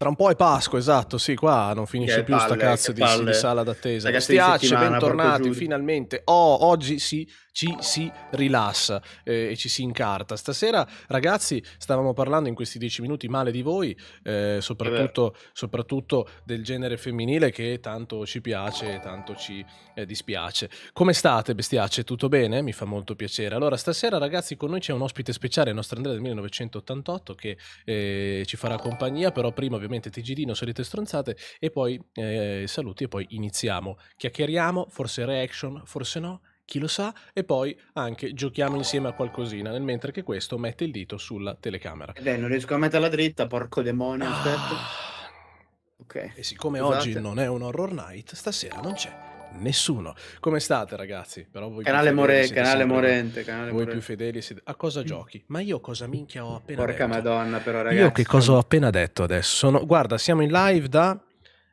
Tra un po' è Pasqua, esatto, sì, qua non finisce più palle, sta cazzo di, di, sala d'attesa. Ragazzi, bentornati, finalmente. Oh, oggi sì, ci si rilassa eh, e ci si incarta. Stasera, ragazzi, stavamo parlando in questi dieci minuti male di voi, eh, soprattutto, soprattutto, del genere femminile che tanto ci piace e tanto ci eh, dispiace. Come state, bestiacce? Tutto bene? Mi fa molto piacere. Allora, stasera, ragazzi, con noi c'è un ospite speciale, il nostro Andrea del 1988, che eh, ci farà compagnia, però prima ovviamente TGD, solite stronzate, e poi eh, saluti e poi iniziamo. Chiacchieriamo, forse reaction, forse no chi lo sa, e poi anche giochiamo insieme a qualcosina, nel mentre che questo mette il dito sulla telecamera. Eh, non riesco a metterla dritta, porco demonio, ah. aspetta. Ok. E siccome Scusate. oggi esatto. non è un horror night, stasera non c'è nessuno. Come state, ragazzi? Però voi canale, more, canale morente, canale voi più fedeli siete... A cosa giochi? Ma io cosa minchia ho appena Porca detto? Porca madonna, però, ragazzi. Io che cosa ho appena detto adesso? Sono... Guarda, siamo in live da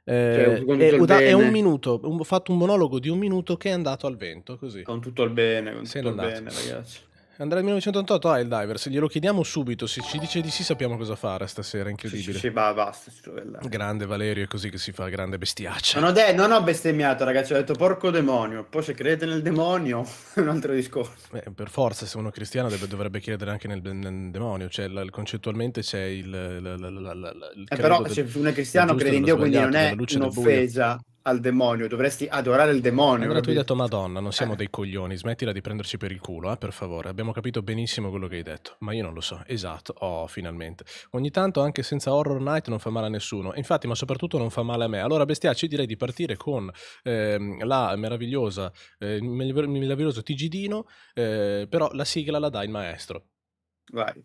cioè, eh, è, è, un minuto, ho fatto un monologo di un minuto che è andato al vento così. Con tutto il bene, con tutto il bene, ragazzi. Andrea 1988 ha il Divers, glielo chiediamo subito, se ci dice di sì sappiamo cosa fare stasera, incredibile. Sì, sì, va, basta, Grande Valerio, è così che si fa, grande bestiaccia. Non ho, de- non ho bestemmiato ragazzi, ho detto porco demonio, poi se credete nel demonio è un altro discorso. Beh, per forza, se uno è cristiano deve, dovrebbe credere anche nel, nel demonio, cioè la, concettualmente c'è il... La, la, la, eh, però se uno è cristiano crede in Dio, quindi non è un'offesa al demonio, dovresti adorare il demonio. Allora tu hai detto Madonna, non siamo eh. dei coglioni, smettila di prenderci per il culo, eh, per favore. Abbiamo capito benissimo quello che hai detto, ma io non lo so. Esatto, oh, finalmente. Ogni tanto anche senza Horror Night non fa male a nessuno, infatti, ma soprattutto non fa male a me. Allora, bestiacci, direi di partire con eh, la meravigliosa, eh, il meraviglioso Tigidino, però la sigla la dà il maestro. Vai.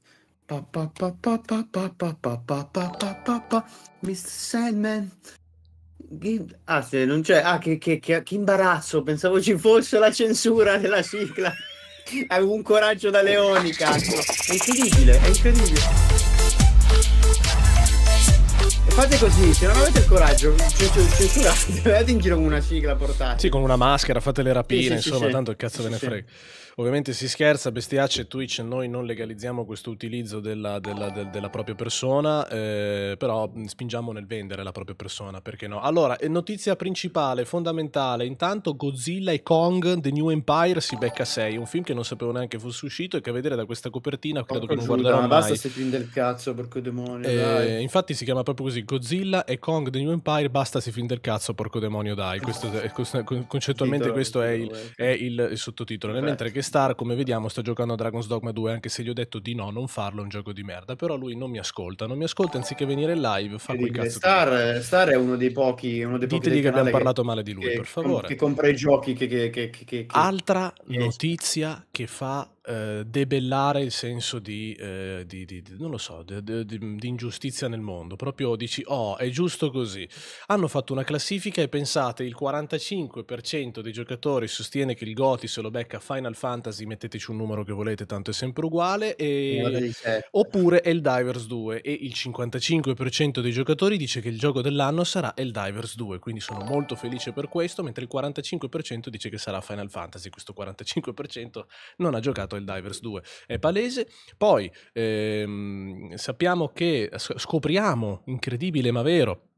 Mr. Sandman, Ah, se non c'è. Ah, che, che, che, che imbarazzo. Pensavo ci fosse la censura della sigla. È un coraggio da leoni, cazzo. È incredibile, è incredibile. E fate così, se non avete il coraggio, censurate, andate in giro con una sigla portata. Sì, con una maschera, fate le rapine, sì, sì, insomma, sì, tanto il cazzo ve ne frega. Ovviamente si scherza, bestiacce, Twitch, noi non legalizziamo questo utilizzo della, della, del, della propria persona, eh, però spingiamo nel vendere la propria persona, perché no? Allora, eh, notizia principale, fondamentale, intanto Godzilla e Kong, The New Empire, si becca 6, un film che non sapevo neanche fosse uscito e che a vedere da questa copertina credo Porco che non giuda, guarderò mai. Basta se film del cazzo, porco demonio, eh, Infatti si chiama proprio così, Godzilla e Kong, The New Empire, basta se film del cazzo, porco demonio, dai. Questo, è, concettualmente questo è il, è il sottotitolo, Perfetto. mentre che Star, come vediamo, sta giocando a Dragon's Dogma 2, anche se gli ho detto di no, non farlo, è un gioco di merda. Però lui non mi ascolta, non mi ascolta, anziché venire live fa Vedi, quel cazzo. Star, che... Star è uno dei pochi... Uno dei Diteli pochi che abbiamo parlato che, male di lui, che, per favore. Che compra i giochi che... Altra notizia che fa eh, debellare il senso di, eh, di, di, di non lo so, di, ingiustizia nel mondo. Proprio dici, oh, è giusto così. Hanno fatto una classifica e pensate, il 45% dei giocatori sostiene che il Goti se lo becca Final Fantasy, metteteci un numero che volete, tanto è sempre uguale, e... oppure Eldivers 2 e il 55% dei giocatori dice che il gioco dell'anno sarà Eldivers 2, quindi sono molto felice per questo, mentre il 45% dice che sarà Final Fantasy, questo 45% non ha giocato Divers 2, è palese. Poi ehm, sappiamo che scopriamo, incredibile ma vero,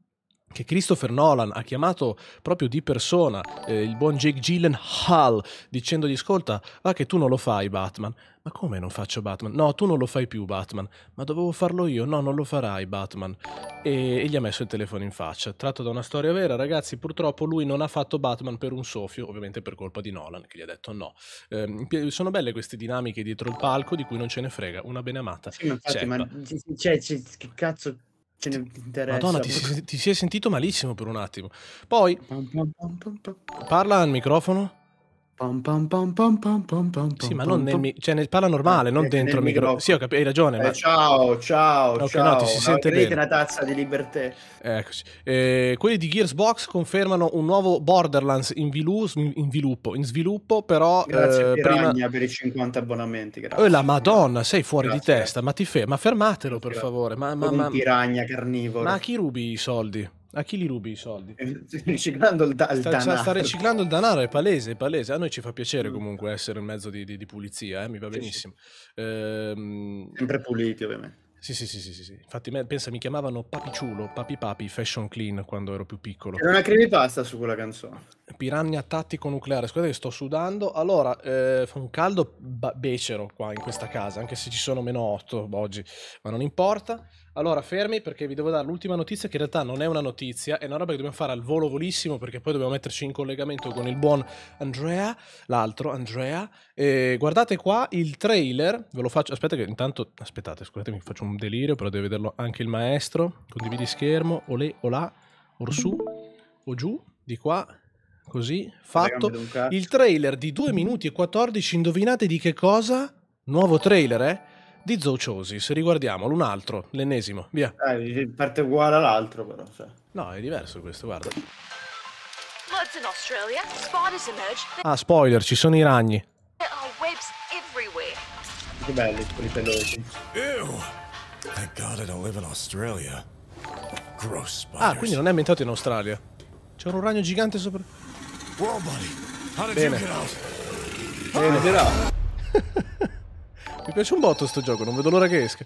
che Christopher Nolan ha chiamato proprio di persona eh, il buon Jake Gyllenhaal dicendogli ascolta, va che tu non lo fai Batman. Ma come non faccio Batman? No, tu non lo fai più Batman. Ma dovevo farlo io? No, non lo farai Batman. E, e gli ha messo il telefono in faccia. Tratto da una storia vera, ragazzi, purtroppo lui non ha fatto Batman per un soffio, ovviamente per colpa di Nolan, che gli ha detto no. Eh, sono belle queste dinamiche dietro il palco di cui non ce ne frega, una benamata. Sì, ma infatti, ma, cioè, che cazzo ce ne interessa. Madonna, ti, sei, ti sei sentito malissimo per un attimo. Poi, parla al microfono. Pam, pam, pam, pam, pam, pam, pam, sì, ma non nel, mi- cioè nel parla normale, eh, non eh, dentro il microfono. Sì, ho capito, hai ragione. Eh, ma... Ciao, ciao, okay, ciao. No, ti si sente bene. una tazza di libertà. Eccoci. Eh, quelli di Gearsbox confermano un nuovo Borderlands in, vilu- in, sviluppo, in sviluppo, però... Grazie eh, prima... per i 50 abbonamenti. Grazie. Oh, la madonna, sei fuori grazie. di testa, ma, fe- ma fermatelo per grazie. favore. Ma, ma, ma... Un piragna carnivoro. Ma chi rubi i soldi? A chi li rubi i soldi? Eh, riciclando il, da- il sta, danaro. Sta riciclando il danaro, è palese, è palese. A noi ci fa piacere comunque essere in mezzo di, di, di pulizia, eh? mi va benissimo. Sì, sì. Ehm... Sempre puliti ovviamente. Sì, sì, sì, sì, sì, Infatti, me, pensa, mi chiamavano Papiciulo, Papi Papi, Fashion Clean quando ero più piccolo. Era una creepypasta su quella canzone. Piranha tattico nucleare. Scusate che sto sudando. Allora, eh, fa un caldo ba- becero qua in questa casa, anche se ci sono meno 8 oggi, ma non importa. Allora, fermi perché vi devo dare l'ultima notizia che in realtà non è una notizia, è una roba che dobbiamo fare al volo volissimo perché poi dobbiamo metterci in collegamento con il buon Andrea, l'altro Andrea. E guardate qua il trailer, ve lo faccio, aspetta che intanto, aspettate, scusatemi, faccio un delirio, però deve vederlo anche il maestro. Condividi schermo, o lei, o là, or su, o giù, di qua, così, fatto. Il trailer di 2 minuti e 14, indovinate di che cosa? Nuovo trailer, eh? di zoociosi, se riguardiamo l'un altro, l'ennesimo, via. Eh, parte uguale all'altro però. Cioè. No, è diverso questo, guarda. Ah, spoiler, ci sono i ragni. Che belli, quelli pelosi. Ah, quindi non è ambientato in Australia. C'era un ragno gigante sopra. Bene. Bene. Bene. Mi piace un botto sto gioco, non vedo l'ora che esca.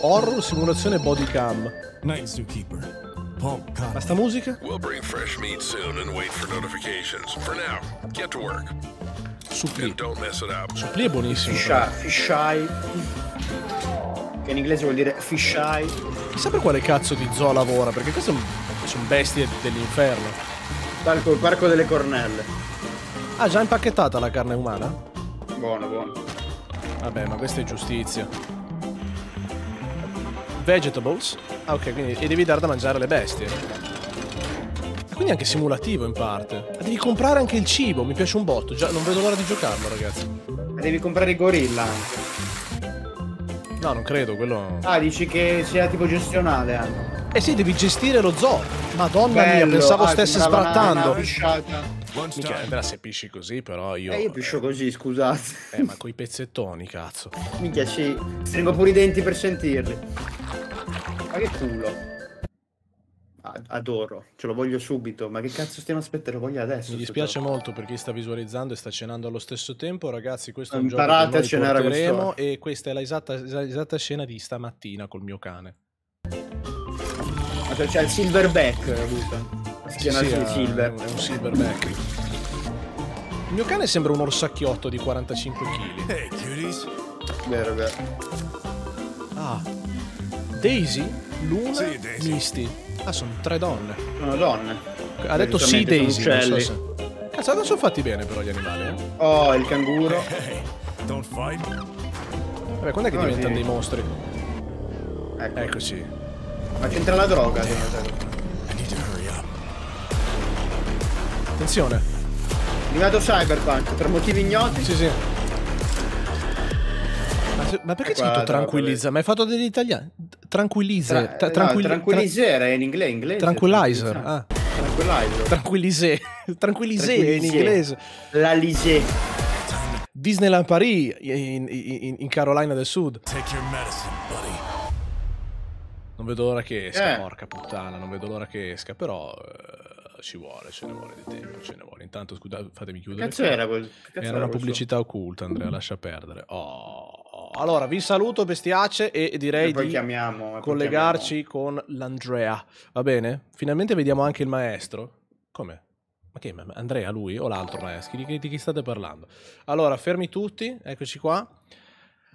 Horror, simulazione body cam. Night Zookeeper. Ma sta musica? We'll bring fresh meat soon and wait for notifications. For now, get to work. Supplì. Supplì è buonissimo. Fisheye. Che in inglese vuol dire fisheye. Chissà per quale cazzo di zoo lavora, perché queste sono bestie dell'inferno. Dal col parco delle cornelle. Ah, già impacchettata la carne umana? Buono, buono. Vabbè, ma questa è giustizia. Vegetables. Ah, ok, quindi... E devi dare da mangiare alle bestie. Quindi è anche simulativo in parte. Ma devi comprare anche il cibo, mi piace un botto. Già, non vedo l'ora di giocarlo, ragazzi. Ma devi comprare i gorilla anche. No, non credo, quello... Ah, dici che sia tipo gestionale hanno. Eh. eh sì, devi gestire lo zoo. Madonna Bello. mia, pensavo ah, stesse sbrattando. Una, una Mica, te la sepisci così, però io. Eh, io piscio eh, così, scusate. Eh, ma coi pezzettoni, cazzo. Mi piace. Stringo pure i denti per sentirli. Ma che culo. Adoro, ce lo voglio subito, ma che cazzo stiamo aspettando? Lo voglio adesso. Mi dispiace molto per chi sta visualizzando e sta cenando allo stesso tempo, ragazzi. Questo è un Imparate gioco che noi cenare e questa è la esatta, esatta scena di stamattina col mio cane. Ma c'è il silverback, Luca. Schionarsi sì, sì, eh, silver. È un silverback. Il mio cane sembra un orsacchiotto di 45 kg. Ehi, hey, cuties. Vero, vero. Ah. Daisy, Luna, sì, Daisy. Misty. Ah, sono tre donne. Sono donne. Ha detto sì, Daisy. Non so se... Cazzo, adesso sono fatti bene però gli animali. Eh? Oh, il canguro. Hey, don't fight. Vabbè, quando è che oh, diventano sì. dei mostri? Ecco. Eccoci. Ma c'entra la droga, secondo te? Attenzione. È arrivato Cyberpunk, per motivi ignoti. Sì, sì. Ma, se, ma perché c'è scritto tranquillizza? Ma hai fatto degli italiani? Tranquillizze. Tra, tra, no, tranquillizzere tra, in inglese. inglese tranquillizer. Ah. Tranquillizer. Tranquillizze. Tranquillizze in inglese. La Lise. Disneyland Paris in, in, in, Carolina del Sud. Take your medicine, buddy. Non vedo l'ora che esca, eh. porca puttana, non vedo l'ora che esca, però... Eh ci vuole, ce ne vuole di tempo, ce ne vuole. Intanto, scusate, fatemi chiudere. Cazzo era quel... Cazzo era, una pubblicità suo? occulta, Andrea, lascia perdere. Oh. Allora, vi saluto, bestiace, e direi e di chiamiamo, collegarci chiamiamo. con l'Andrea. Va bene? Finalmente vediamo anche il maestro. Come? Ma che? Andrea, lui o l'altro maestro? Di, di chi state parlando? Allora, fermi tutti, eccoci qua.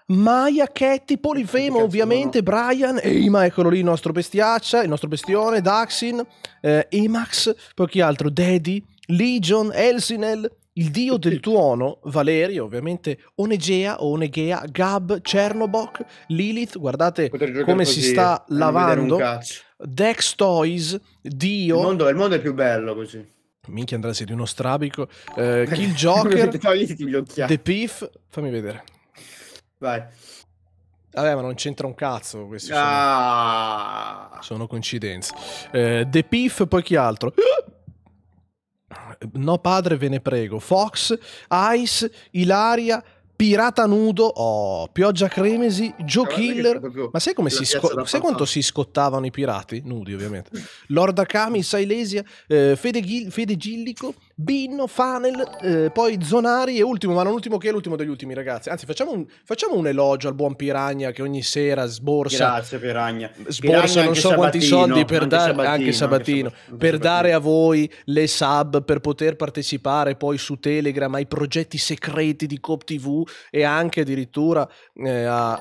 Maya, Ketty, Polifemo ovviamente, Brian, Ema, eccolo lì il nostro bestiaccia, il nostro bestione, Daxin, eh, Emax, poi chi altro? Daddy, Legion, Elsinel, il dio del tuono, Valerio, ovviamente Onegea Onegea, Gab, Cernobok, Lilith, guardate come si sta eh, lavando, Dex Toys, Dio. Il mondo, il mondo è più bello così. Minchia andrà a di uno strabico. Eh, Kill Joker, The Pif, fammi vedere. Vai. Vabbè, ma non c'entra un cazzo. Questi ah. sono, sono, coincidenze. Eh, The Piff, poi chi altro? No, padre, ve ne prego. Fox, Ice, Ilaria, Pirata Nudo, oh, Pioggia Cremesi, Joe Killer. Ma sai come si sco- sai quanto si scottavano i pirati? Nudi, ovviamente. Lord Akami, Silesia, eh, Fede, Gil- Fede Gillico, Binno, Funnel, eh, poi Zonari e ultimo, ma non ultimo che è l'ultimo degli ultimi, ragazzi. Anzi, facciamo un, facciamo un, elogio al buon Piragna che ogni sera sborsa. Grazie, Piragna. Sborsa Piragna non so quanti soldi per dare. Anche, anche Sabatino. per dare a voi le sub, per poter partecipare poi su Telegram ai progetti segreti di Cop TV e anche addirittura eh, a,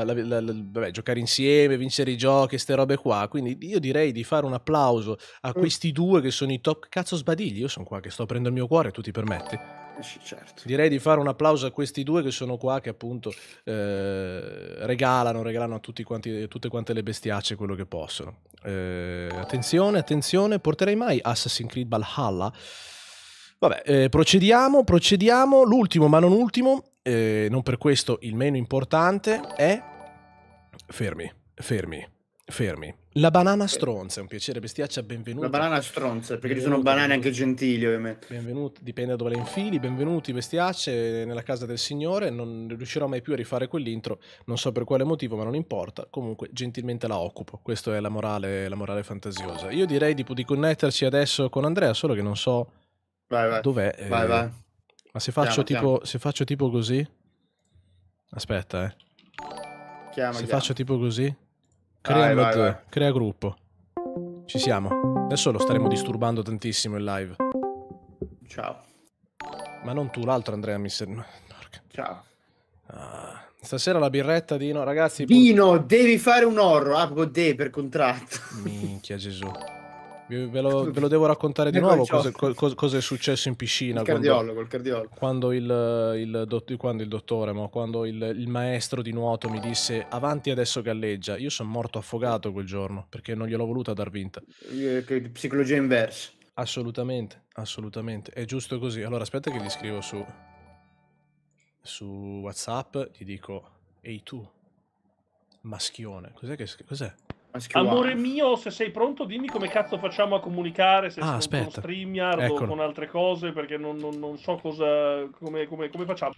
a la, la, la, vabbè, giocare insieme, vincere i giochi, queste robe qua. Quindi io direi di fare un applauso a mm. questi due che sono i top. Cazzo, sbadigli, io sono qua che sto sto aprendo il mio cuore, tu ti permetti? Eh certo. Direi di fare un applauso a questi due che sono qua, che appunto eh, regalano, regalano a tutti quanti, tutte quante le bestiacce quello che possono. Eh, attenzione, attenzione, porterei mai Assassin's Creed Valhalla? Vabbè, eh, procediamo, procediamo. L'ultimo, ma non ultimo, eh, non per questo il meno importante, è... Fermi, fermi, fermi. La banana eh. stronza è un piacere, bestiaccia, benvenuto. La banana stronza, perché ci sono banane anche gentili, ovviamente. Benvenuti, dipende da dove le infili, benvenuti bestiacce nella casa del Signore, non riuscirò mai più a rifare quell'intro, non so per quale motivo, ma non importa, comunque gentilmente la occupo, questa è la morale, la morale fantasiosa. Io direi di, di, connetterci adesso con Andrea, solo che non so vai, vai. dov'è. Vai, eh, vai. Ma se faccio, chiama, tipo, chiama. se faccio tipo così... Aspetta, eh. Chiama, se chiama. faccio tipo così... Crea, vai, vai, vai. crea gruppo. Ci siamo. Adesso lo staremo disturbando tantissimo in live. Ciao. Ma non tu, l'altro Andrea Mister. Porca. Ciao. Ah, stasera la birretta di no, ragazzi. Dino, put... devi fare un horror. Ah, de per contratto. Minchia Gesù. Ve lo, ve lo devo raccontare di ecco nuovo cosa, cosa, cosa, è successo in piscina. Il cardiologo, quando, il, quando il, il, dott- quando il dottore, ma quando il, il, maestro di nuoto mi disse avanti adesso galleggia, io sono morto affogato quel giorno perché non gliel'ho voluta dar vinta. Eh, psicologia inversa. Assolutamente, assolutamente. È giusto così. Allora aspetta che gli scrivo su, su WhatsApp, gli dico, ehi tu, maschione, cos'è che... Cos'è? Amore mio, se sei pronto, dimmi come cazzo facciamo a comunicare se ah, con StreamYard Eccolo. o con altre cose, perché non, non, non so cosa. Come, come, come facciamo.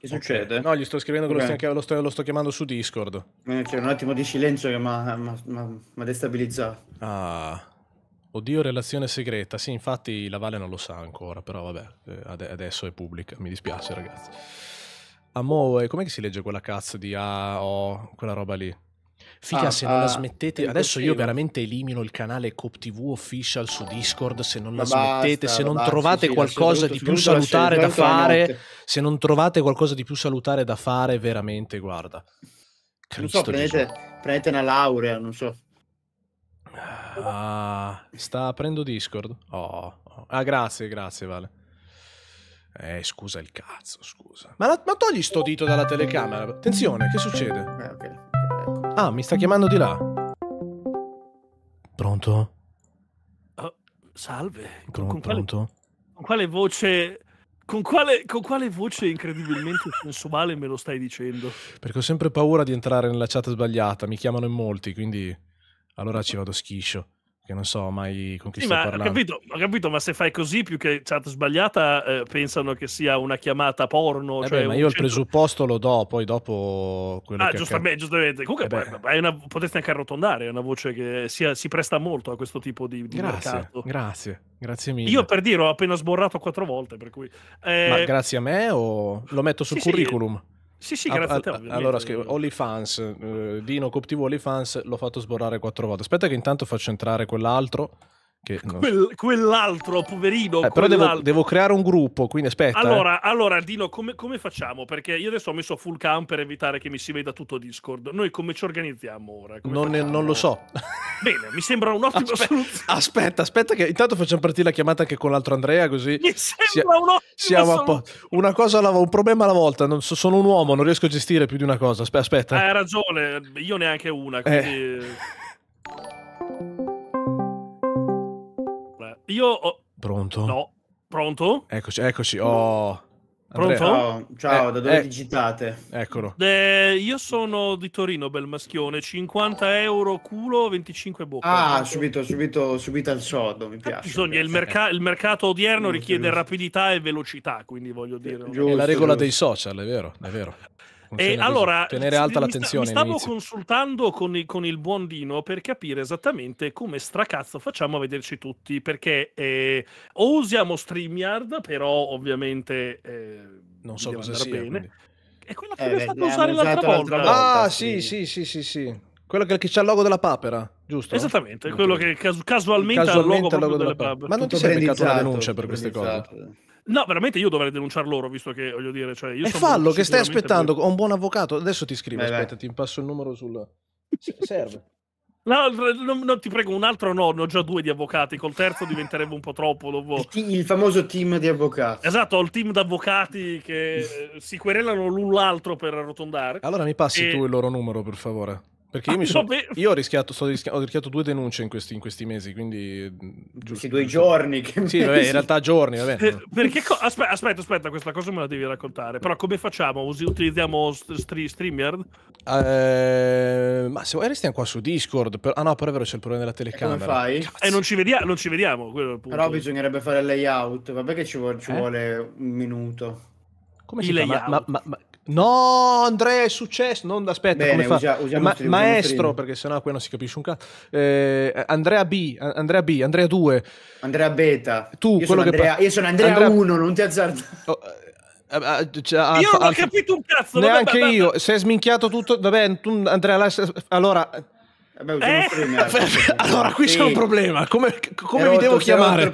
Che succede? No, gli sto scrivendo che okay. lo, lo, sto, lo, sto, chiamando su Discord. Eh, c'è un attimo di silenzio che mi ha destabilizzato. Ah. Oddio, relazione segreta. Sì, infatti la Vale non lo sa ancora, però vabbè, eh, ad adesso è pubblica. Mi dispiace, ragazzi. Amore, com'è che si legge quella cazzo di A, O, quella roba lì? Figa, ah, se non ah, la smettete, adesso io veramente elimino il canale CopTV Official su Discord, se non la basta, smettete, se non basta, trovate sì, qualcosa di più salutare da fare, se non trovate qualcosa di più salutare da fare, veramente, guarda. non so, prendete, prendete una laurea, non so, Ah, sta aprendo Discord? Oh, oh. Ah, grazie, grazie, Vale. Eh, scusa il cazzo, scusa. Ma, la, ma togli sto dito dalla telecamera. Attenzione, che succede? Eh, ecco. Ah, mi sta chiamando di là. Pronto? Oh, salve. Pr- con, pronto? Quale, con quale voce... Con quale, con quale, voce incredibilmente sensuale me lo stai dicendo? Perché ho sempre paura di entrare nella chat sbagliata, mi chiamano in molti, quindi allora ci vado schiscio. Che non so mai con chi sì, sto ma parlando. Ho capito, ho capito, ma se fai così più che chat sbagliata, eh, pensano che sia una chiamata porno. Eh cioè beh, ma io il presupposto lo do, poi dopo quello ah, che giustamente, acc... giustamente. Comunque, eh una, potresti anche arrotondare, è una voce che sia, si presta molto a questo tipo di, di grazie, mercato. Grazie, grazie mille. Io per dire ho appena sborrato quattro volte, per cui... Eh... Ma grazie a me o lo metto sul sì, curriculum? Sì. Sì, sì, grazie a, a te. Ovviamente. Allora scrivo OnlyFans, eh, Dino Coptivo OnlyFans, l'ho fatto sborrare quattro volte. Aspetta che intanto faccio entrare quell'altro. Non... Quell- quell'altro, poverino. Eh, però devo, devo, creare un gruppo, quindi aspetta. Eh. Allora, eh. allora Dino, come, come, facciamo? Perché io adesso ho messo full cam per evitare che mi si veda tutto Discord. Noi come ci organizziamo ora? Non, ne, non, lo so. Bene, mi sembra un'ottima aspetta, soluzione. Aspetta, aspetta, che intanto facciamo partire la chiamata anche con l'altro Andrea, così. Mi sembra un'ottima soluzione. Po- una cosa alla un problema alla volta. Non so, sono un uomo, non riesco a gestire più di una cosa. Aspetta. Hai ragione, io neanche una. Eh. Quindi... Eh. Io ho... Pronto? No. Pronto? Eccoci, eccoci. Oh. Andrea. Ciao, ciao eh, da dove eh, digitate? Eccolo. Eh, io sono di Torino, bel maschione. 50 euro culo, 25 bocca. Ah, subito, subito, subito al sodo, mi eh, piace. Bisogna, il, merca- il, mercato odierno giusto, richiede giusto. rapidità e velocità, quindi voglio dire... Giusto, è la regola dei social, è vero, è vero e allora, tenere alta mi l'attenzione. Sta, mi stavo consultando con il, con il buon Dino per capire esattamente come stracazzo facciamo a vederci tutti, perché eh, o usiamo StreamYard, però ovviamente eh, non so cosa sia. Bene. Eh, è quello che eh, abbiamo fatto usare l'altra volta. l'altra volta. Ah, sì, sì, sì, sì, sì. Quello che, che c'è il logo della papera, giusto? Esattamente, quello che casualmente, casualmente ha il logo, logo della, della papera. Ma non Tutto ti sei beccato la denuncia per queste cose? No, veramente io dovrei denunciare loro, visto che voglio dire. Cioè, io e fallo, che stai aspettando? Ho un buon avvocato. Adesso ti scrivo. Beh, aspetta, beh. ti passo il numero sul. Serve. No, no, no, ti prego, un altro no, ne ho già due di avvocati, col terzo diventerebbe un po' troppo. Lo... Il, t- il, famoso team di avvocati. Esatto, ho il team di avvocati che si querelano l'un l'altro per arrotondare. Allora mi passi e... tu il loro numero, per favore. Perché io, ah, mi sono, io ho, rischiato, so rischi- ho rischiato due denunce in questi, in questi mesi, quindi... Giusto, questi due giusto. giorni? Che sì, vabbè, in realtà giorni, vabbè. Eh, perché co- aspe- aspetta, aspetta, questa cosa me la devi raccontare. Però come facciamo? Usi- utilizziamo st- streamer? Ah, eh, ma se vuoi restiamo qua su Discord. Per- ah no, però è vero, c'è il problema della telecamera. E come fai? Cazzo. E non ci, vedia- non ci vediamo, Però bisognerebbe fare il layout. Vabbè che ci, vuole, ci eh? vuole un minuto. Come si il chiama? Ma, ma, ma, Certo. No, Andrea, è successo. Non, aspetta, Bene, come usia, fa? Ma, maestro, perché sennò qui non si capisce un cazzo. Eh, Andrea B, Andrea B, Andrea 2. Andrea Beta. Tu, io, sono Andrea, pa- io sono Andrea, Andrea 1, non ti azzardo. Oh, eh, eh, eh, cioè, io non ho capito un cazzo. Neanche vabbè, vabbè. io. Se è sminchiato tutto. Vabbè, tu, Andrea, allora eh beh, eh, eh. allora, qui sì. c'è un problema. Come, come rotto, mi devo chiamare?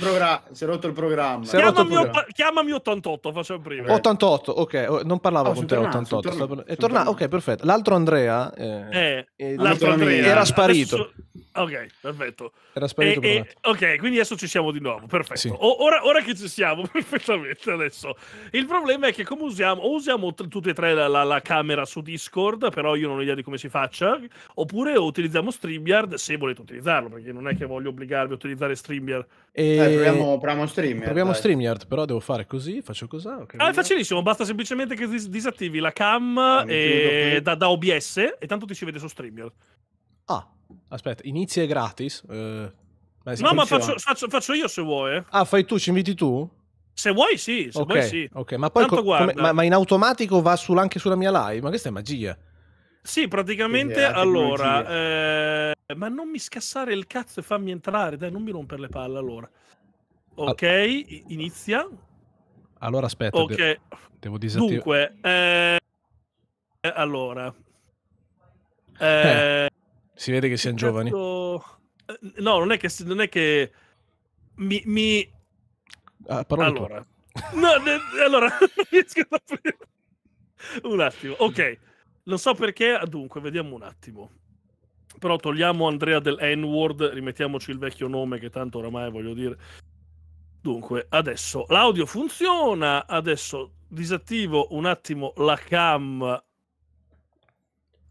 si è rotto il programma. Chiamami, il programma. chiamami 88, facciamo prima. 88, ok. Oh, non parlavo oh, con te. 88. Tornato, è tornato, ok, perfetto. L'altro Andrea, eh, eh, l'altro Andrea era sparito. Ok, perfetto. Era sparito e, e, Ok, quindi adesso ci siamo di nuovo, perfetto. Sì. O, ora, ora, che ci siamo, perfettamente adesso. Il problema è che come usiamo, o usiamo t- tutti e tre la, la, la, camera su Discord, però io non ho idea di come si faccia, oppure utilizziamo StreamYard se volete utilizzarlo, perché non è che voglio obbligarvi a utilizzare StreamYard. E... Dai, proviamo, proviamo StreamYard. Proviamo dai. StreamYard, però devo fare così, faccio così. Okay, ah, è facilissimo, basta semplicemente che dis- disattivi la cam ah, e... da, da OBS e tanto ti si vede su StreamYard. Ah, Aspetta, inizia gratis. Eh, no, ma faccio, faccio, faccio, io se vuoi. Eh. Ah, fai tu, ci inviti tu? Se vuoi, sì. Se okay, vuoi, sì. Okay. Ma, poi co- come, ma, ma in automatico va sul, anche sulla mia live? Ma questa è magia. Sì, praticamente allora. Eh, ma non mi scassare il cazzo e fammi entrare, dai, non mi rompere le palle allora. Ok, All... inizia. Allora aspetta, Ok. de- devo disattivare. Dunque, eh, allora. Eh, eh si vede che siamo giovani. Eh, no, non è che... Non è che mi... mi... Ah, allora. No, ne, allora, Un attimo, ok. Non so perché, ah, dunque, vediamo un attimo. Però togliamo Andrea del N-word, rimettiamoci il vecchio nome che tanto oramai voglio dire. Dunque, adesso l'audio funziona, adesso disattivo un attimo la cam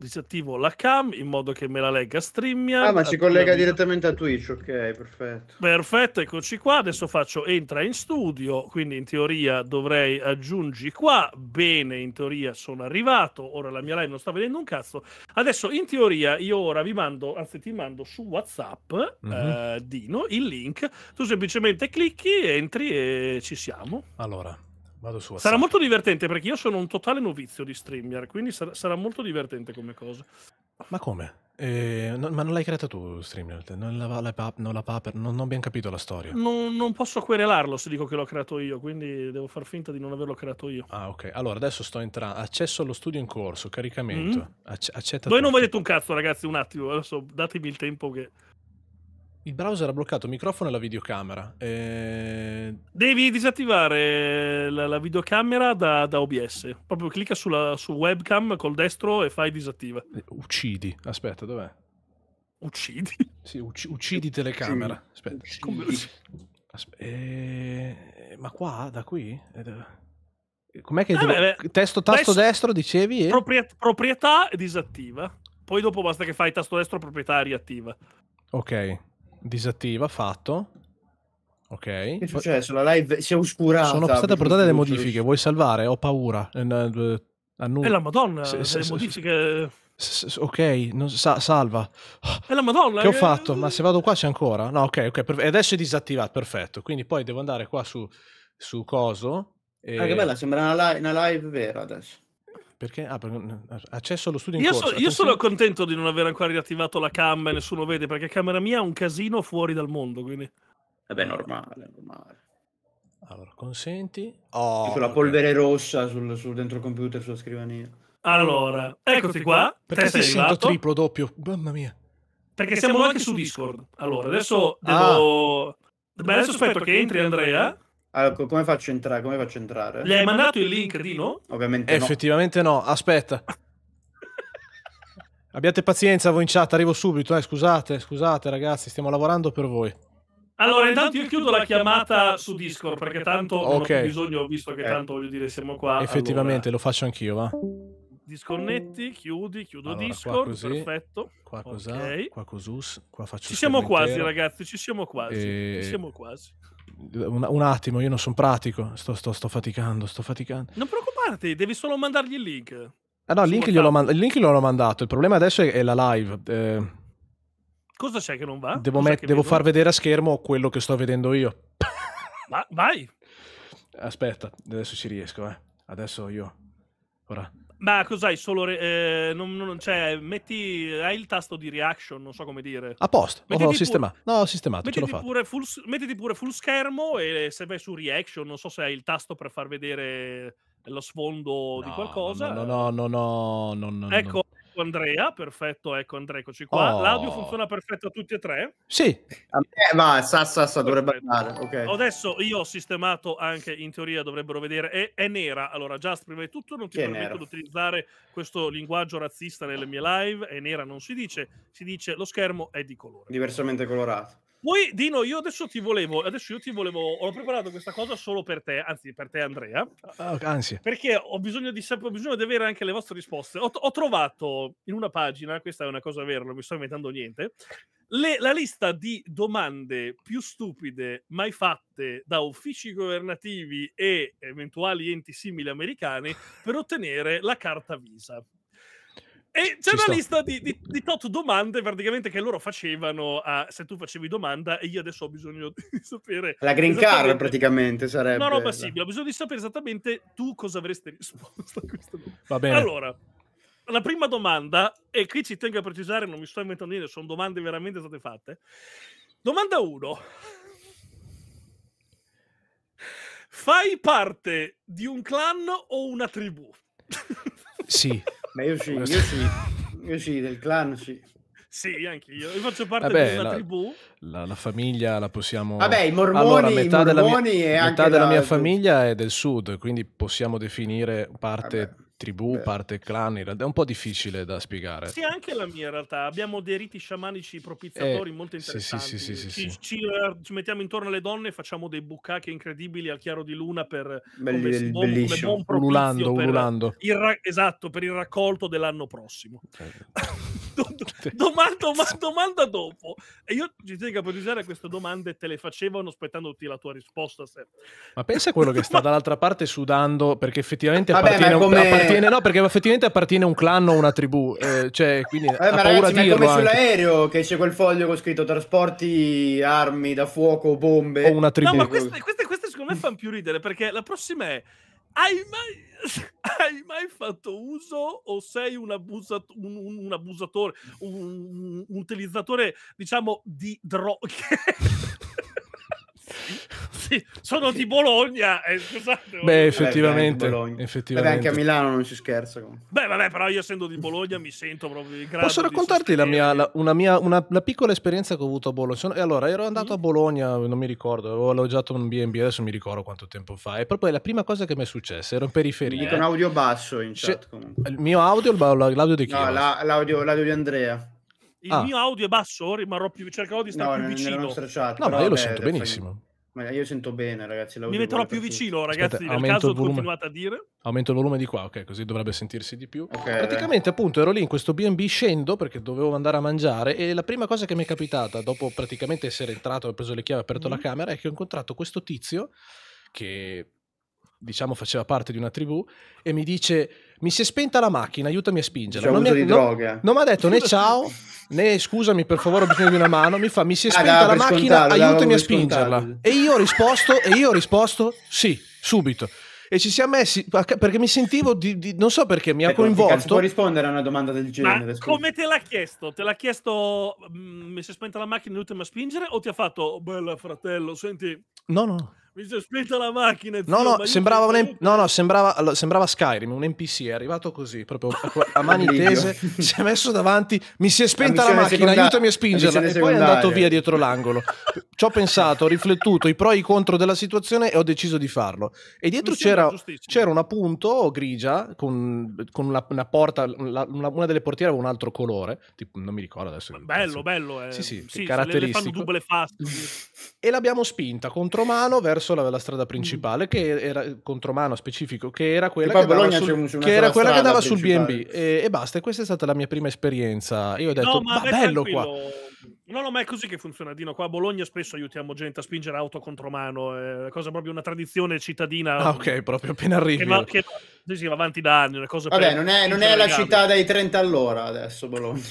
disattivo la cam in modo che me la legga streamia. Ah, ma ci eh, collega mia. direttamente a Twitch, ok, perfetto. Perfetto, eccoci qua. Adesso faccio entra in studio, quindi in teoria dovrei aggiungi qua. Bene, in teoria sono arrivato. Ora la mia live non sta vedendo un cazzo. Adesso in teoria io ora vi mando, anzi ti mando su WhatsApp mm-hmm. eh, Dino il link. Tu semplicemente clicchi, entri e ci siamo. Allora, Vado su. Sarà molto divertente perché io sono un totale novizio di streamer, quindi sarà, sarà molto divertente come cosa. Ma come? Eh, no, ma non l'hai creata tu, streamer? Non la, la, la, non, la paper, non, non abbiamo capito la storia. Non, non, posso querelarlo se dico che l'ho creato io, quindi devo far finta di non averlo creato io. Ah, ok. Allora adesso sto entrando. Accesso allo studio in corso, caricamento. Mm-hmm. Acc- accetta. Voi tutto. non vedete un cazzo, ragazzi. Un attimo, adesso datemi il tempo che il browser ha bloccato il microfono e la videocamera. E... Eh. Devi disattivare la, la videocamera da, da, OBS. Proprio clicca sulla, su webcam col destro e fai disattiva. Eh, uccidi. Aspetta, dov'è? Uccidi? Sì, ucc- uccidi telecamera. Aspetta. Uccidi. Aspe- e... Eh, ma qua, da qui? Com'è che... Eh dove... Testo, tasto destro, dicevi? E... Propriet- proprietà disattiva. Poi dopo basta che fai tasto destro proprietà riattiva. Ok disattiva, fatto. Ok. Che è successo? La live si è oscurata. Sono state portate le modifiche. Vuoi salvare? Ho paura. Eh, eh, Annulla. È la Madonna. Se, se, le modifiche. ok, non, sa- salva. È la Madonna. Che ho eh. fatto? Ma se vado qua c'è ancora? No, ok, ok. Per- adesso è disattivato, perfetto. Quindi poi devo andare qua su, su Coso. E... Ah, che bella, sembra una, li- una live vera adesso. Perché? Ah, perché accesso allo studio in io corso. So, io sono contento di non aver ancora riattivato la cam e nessuno vede, perché camera mia è un casino fuori dal mondo, quindi... Vabbè, eh normale, normale. Allora, consenti. Oh, la polvere rossa sul, sul, dentro il computer, sulla scrivania. Allora, eccoti qua. Perché ti sento arrivato? triplo, doppio? Mamma mia. Perché siamo anche su Discord. Allora, adesso ah. devo... Ah. Beh, adesso aspetto che entri Andrea allora, come faccio entrare? Come faccio entrare? Le hai mandato il link, Rino? Ovviamente Effettivamente no. Aspetta. Abbiate pazienza voi in chat, arrivo subito. Eh. Scusate, scusate ragazzi, stiamo lavorando per voi. Allora, intanto io chiudo la chiamata su Discord perché tanto okay. ho bisogno, visto che eh. tanto voglio dire siamo qua. Effettivamente, allora... lo faccio anch'io, va. Disconnetti, chiudi, chiudo allora, Discord, qua così, perfetto. Qua cos'è? Okay. Qua cosus, qua faccio Ci siamo quasi, intero. ragazzi, ci siamo quasi. E... Ci siamo quasi un, un attimo, io non sono pratico, sto, sto, sto faticando, sto faticando. Non preoccuparti, devi solo mandargli il link. Ah no, il link, glielo man- il link gliel'ho mandato. Il problema adesso è, la live. Eh, Cosa c'è che non va? Devo, met- devo far vedere a schermo quello che sto vedendo io. vai! Aspetta, adesso ci riesco, eh. Adesso io. Ora. Ma cos'hai ecco, solo. Re- eh, non, non, cioè, metti. Hai il tasto di reaction, non so come dire. A posto, mettiti ho sistemato. No, ho sistemato. Mettiti, pure full, mettiti pure full schermo e se vai su reaction, non so se hai il tasto per far vedere lo sfondo no, di qualcosa. No, no, no, no. no, no, no ecco, ecco Andrea, perfetto, ecco Andrea, eccoci qua. Oh. L'audio funziona perfetto a tutti e tre? Sì. Eh, va, sassa, sa, dovrebbe andare. Okay. Adesso io ho sistemato anche, in teoria dovrebbero vedere, è, è nera. Allora, Just, prima di tutto non ti che permetto di utilizzare questo linguaggio razzista nelle mie live, è nera non si dice, si dice lo schermo è di colore. Diversamente colorato. Poi Dino, io adesso ti volevo, adesso io ti volevo, ho preparato questa cosa solo per te, anzi per te Andrea. Oh, anzi. Perché ho bisogno di sapere, ho bisogno di avere anche le vostre risposte. Ho, ho, trovato in una pagina, questa è una cosa vera, non mi sto inventando niente, le, la lista di domande più stupide mai fatte da uffici governativi e eventuali enti simili americani per ottenere la carta visa. E c'è una lista di, di, di, tot domande praticamente che loro facevano a, se tu facevi domanda e io adesso ho bisogno di sapere... La green card praticamente sarebbe... No, no, ma eh, sì, ho bisogno di sapere esattamente tu cosa avresti risposto a questo. Va bene. Allora, la prima domanda, e qui ci tengo a precisare, non mi sto inventando niente, sono domande veramente state fatte. Domanda 1. Fai parte di un clan o una tribù? Sì. Ma io sì, io sì, io sì, del clan sì. Sì, anch'io. Io faccio parte Vabbè, di una la, tribù. La, la, famiglia la possiamo... Vabbè, i mormoni, allora, metà i mormoni della mia, metà della mia famiglia è del sud, quindi possiamo definire parte Vabbè tribù, Beh. parte clan, è un po' difficile da spiegare. Sì, anche la mia in realtà. Abbiamo dei riti sciamanici propiziatori eh, molto interessanti. Sì, sì, sì, ci, ci, eh, ci, mettiamo intorno alle donne e facciamo dei bucacchi incredibili al chiaro di luna per Belli, come, bellissimo, come ululando, ululando. Il ra- esatto, per il raccolto dell'anno prossimo. Okay. Eh. do, domanda, domanda, dopo. E io ci tengo a precisare queste domande te le facevano aspettandoti la tua risposta. Se... Ma pensa a quello che sta dall'altra parte sudando, perché effettivamente Vabbè, appartiene, come... appartiene, no, perché effettivamente appartiene a un clan o una tribù. Eh, cioè, quindi Vabbè, ha ma paura ragazzi, di dirlo. Ma è come sull'aereo che c'è quel foglio con scritto trasporti armi da fuoco, bombe. O una tribù. No, ma queste, queste, queste secondo me fanno più ridere perché la prossima è hai mai, hai mai fatto uso o sei un, abusat- un, un, un abusatore, un, utilizzatore, diciamo, di droghe? ragazzi, sono di Bologna. Eh, scusate. Beh, effettivamente, Bologna. effettivamente. Vabbè, anche a Milano non si scherza. Comunque. Beh, vabbè, però io essendo di Bologna mi sento proprio in grado. Posso raccontarti la mia, la, una mia una, la piccola esperienza che ho avuto a Bologna? Sono, allora, ero andato a mhm. Bologna, non mi ricordo, avevo alloggiato un BB, adesso mi ricordo quanto tempo fa. E proprio la prima cosa che mi è successa. Ero in periferia. Dico un audio basso in chat. Comunque. Il mio audio, l'audio di chi? No, la, l'audio, l'audio di Andrea. Il ah. mio audio è basso, rimarrò più, cercherò di stare no, più vicino. No, ma io lo sento benissimo. Ma io sento bene, ragazzi. Mi metterò più vicino, ragazzi. Aspetta, nel caso continuate a dire. Aumento il volume di qua, ok, così dovrebbe sentirsi di più. Okay, praticamente, beh. appunto, ero lì in questo BB, scendo perché dovevo andare a mangiare. E la prima cosa che mi è capitata, dopo praticamente essere entrato, ho preso le chiavi, ho aperto mm-hmm. la mhm. camera, è che ho incontrato questo tizio che diciamo faceva parte di una tribù, e mi dice mi si è spenta la macchina, aiutami a spingerla. Non mi, di no, droga. non mi ha detto né ciao, né scusami per favore ho bisogno di una mano, mi fa mi si è ah, spenta ah, la macchina, aiutami a spingerla. E io ho risposto, e io ho risposto sì, subito e ci siamo messi perché mi sentivo di, di non so perché mi ha eh, coinvolto. Non puoi rispondere a una domanda del genere? Ma come te l'ha chiesto? Te l'ha chiesto mh, mm, mi si è spenta la macchina, aiutami a spingere o ti ha fatto bella fratello, senti? No, no. Mi sono spenta la macchina. Zio, no, no, sembrava, un no, no sembrava, sembrava, Skyrim, un NPC, è arrivato così, proprio a mani tese, si è messo davanti, mi si è spenta la, la macchina, seconda- aiutami a spingerla, e poi è andato via dietro l'angolo. Ci ho pensato, ho riflettuto, i pro e i contro della situazione e ho deciso di farlo. E dietro c'era, c'era, un appunto grigia con, con una, una, porta, una, una, delle portiere aveva un altro colore, tipo, non mi ricordo adesso. Bello, bello. Eh. Sì, sì, sì caratteristico. Le, le fanno double fast e l'abbiamo spinta contromano verso la, la strada mm. principale, che era contromano specifico, che era quella che, che andava sul, che era quella che andava sul BB. E, e, basta, questa è stata la mia prima esperienza. Io ho detto, no, ma va bello tranquillo. qua. No, no, ma è così che funziona, Dino. Qua a Bologna spesso aiutiamo gente a spingere auto contro mano, è eh, una cosa proprio una tradizione cittadina. Ah, ok, proprio appena arrivi. Che, va, che va avanti da anni, una cosa Vabbè, non è, non è la città dei 30 all'ora adesso Bologna.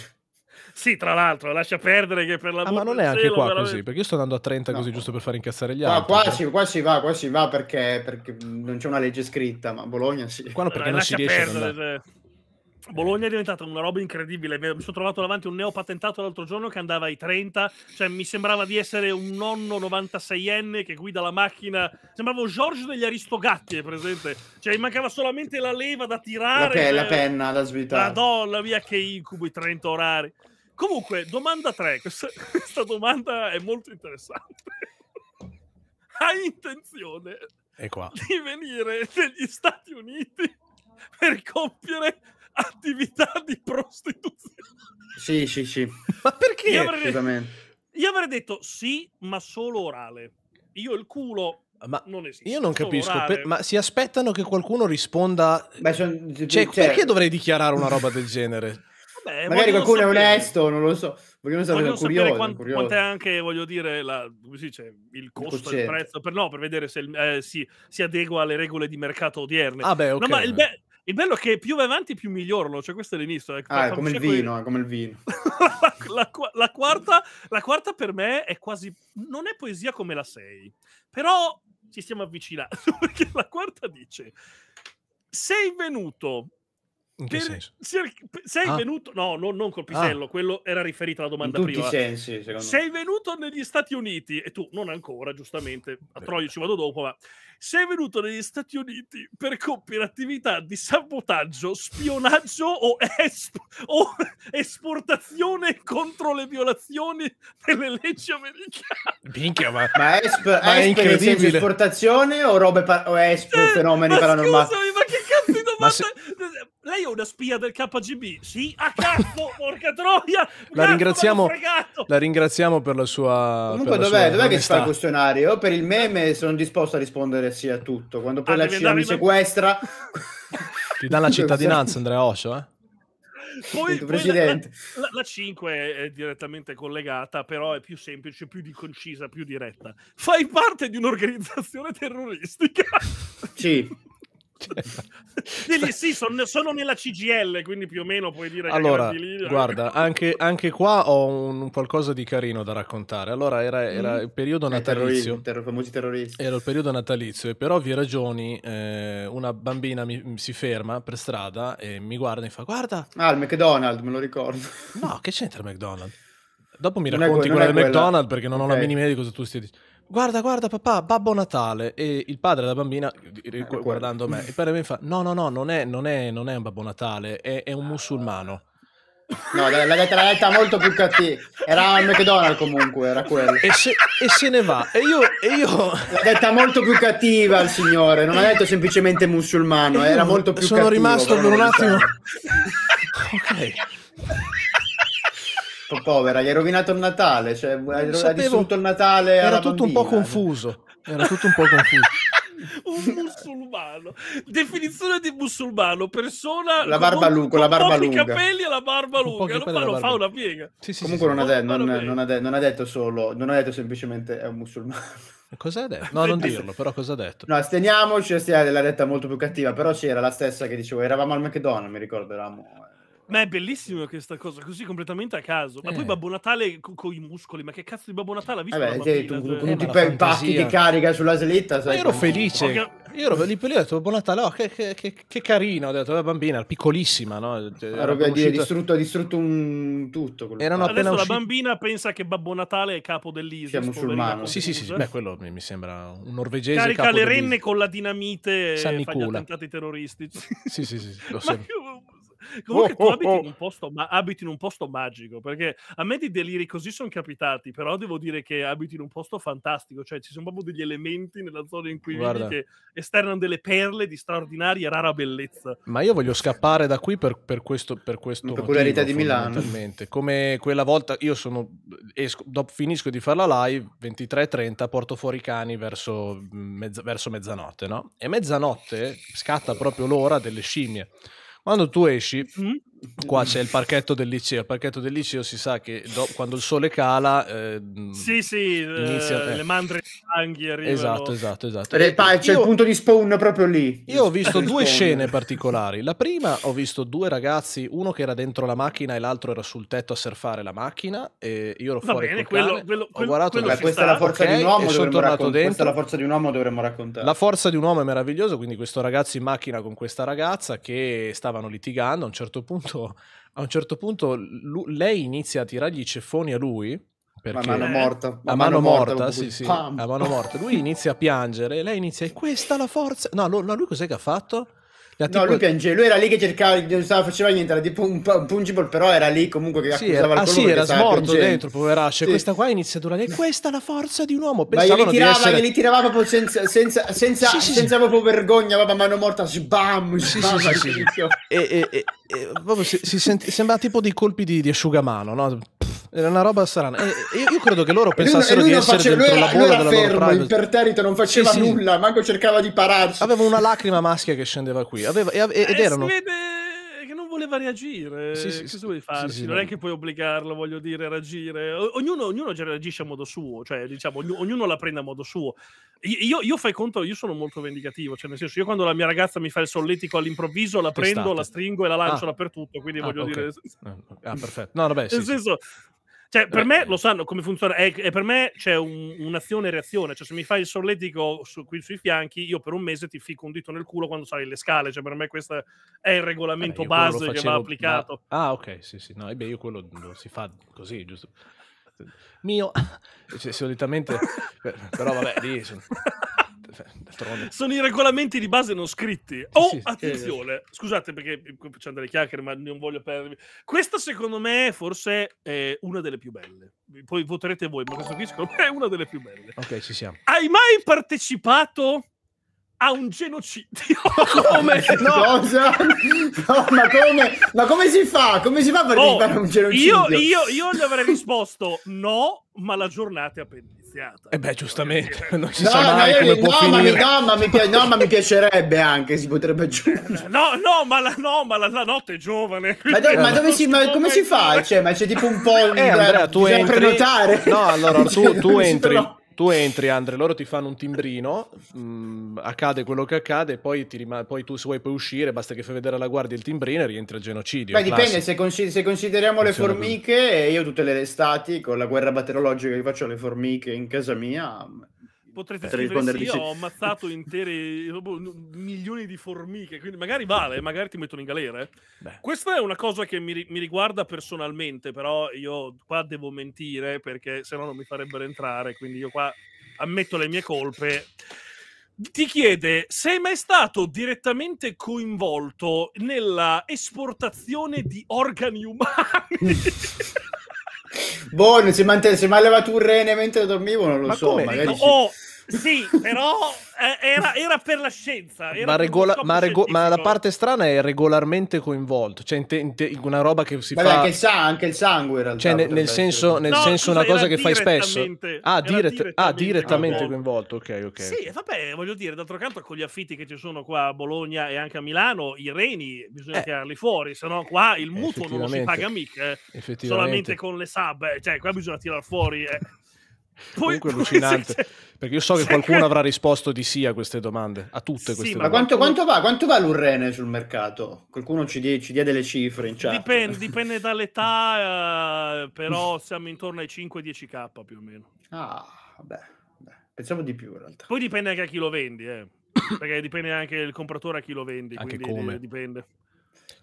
Sì, tra l'altro, lascia perdere che per la ah, Ma non è anche cielo, qua veramente... così, perché io sto andando a 30 no, così giusto per far incassare gli qua, altri. Qua, cioè. si, qua si va, qua si va perché, perché non c'è una legge scritta, ma Bologna sì. Qua no, perché non si riesce perdere, cioè, Bologna è diventata una roba incredibile. Mi sono trovato davanti un neopatentato l'altro giorno che andava ai 30, cioè mi sembrava di essere un nonno 96enne che guida la macchina. Sembravo Giorgio degli Aristogatti, è presente? Cioè, mancava solamente la leva da tirare. La, pe- la penna da svitare. Madonna mia, che incubo i 30 orari. Comunque, domanda 3. Questa, questa domanda è molto interessante. Hai intenzione di venire negli Stati Uniti per compiere attività di prostituzione? Sì, sì, sì. Ma perché? Io avrei, io avrei detto sì, ma solo orale. Io il culo ma non esiste. Io non capisco, per, ma si aspettano che qualcuno risponda. Beh, son, cioè, cioè, perché dovrei dichiarare una roba del genere? Beh, Magari qualcuno sapere. è onesto, non lo so. Vogliamo sapere, voglio curioso, sapere quant- curioso. quanto è anche, voglio dire, la, come si dice, il costo, il, il prezzo, per, no, per vedere se eh, si, si, adegua alle regole di mercato odierne. Ah, beh, okay. No, ma il, be- il bello è che più vai avanti, più migliorano. Cioè, questo è l'inizio. Ecco, ah, è come, vino, di... come il vino, la, la, la, quarta, la quarta per me è quasi... Non è poesia come la 6, però ci stiamo avvicinando, perché la quarta dice... Sei venuto in che per, senso? sei ah. venuto, no, no, non col pisello, ah. quello era riferito alla domanda in tutti prima. Sensi, sei venuto negli Stati Uniti e tu non ancora, giustamente, a Troia ci vado dopo, ma sei venuto negli Stati Uniti per compiere attività di sabotaggio, spionaggio o, esp o esportazione contro le violazioni delle leggi americane. Minchia, ma, ma, esp, ma esp è incredibile. Esportazione o robe o esp eh, fenomeni eh, paranormali? ma 90... Se... Lei è una spia del KGB? Sì, a cazzo, porca troia! La ringraziamo, la ringraziamo per la sua. Comunque, per dov'è, dov'è che si fa il questionario? Io Per il meme sono disposto a rispondere sì a tutto. Quando poi ah, la Cina mi in... sequestra. Ti dà la cittadinanza, Andrea Osho, eh? Poi, poi la, la, la, 5 è direttamente collegata, però è più semplice, più di concisa, più diretta. Fai parte di un'organizzazione terroristica. Sì sì, sono, sono, nella CGL, quindi più o meno puoi dire allora, che lì. Guarda, anche, anche, qua ho un, qualcosa di carino da raccontare. Allora, era, era mm. il periodo eh, natalizio. Terror, famosi terroristi. Era il periodo natalizio e per ovvie ragioni eh, una bambina mi, si ferma per strada e mi guarda e mi fa guarda... Ah, il McDonald's, me lo ricordo. No, che c'entra il McDonald's? Dopo mi racconti quella, quella del McDonald's perché non okay. ho la minima idea di cosa tu stia dicendo guarda, guarda papà, Babbo Natale. E il padre della bambina, eh, guardando me, il padre mi fa, no, no, no, non è, non è, non è un Babbo Natale, è, è un musulmano. No, l'ha detta, l'ha detta molto più cattiva. Era al McDonald's comunque, era quello. E se, e se ne va. E io, e io... L'ha detta molto più cattiva il signore, non ha detto semplicemente musulmano, era molto più sono cattivo. Sono rimasto per un attimo... ok troppo povera, gli hai rovinato il Natale, cioè, hai, eh, sapevo, hai distrutto il Natale. Era tutto bambina, un po' eh. confuso. Era tutto un po' confuso. un musulmano. Definizione di musulmano, persona la barba lunga, con, la barba lunga. i capelli e la barba lunga, non fa, fa una piega. Sì, sì, Comunque sì, non, ha de- non, non, ha de- non, ha detto solo, non ha detto semplicemente è un musulmano. Cosa ha detto? No, non dirlo, però cosa ha detto? No, steniamoci, l'ha detta molto più cattiva, però c'era la stessa che dicevo, eravamo al McDonald's, mi ricordo, eravamo ma è bellissima questa cosa, così completamente a caso. Ma eh. poi Babbo Natale con, con, i muscoli, ma che cazzo di Babbo Natale ha visto? Vabbè, eh sì, tu, tu, tu, tu ti impacchi che carica sulla slitta. Sai, ma io ero felice. Che... Io ero lì per lì ho detto Babbo Natale, oh, che, che, che, che, carino. Ho detto, la bambina, piccolissima, no? Cioè, era uscito... dire, distrutto, ha distrutto un... tutto. Erano Adesso uscito... la bambina pensa che Babbo Natale è capo dell'ISIS. Siamo musulmano. Sì, sì, sì, beh, quello mi, sembra un norvegese. Carica le renne con la dinamite e fa gli attentati terroristici. Sì, sì, sì. Lo ma Comunque oh, tu abiti, oh, oh. In oh. posto, ma, abiti in un posto magico, perché a me dei deliri così sono capitati, però devo dire che abiti in un posto fantastico, cioè ci sono proprio degli elementi nella zona in cui Guarda. vivi che esternano delle perle di straordinaria e rara bellezza. Ma io voglio scappare da qui per, per questo per questo motivo, popolarità di Milano. Come quella volta io sono esco, dopo, finisco di fare la live 23:30 porto fuori i cani verso, mezz- verso mezzanotte, no? E mezzanotte scatta proprio l'ora delle scimmie. Quando tu esci, mm-hmm. Qua c'è il parchetto del liceo. Il parchetto del liceo si sa che do, quando il sole cala. Eh, sì, sì, inizia, eh. le mandre anghi arrivano. Esatto, esatto, esatto. Re, pa, c'è io, il punto di spawn proprio lì. Io ho visto due scene particolari. La prima ho visto due ragazzi, uno che era dentro la macchina e l'altro era sul tetto a surfare la macchina. E io ero Va fuori. Bene, quello, quello, ho guardato quello beh, questa è la forza okay, di un uomo. Sono tornato dentro. Questa è la forza di un uomo, dovremmo raccontare. La forza di un uomo è meravigliosa. Quindi, questo ragazzo in macchina con questa ragazza che stavano litigando a un certo punto quando a un certo punto lui, lei inizia a tirargli i ceffoni a lui, perché a mano eh. morta, a mano, morta, morta sì, sì, a mano morta. Lui inizia a piangere, lei inizia, questa è la forza. No, no, lui cos'è che ha fatto? No, tipo... lui piangeva, lui era lì che cercava, non stava facendo niente, era tipo un, un pungible, però era lì comunque che sì, accusava era, ah, sì, era smorto piangendo. dentro, poveraccio. Sì. Questa qua inizia a durare, questa è la forza di un uomo. Pensavano ma glieli tirava, essere... li tirava proprio senza, senza, senza, sì, senza proprio vergogna, proprio mano morta, sbam, sbam. Sì, sì, sì, e, e, e, proprio si, si sent... sembra tipo dei colpi di, di asciugamano, no? Era una roba strana. E, io credo che loro pensassero lui, lui di essere faceva, dentro era, la bolla della fermo, loro private. imperterrito, non faceva sì, sì. nulla, manco cercava di pararsi. Aveva una lacrima maschia che scendeva qui. Aveva, e, e, ed eh, erano... voleva reagire. Sì, sì, sì, sì non no. è che puoi obbligarlo, voglio dire, a reagire. Ognuno, ognuno reagisce a modo suo, cioè diciamo, ognuno la prende a modo suo. Io, io fai conto, io sono molto vendicativo, cioè nel senso, io quando la mia ragazza mi fa il solletico all'improvviso, la prendo, la stringo e la lancio ah. dappertutto, quindi ah, voglio okay. dire... Ah, perfetto. No, vabbè, nel senso, cioè, per eh. me lo sanno come funziona. E, e per me c'è un, un'azione e reazione. Cioè, se mi fai il solletico su, qui sui fianchi, io per un mese ti fico un dito nel culo quando sali le scale. Cioè, per me questo è il regolamento eh, base facevo, che va applicato. Ma... Ah, ok, sì, sì. No, e beh, io quello lo si fa così, giusto? Mio. Cioè, solitamente... però vabbè, lì... Sono... Cioè, Sono i regolamenti di base non scritti. Oh, sì, eh, attenzione, sì. scusate perché facendo delle chiacchiere, ma non voglio perdermi. Questa, secondo me, forse è una delle più belle. Poi voterete voi, ma questo qui, secondo me, è una delle più belle. Ok, ci siamo. Hai mai partecipato a un genocidio. come? No. no ma, come? ma, come? si fa? Come si fa per partecipare oh, a un genocidio? Io, io, io gli avrei risposto no, ma la giornata è appena iniziata. Eh beh, giustamente, non si no, sa mai no, come può no, finire. Ma, no, ma mi, pi- no, ma mi piacerebbe anche, si potrebbe aggiungere. No, no, ma la, no, ma la, la notte è giovane. Ma, do- ma, dove si, ma come si fa? Cioè, ma c'è tipo un po' un... Eh, Andrea, tu entri... prenotare. No, allora, tu, tu entri tu entri, Andre, loro ti fanno un timbrino, mh, mm, accade quello che accade, poi, rim- poi, tu se vuoi puoi uscire, basta che fai vedere alla guardia il timbrino e rientri al genocidio. Beh, dipende, se, consi- se, consideriamo non le formiche, io tutte le estati, con la guerra batterologica che faccio alle formiche in casa mia, mm, Potrete scrivere rispondere sì, dici... ho ammazzato intere boh, milioni di formiche, quindi magari vale, magari ti mettono in galera. Eh. Questa è una cosa che mi, mi, riguarda personalmente, però io qua devo mentire perché se no non mi farebbero entrare, quindi io qua ammetto le mie colpe. Ti chiede, sei mai stato direttamente coinvolto nella esportazione di organi umani? boh, se mi ha levato un rene mentre dormivo, non lo Ma so. Come? Magari no, oh, sì, però eh, era, era, per la scienza. Ma, regola- ma, rego- ma, la parte strana è regolarmente coinvolto, cioè in te- in te- una roba che si Vabbè, fa... Anche il, sa- anche il sangue in realtà. Cioè, ne- nel senso, nel no, senso una cosa che fai spesso. Ah, dirett- direttamente, ah, ah direttamente coinvolto. coinvolto. ok, ok. Sì, vabbè, voglio dire, d'altro canto con gli affitti che ci sono qua a Bologna e anche a Milano, i reni bisogna eh. tirarli fuori, se no qua il mutuo non lo si paga mica, eh. solamente con le sub, cioè qua bisogna tirar fuori. Eh. Comunque allucinante, perché io so che qualcuno avrà risposto di sì a queste domande, a tutte queste ma domande. Ma quanto, quanto, va, quanto va l'Urrene sul mercato? Qualcuno ci dia, ci dia delle cifre in chat? Dipende, dipende dall'età, eh, però siamo intorno ai 5-10k più o meno. Ah, vabbè, vabbè, pensavo di più in realtà. Poi dipende anche a chi lo vendi, eh. perché dipende anche il compratore a chi lo vendi, anche come. dipende.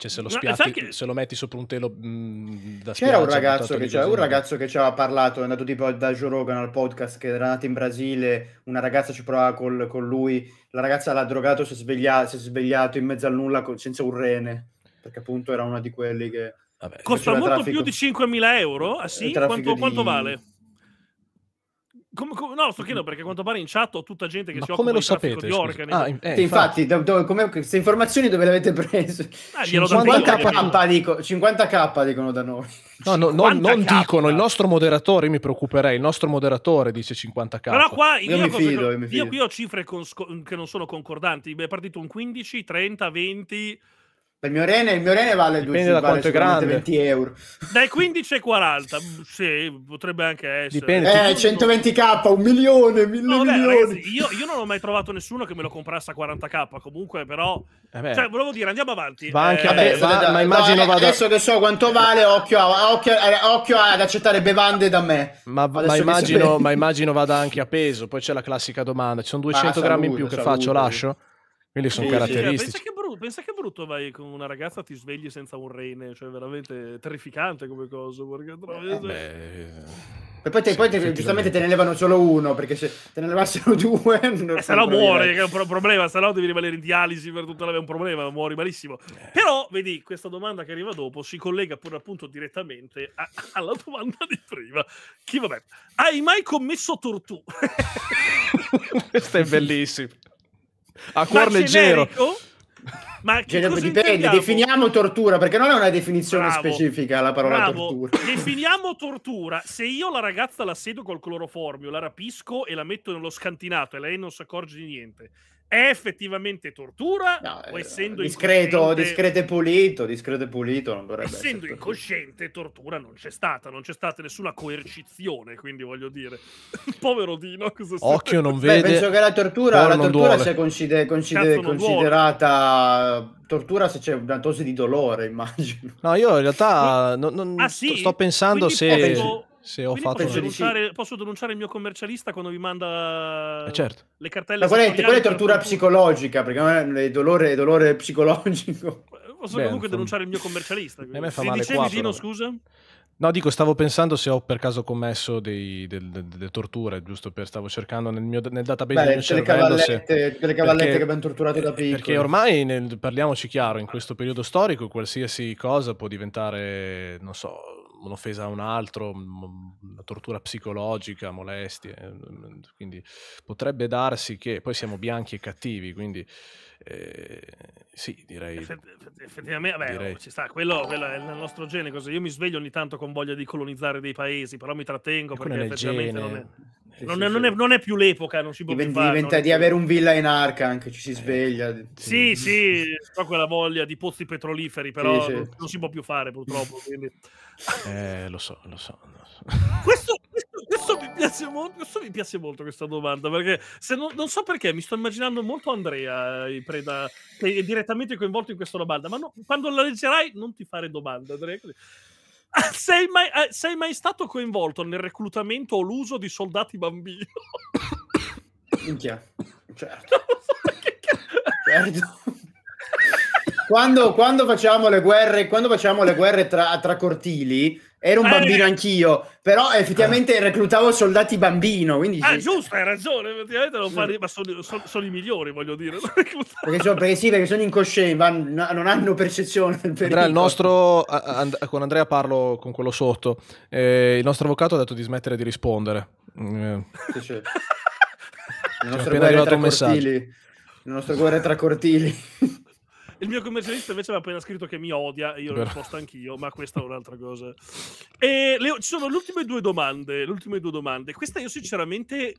Cioè, se lo, spiaffi, no, che... se lo metti sopra un telo mh, mm, da spiaggia... C'era un ragazzo, che, un ragazzo che ci aveva parlato, è andato tipo da Joe Rogan al podcast, che era nato in Brasile, una ragazza ci provava col, con lui, la ragazza l'ha drogato, si è, sveglia, si è svegliato in mezzo al nulla con, senza un rene, perché appunto era una di quelli che... Vabbè, costa molto traffico. più di 5.000 euro? Ah, sì? Quanto, di... quanto vale? Come, come, no, sto chiedendo perché a quanto pare in chat ho tutta gente che Ma si occupa lo sapete, di organi. Ah, eh, infatti, do, do, come, queste informazioni dove le avete prese? Ah, 50K, dico, 50K dicono da noi. No, no, no non dicono, il nostro moderatore, io mi preoccuperei, il nostro moderatore dice 50K. Però qua io, io, mi, fido, che, io, io qui ho cifre con, che non sono concordanti, è partito un 15, 30, 20... Il mio rene, il mio rene vale, 2, da vale quanto grande. 20 euro. Dai 15 ai 40, sì, potrebbe anche essere. Dipende. Eh, 120k, un milione, mille no, vabbè, ragazzi, io, io, non ho mai trovato nessuno che me lo comprasse a 40k, comunque però... Eh cioè, volevo dire, andiamo avanti. Va anche eh, vabbè, va, da, ma immagino no, eh, Adesso che so quanto vale, occhio, a, occhio, a, eh, occhio ad accettare bevande da me. Ma, ma, immagino, ma, immagino, vada anche a peso, poi c'è la classica domanda, ci sono 200 ah, salute, grammi in più che salute. faccio, lascio? Quindi sono sì, caratteristiche. Sì, pensa, che brutto, vai con una ragazza ti svegli senza un rene, cioè veramente terrificante come cosa. Perché... Eh, cioè E poi, te, sì, poi te, giustamente te ne levano solo uno, perché se te ne levassero due... Eh, se no muori, che è un problema, se no devi rimanere in dialisi per tutta la vita, è un problema, muori malissimo. Eh. Però, vedi, questa domanda che arriva dopo si collega pure appunto direttamente a, alla domanda di prima. Chi, vabbè, hai mai commesso tortù? Questa è bellissima a cuor leggero. Ma che cioè, dipende, definiamo tortura perché non è una definizione bravo, specifica la parola bravo. tortura. Definiamo tortura. Se io la ragazza la sedo col cloroformio, la rapisco e la metto nello scantinato e lei non si accorge di niente, è effettivamente tortura no, o eh, essendo discreto, discreto e pulito, discreto e pulito non dovrebbe essendo incosciente tortura non c'è stata, non c'è stata nessuna coercizione, quindi voglio dire povero Dino, cosa occhio non vede, Beh, penso che la tortura, la tortura sia concide, concide, considerata tortura se c'è una dose di dolore immagino no io in realtà non, non ah, sì? sto, pensando quindi se posso se ho fatto posso denunciare, posso denunciare il mio commercialista quando mi manda eh certo. le cartelle. Ma quella è, quella è tortura per... psicologica, perché è dolore, dolore psicologico. Posso Beh, comunque denunciare il mio commercialista. Eh, a me fa male dicevi, qua, Dino, eh. scusa? No, dico, stavo pensando se ho per caso commesso delle torture, giusto per, stavo cercando nel, mio, nel database Beh, del mio cervello. Se, delle cavallette perché, che abbiamo torturato eh, da piccoli. Perché ormai, nel, parliamoci chiaro, in questo periodo storico qualsiasi cosa può diventare, non so, un'offesa a un altro, una tortura psicologica, molestie, eh, quindi potrebbe darsi che poi siamo bianchi e cattivi, quindi eh, sì, direi. Effett- effettivamente, vabbè, direi... ci sta, quello, quello, è il nostro gene. Così. Io mi sveglio ogni tanto con voglia di colonizzare dei paesi, però mi trattengo perché effettivamente non è, non, sì, è, sì. non è, non, è, più l'epoca, non si può Diventa, più fare, diventa di più... avere un villa in arca anche, ci si sveglia. Sì, sì, ho quella voglia di pozzi petroliferi, però non, non, si può più fare purtroppo. Quindi... Eh, lo so, lo so. Questo, questo, questo, mi piace molto, questo mi piace molto questa domanda, perché se non, non so perché mi sto immaginando molto Andrea in preda, che è direttamente coinvolto in questa domanda, ma no, quando la leggerai non ti fare domanda Andrea. Così. Ah, sei mai, ah, sei mai stato coinvolto nel reclutamento o l'uso di soldati bambini? Minchia, certo. certo. Quando, quando, facciamo le guerre, quando facciamo le guerre tra, tra cortili, Ero un eh. bambino anch'io, però ah. effettivamente eh. reclutavo soldati bambino. Quindi... Ah, giusto, hai ragione. Effettivamente non fare, ma sono, sono, sono, i migliori, voglio dire. Perché, sono, perché sì, perché sono incoscienti, non hanno percezione del Andrea, il nostro, and, con Andrea parlo con quello sotto. Eh, il nostro avvocato ha detto di smettere di rispondere. Eh. Sì, sì. Il nostro è arrivato un messaggio. Il nostro cuore tra cortili. Il mio commercialista invece mi ha appena scritto che mi odia e io l'ho risposto anch'io, ma questa è un'altra cosa. E Leo, ci sono le ultime due domande. Le ultime due domande. Questa io sinceramente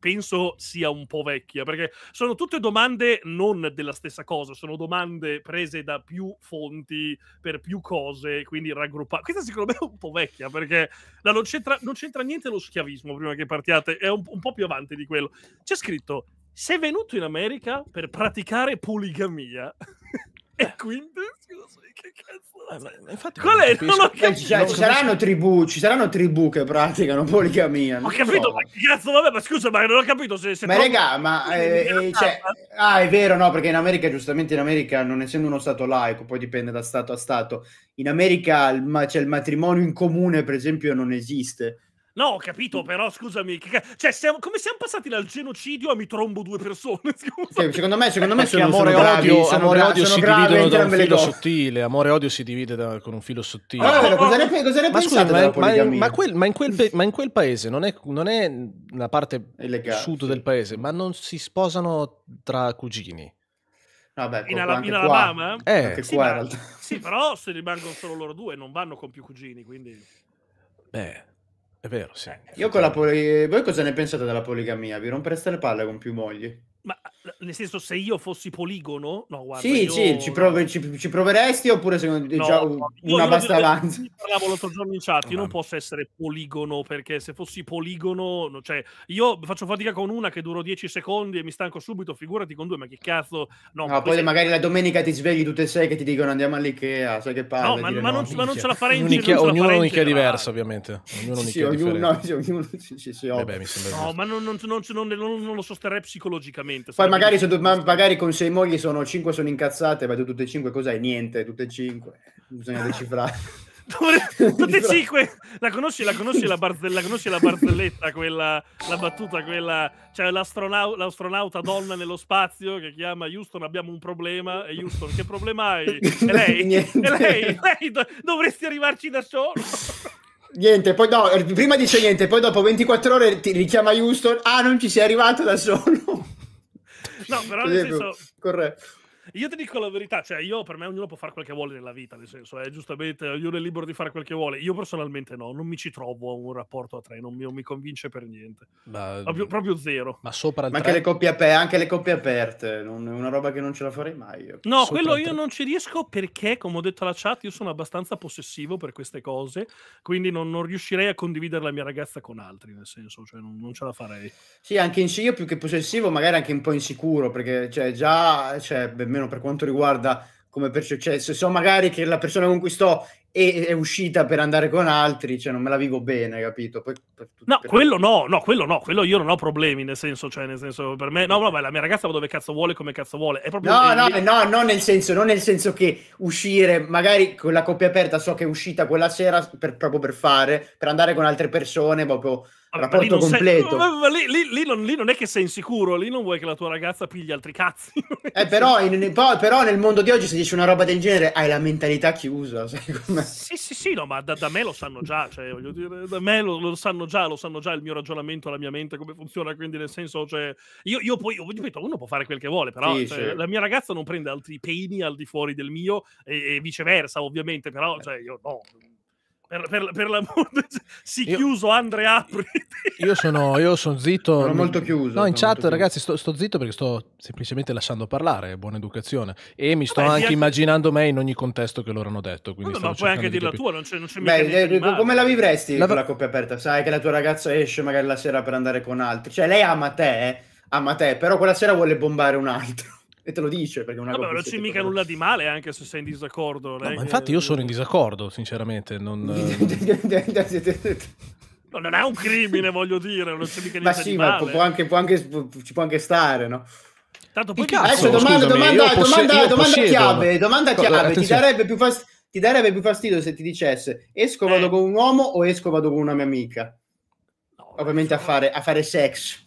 penso sia un po' vecchia, perché sono tutte domande non della stessa cosa, sono domande prese da più fonti per più cose, quindi raggruppate. Questa secondo me è un po' vecchia, perché non c'entra, non, c'entra, niente lo schiavismo prima che partiate, è un, un po' più avanti di quello. C'è scritto sei venuto in America per praticare poligamia. e quindi, scusami, che cazzo? Eh, infatti, Qual è? Non ho Cioè, non ci, saranno tribù, ci saranno tribù che praticano poligamia. Ho capito, so. ma cazzo, vabbè, ma scusa, ma non ho capito se... se ma trovo... regà, ma... Eh, eh, cioè, ah, è vero, no, perché in America, giustamente in America, non essendo uno stato laico, poi dipende da stato a stato, in America il, cioè, il matrimonio in comune, per esempio, non esiste No, ho capito, però scusami. Che... Cioè, siamo... come siamo passati dal genocidio a mi trombo due persone? Scusa. Sì, secondo me, secondo me sono, amore e odio, sono amore gra- odio sono si dividono da un filo sottile. Amore e odio si divide da, con un filo sottile. Ah, allora, cosa, ne, cosa ne ma scusa, ma, ma, ma, quel, ma, in quel ma in quel paese non è, non è la parte Illegale, sud del paese, ma non si sposano tra cugini. Vabbè, in, Ala- in Alabama? Eh. sì, qua, sì, però se rimangono solo loro due, non vanno con più cugini, quindi... Beh, è vero, sì. Eh, io con la poli... Voi cosa ne pensate della poligamia? Vi rompereste le palle con più mogli? Ma nel senso, se io fossi poligono, no, guarda. Sì, io... sì, ci, prov- ci, ci, proveresti oppure secondo te no, già no, una vasta avanza? Parlavo l'altro giorno in chat, io non posso essere poligono perché se fossi poligono, cioè, io faccio fatica con una che duro 10 secondi e mi stanco subito, figurati con due, ma che cazzo. No, ma poi sei... magari la domenica ti svegli tutte e sei che ti dicono andiamo all'Ikea, sai che palle. No, ma, ma, non, ma, non, ce la farei in giro. Ognuno un'Ikea diversa, ovviamente. Ognuno sì, ognuno, sì, ognuno, sì, eh sì, No, ma non, lo sosterrei psicologicamente magari, due, magari, con sei mogli sono cinque sono incazzate, ma tu tutte e cinque cos'hai? Niente, tutte e cinque. Bisogna decifrare. tutte e cinque la conosci, la conosci la, barze- la conosci la barzelletta quella la battuta quella cioè l'astronau- l'astronauta donna nello spazio che chiama Houston abbiamo un problema e Houston che problema hai? e lei, e lei, lei do- dovresti arrivarci da solo Niente, poi no, prima dice niente, poi dopo 24 ore ti richiama Houston. Ah, non ci sei arrivato da solo no, però nel senso... Corretto. Io ti dico la verità, cioè io per me ognuno può fare quel che vuole nella vita, nel senso, è eh, giustamente ognuno è libero di fare quel che vuole. Io personalmente no, non mi ci trovo a un rapporto a tre, non mi, non mi convince per niente. Ma, proprio, proprio, zero. Ma sopra ma anche, le coppie aper- anche le coppie aperte, non, è una roba che non ce la farei mai. Io. No, sopra quello io non ci riesco perché, come ho detto alla chat, io sono abbastanza possessivo per queste cose, quindi non, non riuscirei a condividere la mia ragazza con altri, nel senso, cioè non, non ce la farei. Sì, anche in sé io più che possessivo, magari anche un po' insicuro, perché cioè, già... Cioè, beh, almeno per quanto riguarda come percezione, cioè, so magari che la persona con cui sto è, è, uscita per andare con altri, cioè non me la vivo bene, capito? Poi, per, no, per... quello no, no, quello no, quello io non ho problemi, nel senso, cioè, nel senso, per me, no, vabbè, la mia ragazza va dove cazzo vuole, come cazzo vuole, è proprio... No, no, no, no, nel senso, non nel senso che uscire, magari con la coppia aperta so che è uscita quella sera per, proprio per fare, per andare con altre persone, proprio rapporto completo. Sei, lì, lì, non, lì, non, è che sei insicuro, lì non vuoi che la tua ragazza pigli altri cazzi. eh, però, in, però, nel mondo di oggi se dici una roba del genere hai la mentalità chiusa. Sì, sì, sì, no, ma da, da me lo sanno già, cioè, voglio dire, da me lo, lo, sanno già, lo sanno già il mio ragionamento, la mia mente, come funziona, quindi nel senso, cioè, io, io poi, io, ripeto, uno può fare quel che vuole, però sì, cioè, sì. la mia ragazza non prende altri peni al di fuori del mio e, e viceversa, ovviamente, però, eh. cioè, io no per, per, per l'amore si io, chiuso Andre apri io sono, io sono zitto sono molto chiuso no in chat ragazzi sto, sto, zitto perché sto semplicemente lasciando parlare buona educazione e mi sto Vabbè, anche via... immaginando me in ogni contesto che loro hanno detto quindi Vabbè, ma puoi anche di tua non c'è, non c'è Beh, come la vivresti la... con la coppia aperta sai che la tua ragazza esce magari la sera per andare con altri cioè lei ama te eh? ama te però quella sera vuole bombare un altro e te lo dice perché una Vabbè, non c'è mica nulla di male anche se sei in disaccordo. No, infatti, io sono in disaccordo, sinceramente. Non... No, non è un crimine, voglio dire, non c'è mica ma sì, di male. Ma può anche, può anche, ci può anche stare, no? Tanto poi cazzo, adesso domanda, scusami, domanda, posse- domanda, domanda chiave, domanda chiave, ti, darebbe fast- ti darebbe più fastidio se ti dicesse esco eh. vado con un uomo o esco vado con una mia amica? No, Ovviamente a fare, a fare sex.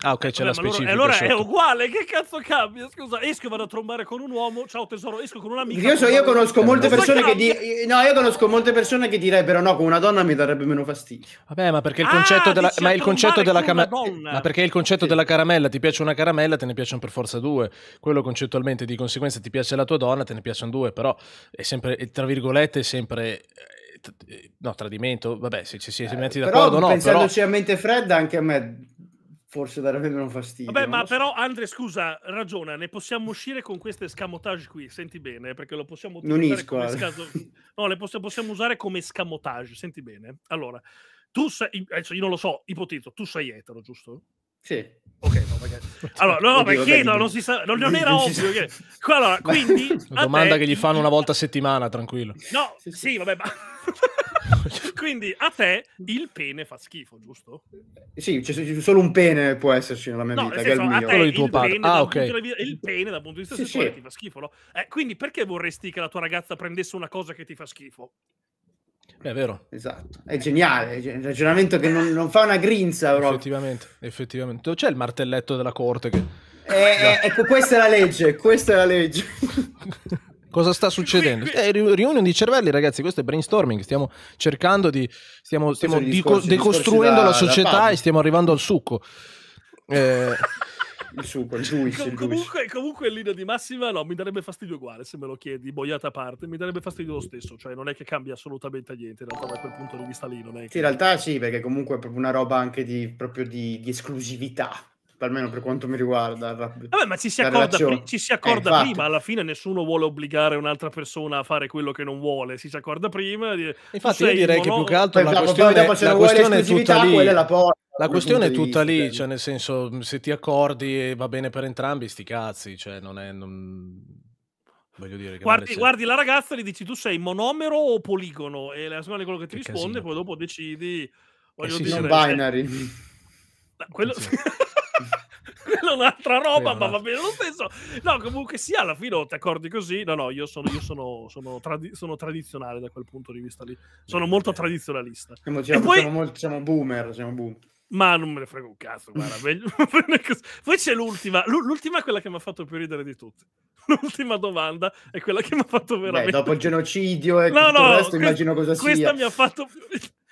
Ah, ok, c'è Vabbè, la specifica. Allora, allora è uguale, che cazzo cambia? Scusa, esco e vado a trombare con un uomo, ciao tesoro, esco con un'amica. Io, so, io conosco molte persone che di... no, io conosco molte persone che direbbero no, con una donna mi darebbe meno fastidio. Vabbè, ma perché il ah, concetto ah, della ma il concetto della caramella Ma perché il concetto sì. della caramella, ti piace una caramella, te ne piacciono per forza due. Quello concettualmente di conseguenza ti piace la tua donna, te ne piacciono due, però è sempre tra virgolette è sempre eh, eh, no, tradimento, vabbè, se ci si è eh, d'accordo, però, no, pensandoci però... a mente fredda anche a me forse darebbe meno fastidio. Vabbè, ma so. però, Andre, scusa, ragiona, ne possiamo uscire con queste escamotage qui, senti bene, perché lo possiamo utilizzare come eh. scaso... No, le possiamo, possiamo usare come escamotage, senti bene. Allora, tu sei, adesso io non lo so, ipotizzo, tu sei etero, giusto? Sì. Ok, no, magari. Allora, no, no, perché chiedo, non, si sa, non, non era ovvio. Che... Allora, quindi... Domanda te... che gli fanno una volta a settimana, tranquillo. No, sì, sì vabbè, ma... Quindi a te il pene fa schifo, giusto? Sì, c'è solo un pene può esserci nella mia no, vita, senso, che è il mio. Quello di tuo padre. ah, okay. il pene dal punto di vista sì, sessuale sì. ti fa schifo, no? eh, quindi perché vorresti che la tua ragazza prendesse una cosa che ti fa schifo? È vero. Esatto. È geniale. È un ragionamento che non, non fa una grinza, però. Effettivamente, effettivamente. C'è il martelletto della corte che... Eh, no. Eh, ecco, questa è la legge, questa è la legge. Cosa sta succedendo? Eh, riunione di cervelli, ragazzi, questo è brainstorming. Stiamo cercando di. Stiamo, stiamo discorsi, decostruendo la società e stiamo arrivando al succo. Eh. il succo, il juice, Com- comunque, comunque in linea di massima no, mi darebbe fastidio uguale se me lo chiedi, boiata a parte, mi darebbe fastidio lo stesso, cioè non è che cambia assolutamente niente in realtà da quel punto di vista lì, non è che... Sì, in realtà sì, perché comunque è proprio una roba anche di, proprio di, di esclusività, almeno per quanto mi riguarda. Vabbè, ma ci si accorda, pri- ci si eh, accorda eh, prima, alla fine nessuno vuole obbligare un'altra persona a fare quello che non vuole, si, si accorda prima. Di... Infatti io direi mono... che più che altro la, la, questione, la questione, è tutta lì. La, la questione è tutta lì, cioè nel senso se ti accordi va bene per entrambi, sti cazzi, cioè non è... Non... Voglio dire guardi, guardi la ragazza e gli dici tu sei monomero o poligono e la seconda di quello che ti che risponde casino. poi dopo decidi... Voglio eh sì, dire, non binary. Quello... quella è un'altra roba, ma va bene lo stesso. No, comunque sia, alla fine oh, ti accordi così. No, no, io sono, io sono, sono, tradi- sono tradizionale da quel punto di vista lì. Sono eh, molto eh. tradizionalista. Siamo, siamo, poi... siamo, molto, siamo boomer, siamo boomer. Ma non me ne frega un cazzo, guarda. Poi c'è l'ultima, l'ultima è quella che mi ha fatto più ridere di tutti. L'ultima domanda è quella che mi ha fatto veramente. Beh, dopo il genocidio e no, tutto no, il resto, que- immagino cosa questa sia. Questa mi ha fatto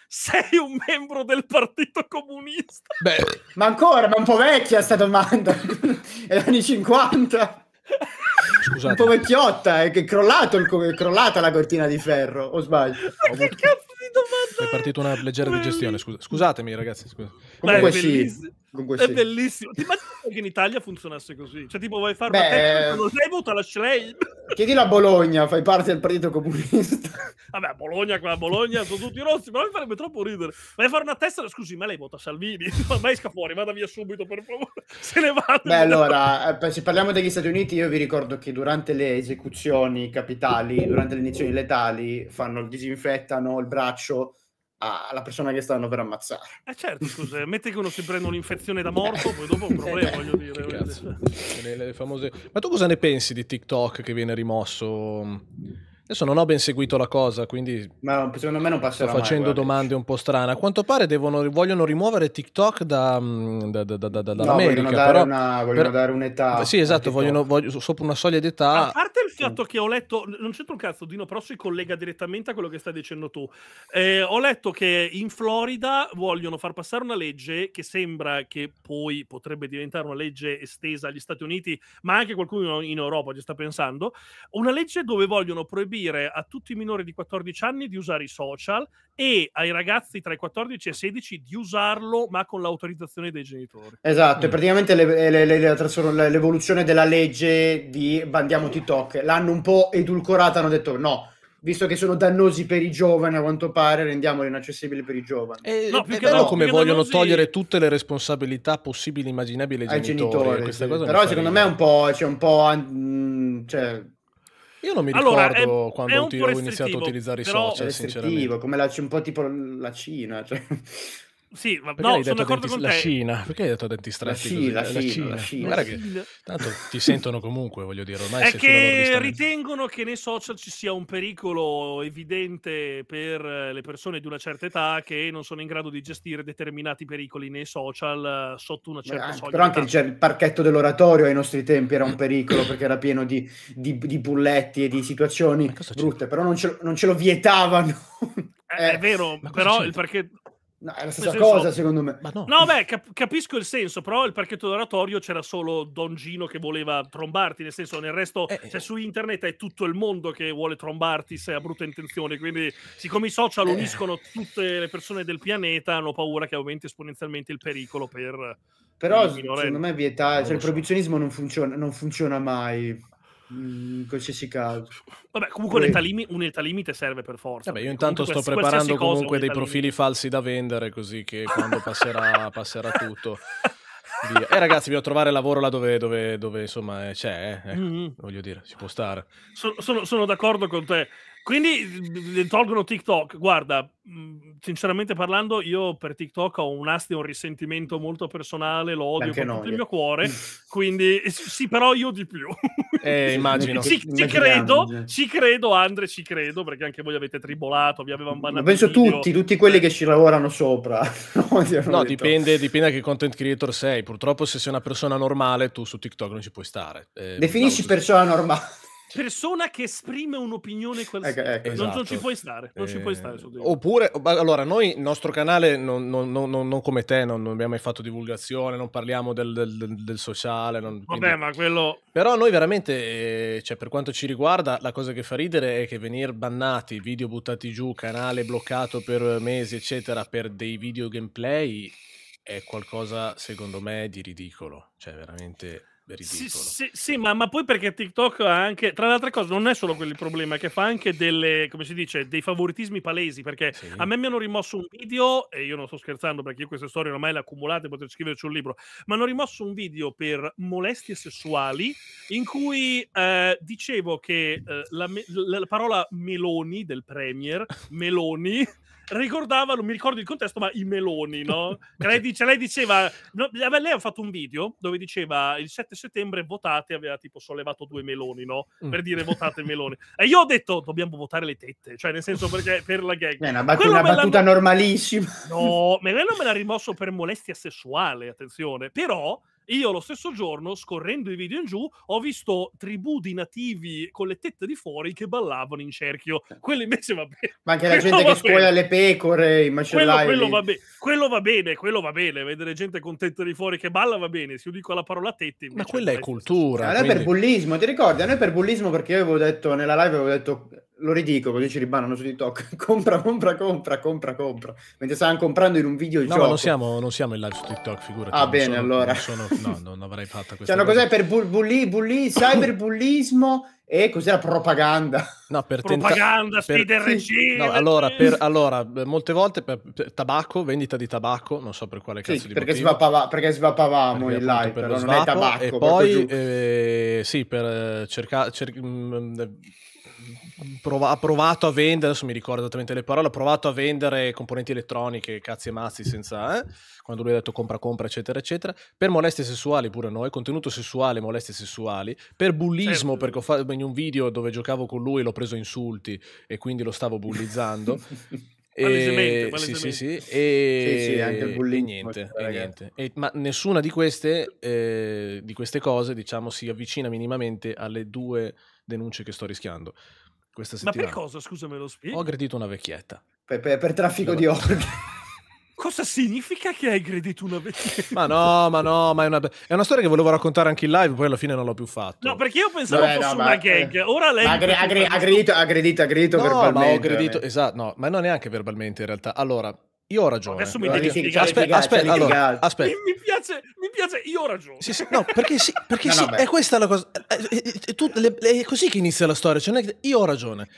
sei un membro del Partito Comunista? Beh, ma ancora, ma un po' vecchia sta domanda. È anni 50. Scusate. Un po' vecchiotta, è, è, crollato il, è crollata la cortina di ferro, o sbaglio? Ma che cazzo di domanda è? È partita una leggera digestione, scusatemi ragazzi. Scusa. Comunque Beh, sì con Comunque è bellissimo. Ti immagini che in Italia funzionasse così? Cioè, tipo, vuoi fare Beh, una tecnica con lo sei, eh, vota la Schley? Chiedi la Bologna, fai parte del partito comunista. Vabbè, Bologna, qua Bologna sono tutti rossi, però mi farebbe troppo ridere. Vai a fare una testa, scusi, ma lei vota Salvini? Ma esca fuori, vada via subito, per favore. Se ne va. Beh, allora, eh, se parliamo degli Stati Uniti, io vi ricordo che durante le esecuzioni capitali, durante le iniezioni letali, fanno disinfettano il braccio alla persona che stanno per ammazzare. Eh certo, scusa, metti che uno si prende un'infezione da morto, poi dopo è un problema, voglio dire. Cioè, le, le famose... Ma tu cosa ne pensi di TikTok che viene rimosso? Adesso non ho ben seguito la cosa, quindi Ma secondo me non passerà sto facendo mai, domande un po' strane. A quanto pare devono, vogliono rimuovere TikTok da, da, da, da, da no, vogliono dare, però, una, vogliono per... dare un'età. Sì, esatto, vogliono, vogliono, sopra una soglia d'età. A parte il fatto che ho letto, non c'entra un cazzo, Dino, però si collega direttamente a quello che stai dicendo tu. Eh, ho letto che in Florida vogliono far passare una legge che sembra che poi potrebbe diventare una legge estesa agli Stati Uniti, ma anche qualcuno in Europa ci sta pensando, una legge dove vogliono proibire proibire a tutti i minori di 14 anni di usare i social e ai ragazzi tra i 14 e i 16 di usarlo ma con l'autorizzazione dei genitori. Esatto, mm. è praticamente le, le, le, l'evoluzione della legge di bandiamo TikTok. L'hanno un po' edulcorata, hanno detto no, visto che sono dannosi per i giovani a quanto pare, rendiamoli inaccessibili per i giovani. Eh, no, più eh, però no, come vogliono dannosi... togliere tutte le responsabilità possibili e immaginabili ai genitori. Ai genitori sì. Però secondo me è un po', cioè, un po' an... cioè, io non mi allora, ricordo è, quando è ho iniziato a utilizzare i social, sinceramente. come la, un po' tipo la Cina. Cioè. Sì, ma perché no, sono d'accordo con te. La Cina, perché hai detto denti stretti? Sì, la, la, Cina, la Cina. Guarda che tanto ti sentono comunque, voglio dire, ormai è che ritengono che nei social ci sia un pericolo evidente per eh, le persone di una certa età che non sono in grado di gestire determinati pericoli nei social eh, sotto una certa Beh, soglia. Però anche il, il parchetto dell'oratorio ai nostri tempi era un pericolo perché era pieno di, di, di bulletti e di situazioni brutte, però non ce, non ce lo vietavano. È, eh, è vero, però il perché No, è la stessa senso, cosa, secondo me. no. no beh, cap- capisco il senso, però il parchetto d'oratorio c'era solo Don Gino che voleva trombarti, nel senso, nel resto, eh, cioè, eh. su internet è tutto il mondo che vuole trombarti se ha brutte intenzioni, quindi siccome i social eh. uniscono tutte le persone del pianeta, hanno paura che aumenti esponenzialmente il pericolo per... Però, secondo me, vietà, cioè, il proibizionismo non funziona, non funziona mai in mm, qualsiasi caso. Vabbè, comunque un'età, limi- un'età, limite serve per forza. Vabbè, io intanto sto preparando comunque dei profili limite. falsi da vendere, così che quando passerà, passerà tutto. E eh, ragazzi, bisogna trovare lavoro là dove, dove, dove insomma eh, c'è, eh, ecco, mm-hmm. voglio dire, si può stare. So- sono, sono d'accordo con te. Quindi tolgono TikTok. Guarda, sinceramente parlando, io per TikTok ho un astio, un risentimento molto personale, lo odio con noi. tutto il mio cuore. Quindi sì, però io di più. Eh, immagino. Ci, ci, credo, ci credo, Andre, ci credo, perché anche voi avete tribolato, vi avevamo bannato. Ma penso tutti, tutti quelli che ci lavorano sopra. no, no dipende, dipende da che content creator sei. Purtroppo se sei una persona normale, tu su TikTok non ci puoi stare. Eh, Definisci diciamo persona normale persona che esprime un'opinione qualsiasi. Ecco, ecco, esatto. non, ci puoi eh, stare, non eh... ci puoi stare. Oppure, allora, noi, il nostro canale, non, non, non come te, non, abbiamo mai fatto divulgazione, non parliamo del, del, del sociale. Vabbè, quindi... ma quello... Però noi veramente, eh, cioè, per quanto ci riguarda, la cosa che fa ridere è che venire bannati, video buttati giù, canale bloccato per mesi, eccetera, per dei video gameplay è qualcosa, secondo me, di ridicolo. Cioè, veramente... Sì, sì, sì ma, ma, poi perché TikTok ha anche, tra le altre cose, non è solo quel problema, che fa anche delle, come si dice, dei favoritismi palesi, perché sì. a me mi hanno rimosso un video, e io non sto scherzando perché io queste storie ormai le accumulate, potete scriverci un libro, ma hanno rimosso un video per molestie sessuali in cui eh, dicevo che eh, la, la, parola Meloni del Premier, Meloni, ricordava, non mi ricordo il contesto, ma i meloni, no? lei, dice, lei, diceva, no, lei ha fatto un video dove diceva il 7 settembre votate, aveva tipo sollevato due meloni, no? Mm. Per dire votate meloni. E io ho detto dobbiamo votare le tette, cioè nel senso perché, per la gag. È una, battu- una battuta normalissima. No, ma lei non me l'ha rimosso per molestia sessuale, attenzione, però... Io lo stesso giorno, scorrendo i video in giù, ho visto tribù di nativi con le tette di fuori che ballavano in cerchio. Quello invece va bene. Ma anche la gente che scuola le pecore, i macellaio. Quello, quello, va quello, va bene, quello va bene. Vedere gente con tette di fuori che balla va bene. Se io dico la parola tette, ma quella è cultura. Allora cioè, quindi... per bullismo, ti ricordi? A noi per bullismo perché io avevo detto nella live, avevo detto lo ridico così ci ribannano su TikTok. compra, compra, compra, compra, compra. Mentre stavano comprando in un video No, non siamo, non siamo in live su TikTok, figurati. Ah, non bene, sono, allora. Non sono, no, non avrei fatto questa. Cioè, cos'è per bull- bulli, bulli, cyberbullismo e cos'era propaganda? No, per propaganda, tenta- per... regime. No, allora, eh. per, allora, molte volte per, per, tabacco, vendita di tabacco, non so per quale sì, cazzo perché di motivo. Svapava, perché svapavamo perché in live, per però non è tabacco. E poi, eh, sì, per eh, cercare... Cer- mm, mm, prov- ha provato a vendere, adesso mi ricordo esattamente le parole, ha provato a vendere componenti elettroniche, cazzi e mazzi, senza, eh? quando lui ha detto compra, compra, eccetera, eccetera, per molestie sessuali pure noi, contenuto sessuale, molestie sessuali, per bullismo, certo. perché ho fatto in un video dove giocavo con lui, l'ho preso insulti e quindi lo stavo bullizzando. E, Sì, sì, sì. E, sì, sì, anche il bullying, e niente, cioè, e niente. E, ma nessuna di queste, eh, di queste cose diciamo, si avvicina minimamente alle due denunce che sto rischiando. Questa settimana. Ma per cosa, scusa, me lo spiego? Ho aggredito una vecchietta. Per, per, per traffico Dove... di organi. Cosa significa che hai aggredito una vecchietta? Ma no, ma no, ma è una, è una, storia che volevo raccontare anche in live, poi alla fine non l'ho più fatto. No, perché io pensavo Vabbè, fosse no, una ma, gag. Eh, Ora lei... Aggre, aggre, aggredito, aggredito, aggredito no, verbalmente. Ma ho aggredito, esatto, no, ma non neanche verbalmente in realtà. Allora, io ho ragione. Adesso mi devi spiegare. Aspetta, aspetta, cioè, allora, aspetta. Mi, piace, mi piace, io ho ragione. Sì, sì, no, perché sì, perché no, sì no, è questa la cosa. È, è, è, è, così che inizia la storia. Cioè, io ho ragione.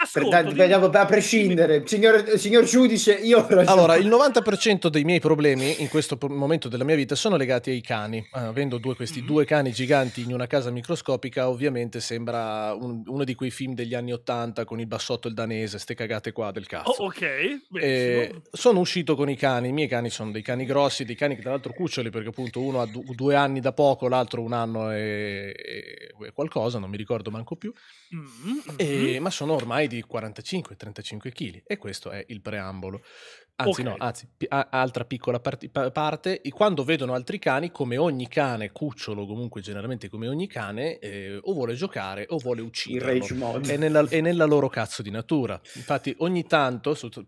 Ascolto, per, per, a prescindere, signor, signor giudice, io... Allora, il 90% dei miei problemi in questo momento della mia vita sono legati ai cani. Ah, avendo due, questi mm-hmm. due cani giganti in una casa microscopica, ovviamente sembra un, uno di quei film degli anni 80 con il bassotto e il danese, ste cagate qua del cazzo. Oh, ok, eh, Sono uscito con i cani, i miei cani sono dei cani grossi, dei cani che tra l'altro cuccioli, perché appunto uno ha du- due anni da poco, l'altro un anno e, e qualcosa, non mi ricordo manco più. Mm-hmm. E, eh, mm. ma sono ormai di 45-35 kg e questo è il preambolo. Anzi, okay. no, anzi, p- altra piccola part- parte, quando vedono altri cani, come ogni cane, cucciolo comunque generalmente come ogni cane, eh, o vuole giocare o vuole uccidere. Il rage mod. È nella, è nella loro cazzo di natura. Infatti ogni tanto, sotto,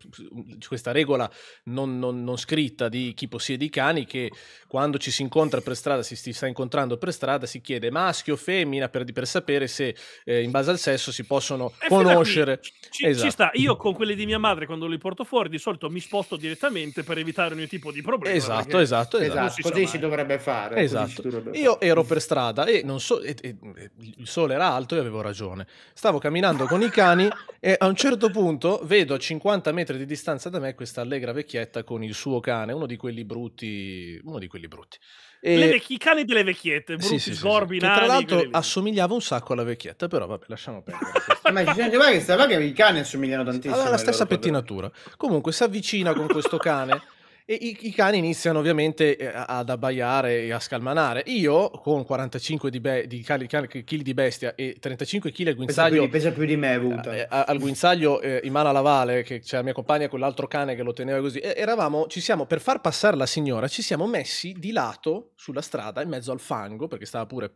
questa regola non, non, non, scritta di chi possiede i cani, che quando ci si incontra per strada, si, si sta incontrando per strada, si chiede maschio o femmina per, per, sapere se eh, in base al sesso si possono eh, conoscere. Ci, esatto. ci sta, io con quelli di mia madre quando li porto fuori di solito mi sposto posto direttamente per evitare ogni tipo di problema. Esatto, esatto, esatto. Si Così si dovrebbe fare. Esatto. Dovrebbe io ero per strada e, non so, e, e, e il sole era alto e avevo ragione. Stavo camminando con i cani e a un certo punto vedo a 50 metri di distanza da me questa allegra vecchietta con il suo cane, uno di quelli brutti, uno di quelli brutti e... Vecchi... I cani delle vecchiette, brutti, sì, sì, sgorbi, sì, sì. tra l'altro assomigliava un sacco alla vecchietta, però vabbè, lasciamo perdere. Ma ci sente che, che i cani assomigliano tantissimo. Allora, la stessa pettinatura. Comunque si avvicina con questo cane E i, i, cani iniziano ovviamente eh, ad abbaiare e a scalmanare. Io, con 45 di be- di cali, cali, kill di bestia e 35 kg al guinzaglio... Pesa più di, me, avuta. Eh, eh, al guinzaglio eh, in mano alla Vale, che c'è la mia compagna con l'altro cane che lo teneva così. eravamo, ci siamo, per far passare la signora, ci siamo messi di lato sulla strada, in mezzo al fango, perché stava pure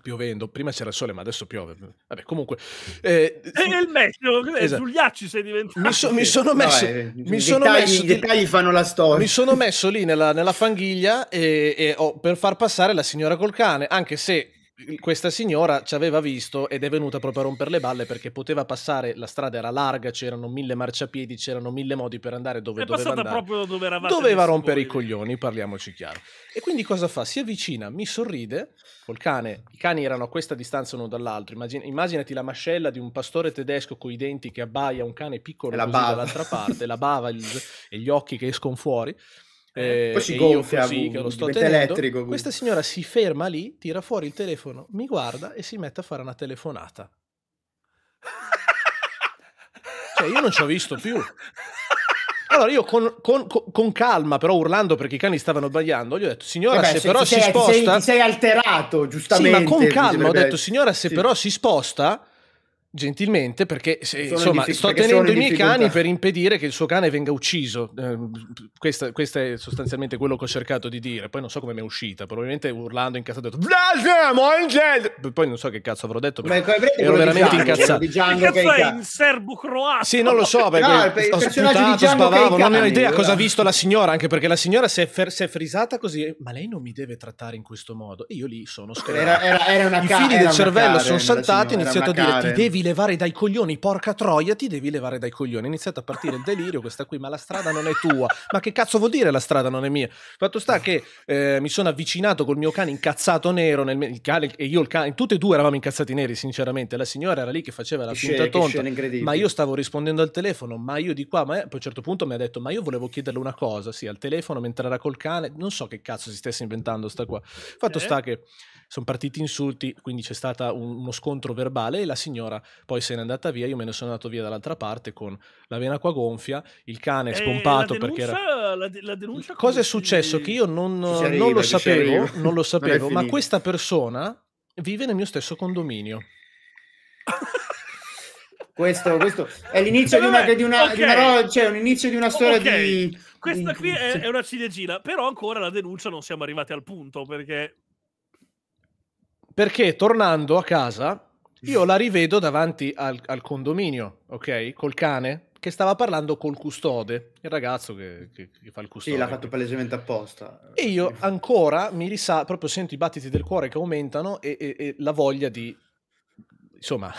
piovendo, prima c'era il sole ma adesso piove, vabbè comunque... Eh, e nel Messico, esatto. Zugliacci sei diventato... Mi, so, mi sono messo... No, eh, mi sono dettagli, messo i dettagli fanno la storia. Mi sono messo lì nella, nella fanghiglia e, e, oh, per far passare la signora col cane, anche se questa signora ci aveva visto ed è venuta proprio a rompere le balle perché poteva passare, la strada era larga, c'erano mille marciapiedi, c'erano mille modi per andare dove è doveva andare. proprio dove eravate. Doveva rompere voi. i coglioni, parliamoci chiaro. E quindi cosa fa? Si avvicina, mi sorride, col cane, i cani erano a questa distanza uno dall'altro, Immagin- immaginati la mascella di un pastore tedesco con i denti che abbaia un cane piccolo dall'altra parte, la bava il- e gli occhi che escono fuori. Eh, eh, Poi si gonfia, così, che lo sto tenendo, elettrico. Questa signora si ferma lì, tira fuori il telefono, mi guarda e si mette a fare una telefonata. cioè, io non ci ho visto più. Allora io con, con, con, calma, però urlando perché i cani stavano sbagliando, gli ho detto, signora, Vabbè, eh se, se, però sei, si sposta... Sei, sei alterato, giustamente. Sì, ma con calma ho detto, signora, se sì. però si sposta, Gentilmente, perché se, insomma, diffic- sto tenendo i miei cani per impedire che il suo cane venga ucciso. Eh, questa, questa, è sostanzialmente quello che ho cercato di dire. Poi non so come mi è uscita, probabilmente urlando incazzato. Ho detto, Angel! Poi non so che cazzo avrò detto. Ma ero veramente Django, incazzato. Di Django è in serbo croato. Sì, non lo so perché no, ho sputato, spavavo, non ho idea cosa ha visto la signora. Anche perché la signora si è, fer- si è, frisata così. Ma lei non mi deve trattare in questo modo. E io lì sono scritto. I figli del cervello sono saltati e ho iniziato a dire: Ti devi levare dai coglioni, porca troia, ti devi levare dai coglioni. È iniziato a partire il delirio, questa qui, ma la strada non è tua. Ma che cazzo vuol dire la strada non è mia? Fatto sta che eh, mi sono avvicinato col mio cane incazzato nero, nel, il cane, e io il cane, tutti e due eravamo incazzati neri, sinceramente. La signora era lì che faceva la finta tonta, ma io stavo rispondendo al telefono, ma io di qua, ma eh, poi a un certo punto mi ha detto, ma io volevo chiederle una cosa, sì, al telefono mentre era col cane, non so che cazzo si stesse inventando sta qua. Fatto eh. sta che sono partiti insulti, quindi c'è stato un, uno scontro verbale e la signora poi se n'è andata via, io me ne sono andato via dall'altra parte con la vena qua gonfia, il cane è eh, spompato eh, denuncia, perché era... La, la denuncia Cosa è successo? Che io non, arriva, non lo sapevo, non lo sapevo non ma questa persona vive nel mio stesso condominio. Questo, questo, è l'inizio di una, di una, okay. di una cioè, un inizio di una storia okay. di questa qui è, è, una ciliegina però ancora la denuncia non siamo arrivati al punto perché perché tornando a casa io mm. la rivedo davanti al, al condominio, ok? Col cane che stava parlando col custode, il ragazzo che, che, che fa il custode. Sì, l'ha fatto palesemente apposta. E io ancora mi risa, proprio sento i battiti del cuore che aumentano e, e, e la voglia di, insomma,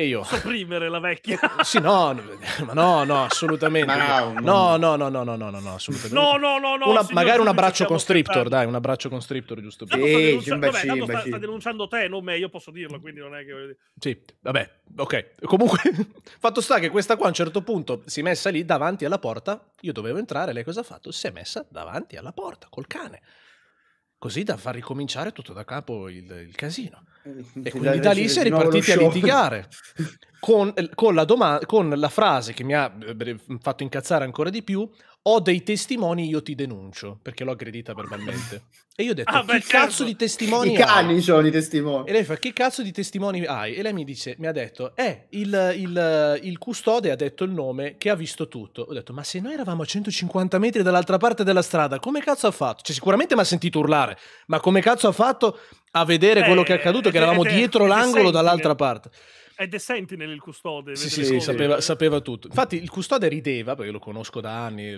e io... Sopprimere la vecchia. sì, no, no, no, no assolutamente. no, no, no, no, no, no, no, no, assolutamente. No, no, no, no. Una, signor, magari un abbraccio con striptor dai, un abbraccio con striptor giusto per... dire sta, vabbè, tanto sta, sta denunciando te, non me, io posso dirlo, quindi non è che... Sì, vabbè, ok. Comunque, fatto sta che questa qua a un certo punto si è messa lì davanti alla porta, io dovevo entrare, lei cosa ha fatto? Si è messa davanti alla porta, col cane. Così da far ricominciare tutto da capo il, il casino. Eh, e quindi da lì si è ripartiti a litigare con, con, la doma- con la frase che mi ha eh, fatto incazzare ancora di più: ho dei testimoni, io ti denuncio, perché l'ho aggredita verbalmente. E io ho detto, ah, che certo. cazzo di testimoni I cani hai? sono i testimoni. E lei fa, che cazzo di testimoni hai? E lei mi dice, mi ha detto, eh, il, il, il custode ha detto il nome che ha visto tutto. Ho detto, ma se noi eravamo a 150 metri dall'altra parte della strada, come cazzo ha fatto? Cioè, sicuramente mi ha sentito urlare, ma come cazzo ha fatto a vedere eh, quello che è accaduto, eh, che eravamo eh, dietro l'angolo dall'altra parte? è The Sentinel il custode. Sì, sì, sapeva, sapeva, tutto. Infatti il custode rideva, perché lo conosco da anni,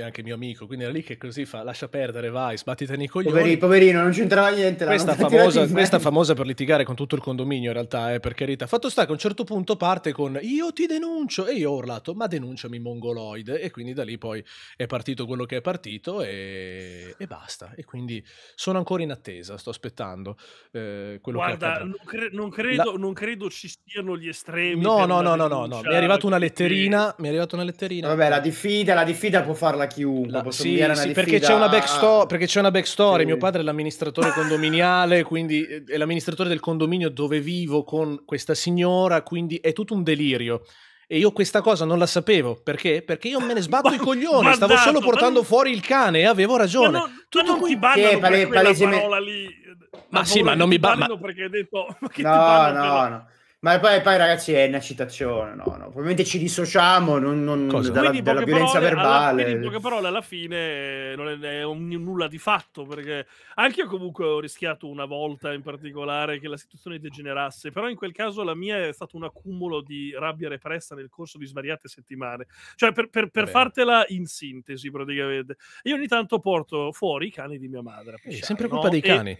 anche mio amico, quindi era lì che così fa, lascia perdere, vai, sbattitene i coglioni. Poverino, poverino non c'entrava niente. Questa, famosa, questa famosa, per litigare con tutto il condominio in realtà, eh, per carità. Fatto sta che a un certo punto parte con io ti denuncio, e io ho urlato, ma denunciami mongoloide, e quindi da lì poi è partito quello che è partito e, e basta. E quindi sono ancora in attesa, sto aspettando eh, quello Guarda, che accadrà. non, cre- non credo, La... non credo ci sia siano gli estremi. No, no, no, no, no, no. Mi è arrivata una letterina. Mi è arrivata una letterina. Vabbè, la diffida, la diffida può farla chiunque. La, sì, sì perché, c'è una backstory, ah. perché c'è una backstory. Sì. Mio padre è l'amministratore condominiale, quindi è l'amministratore del condominio dove vivo con questa signora, quindi è tutto un delirio. E io questa cosa non la sapevo perché? Perché io me ne sbatto ma, i coglioni. Stavo dato, solo portando ma... fuori il cane e avevo ragione. Ma non, Tutto non qui... ti bannano sì, per pale, quella palesemente... parola lì. Ma sì, ma non mi bannano. Ma... Perché hai detto. Ma che no, no, no. Ma poi, poi, ragazzi è una citazione, no, no. probabilmente ci dissociamo non, non, dalla, dalla violenza parole, verbale. Alla, in poche parole alla fine eh, non è, è un, nulla di fatto, perché anche io comunque ho rischiato una volta in particolare che la situazione degenerasse, però in quel caso la mia è stato un accumulo di rabbia repressa nel corso di svariate settimane. Cioè per, per, per fartela in sintesi praticamente, io ogni tanto porto fuori i cani di mia madre. È eh, sempre colpa no? dei cani. E,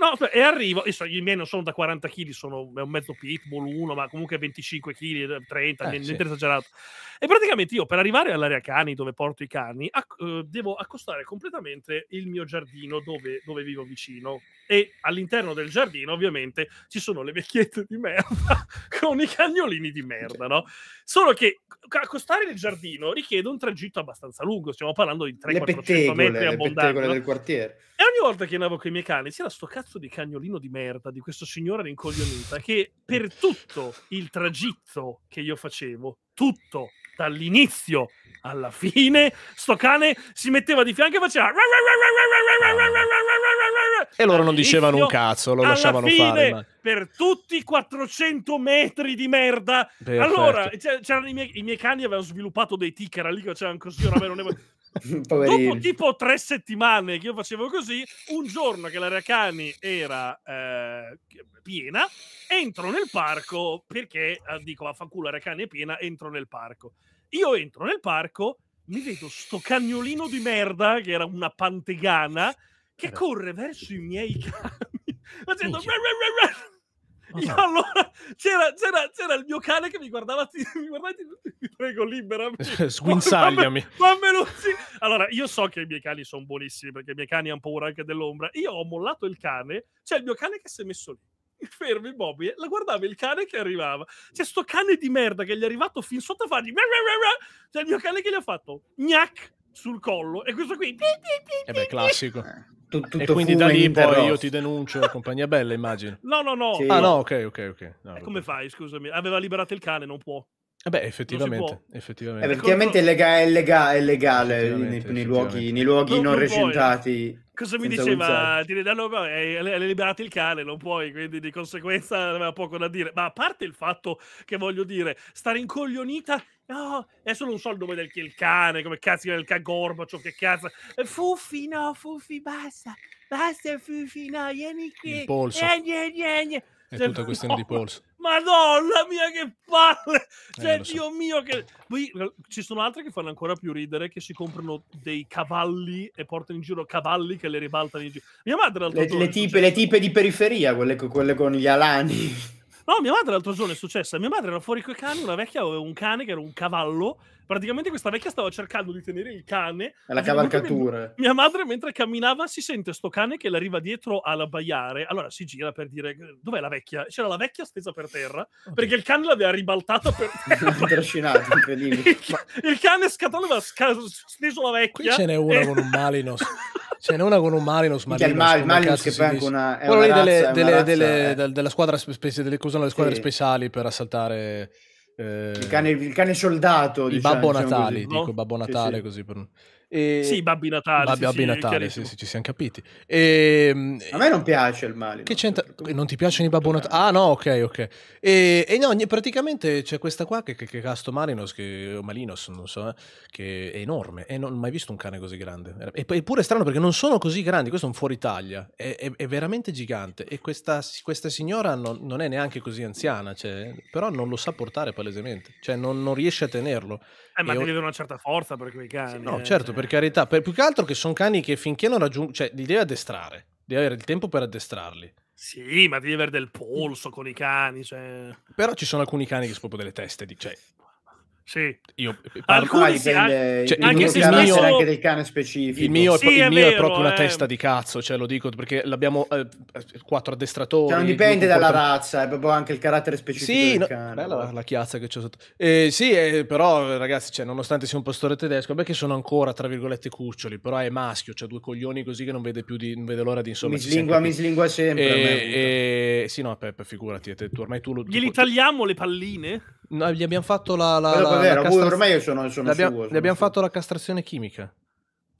no, e arrivo, so, i miei non sono da 40 kg, sono un mezzo pitbull, uno, ma comunque 25 kg, 30, eh, niente sì. esagerato. E praticamente io per arrivare all'area cani dove porto i cani acc- eh, devo accostare completamente il mio giardino dove, dove, vivo vicino. E all'interno del giardino ovviamente ci sono le vecchiette di merda con i cagnolini di merda, no? Solo che accostare il giardino richiede un tragitto abbastanza lungo, stiamo parlando di 300-400 metri abbondanti. No? del quartiere. E ogni volta che andavo con i miei cani c'era sto cazzo di cagnolino di merda di questo signore rincoglionita che per tutto il tragitto che io facevo tutto dall'inizio alla fine sto cane si metteva di fianco e faceva e loro non dicevano un cazzo lo lasciavano fare per tutti i 400 metri di merda allora c'erano i miei, cani avevano sviluppato dei ticker lì che facevano così oramai non Dopo tipo tre settimane che io facevo così, un giorno che l'area cani era eh, piena, entro nel parco perché eh, dico vaffanculo, l'area cani è piena, entro nel parco. Io entro nel parco, mi vedo sto cagnolino di merda, che era una pantegana, che eh. corre verso i miei cani, facendo... Io allora c'era, c'era, c'era, il mio cane che mi guardava, ti, mi guardava, ti, ti prego, liberami. Eh, Sguinzagliami. Fammelo, Allora, io so che i miei cani sono buonissimi perché i miei cani hanno paura anche dell'ombra. Io ho mollato il cane, c'è il mio cane che si è messo lì fermo immobile, la guardava il cane che arrivava. C'è sto cane di merda che gli è arrivato fin sotto a fargli. C'è il mio cane che gli ha fatto gnac sul collo e questo qui. E eh beh, classico. Eh tu, tutto e quindi da lì poi io ti denuncio compagnia bella immagino no no no sì. ah no ok ok ok no, come fai scusami aveva liberato il cane non può eh beh, effettivamente, effettivamente. Eh, effettivamente è, lega- è, lega- è legale effettivamente, nei, effettivamente. Nei, luoghi, nei, luoghi, non, non recintati. Cosa mi Senza diceva? Dire, no, no, hai liberato il cane, non puoi, quindi di conseguenza aveva poco da dire. Ma a parte il fatto che voglio dire, stare incoglionita, no, oh, adesso non so il nome del il cane, come cazzo è il cagorbacio, che cazzo. Eh, Fuffi, no, Fuffi, basta, basta, Fuffi, no, vieni qui. Il polso. Eh, eh, eh, è cioè, tutta questione no, di polso. Madonna mia, che palle! Eh, cioè, eh, so. Dio mio, che... Poi eh, ci sono altre che fanno ancora più ridere, che si comprano dei cavalli e portano in giro cavalli che le ribaltano in giro. Mia madre... Le, le, tipe, le tipe di periferia, quelle, quelle con gli alani. No, mia madre l'altro giorno è successa. Mia madre era fuori coi cani, una vecchia aveva un cane che era un cavallo. Praticamente questa vecchia stava cercando di tenere il cane. È la cavalcatura. Mia madre mentre camminava si sente sto cane che l'arriva dietro all'abbaiare. Allora si gira per dire dov'è la vecchia? C'era la vecchia stesa per terra perché il cane l'aveva ribaltata per terra. Trascinato, incredibile. Il, il cane scatolava sca- steso la vecchia. Qui ce n'è una e... con un malino. Ce cioè, n'è una con un Marinus, ma il, Mal, il Marinus che poi anche una, è una razza, delle, delle, razza, delle, eh. delle, della squadra specie, delle, usano le squadre sì. speciali per assaltare eh, il, cane, il cane soldato, il diciamo, Babbo diciamo Natale, diciamo dico Babbo Natale sì, sì. così per e... Sì, Babbi Natale. Babbi, sì, sì, Natale, sì, sì, ci siamo capiti. E... Ehm, a me non piace il male. Che c'entra... Non ti piacciono i Babbo Natale? Ah, no, ok, ok. E, e no, praticamente c'è questa qua che, che, che Casto Marinos, che, Malinos, non so, eh, che è enorme. E non ho mai visto un cane così grande. Eppure è strano perché non sono così grandi, questo è un fuori Italia. È, è, è veramente gigante. E questa, questa signora non, non, è neanche così anziana, cioè, però non lo sa portare palesemente. Cioè, non, non riesce a tenerlo. Eh, ma devi avere una certa forza per quei cani. Sì, eh, no, eh, certo, per carità. Per, più che altro che sono cani che finché non raggiungono... Cioè, li devi addestrare. Devi avere il tempo per addestrarli. Sì, ma devi avere del polso con i cani. Cioè... Però ci sono alcuni cani che sono proprio delle teste. Di, cioè, sì. Io parlo Alcuni, dipende, cioè, anche se il mio, anche del cane specifico. Il mio, sì, il è, mio vero, è, proprio una eh. testa di cazzo, cioè lo dico perché l'abbiamo eh, quattro addestratori. Cioè, non dipende dalla quattro... razza, è proprio anche il carattere specifico sì, del cane. bella la chiazza che c'ho sotto. Eh, sì, eh, però ragazzi, cioè, nonostante sia un pastore tedesco, beh che sono ancora tra virgolette cuccioli, però è maschio, cioè due coglioni così che non vede più di, non vede l'ora di insomma. mi slingua sempre. E, e, eh, eh, sì, no, Peppe, figurati, te, tu, ormai tu lo. Glieli tagliamo le palline? No, gli abbiamo fatto la, la, la vero, castra... ormai io sono, sono abbiamo, suo. Sono abbiamo suo. fatto la castrazione chimica.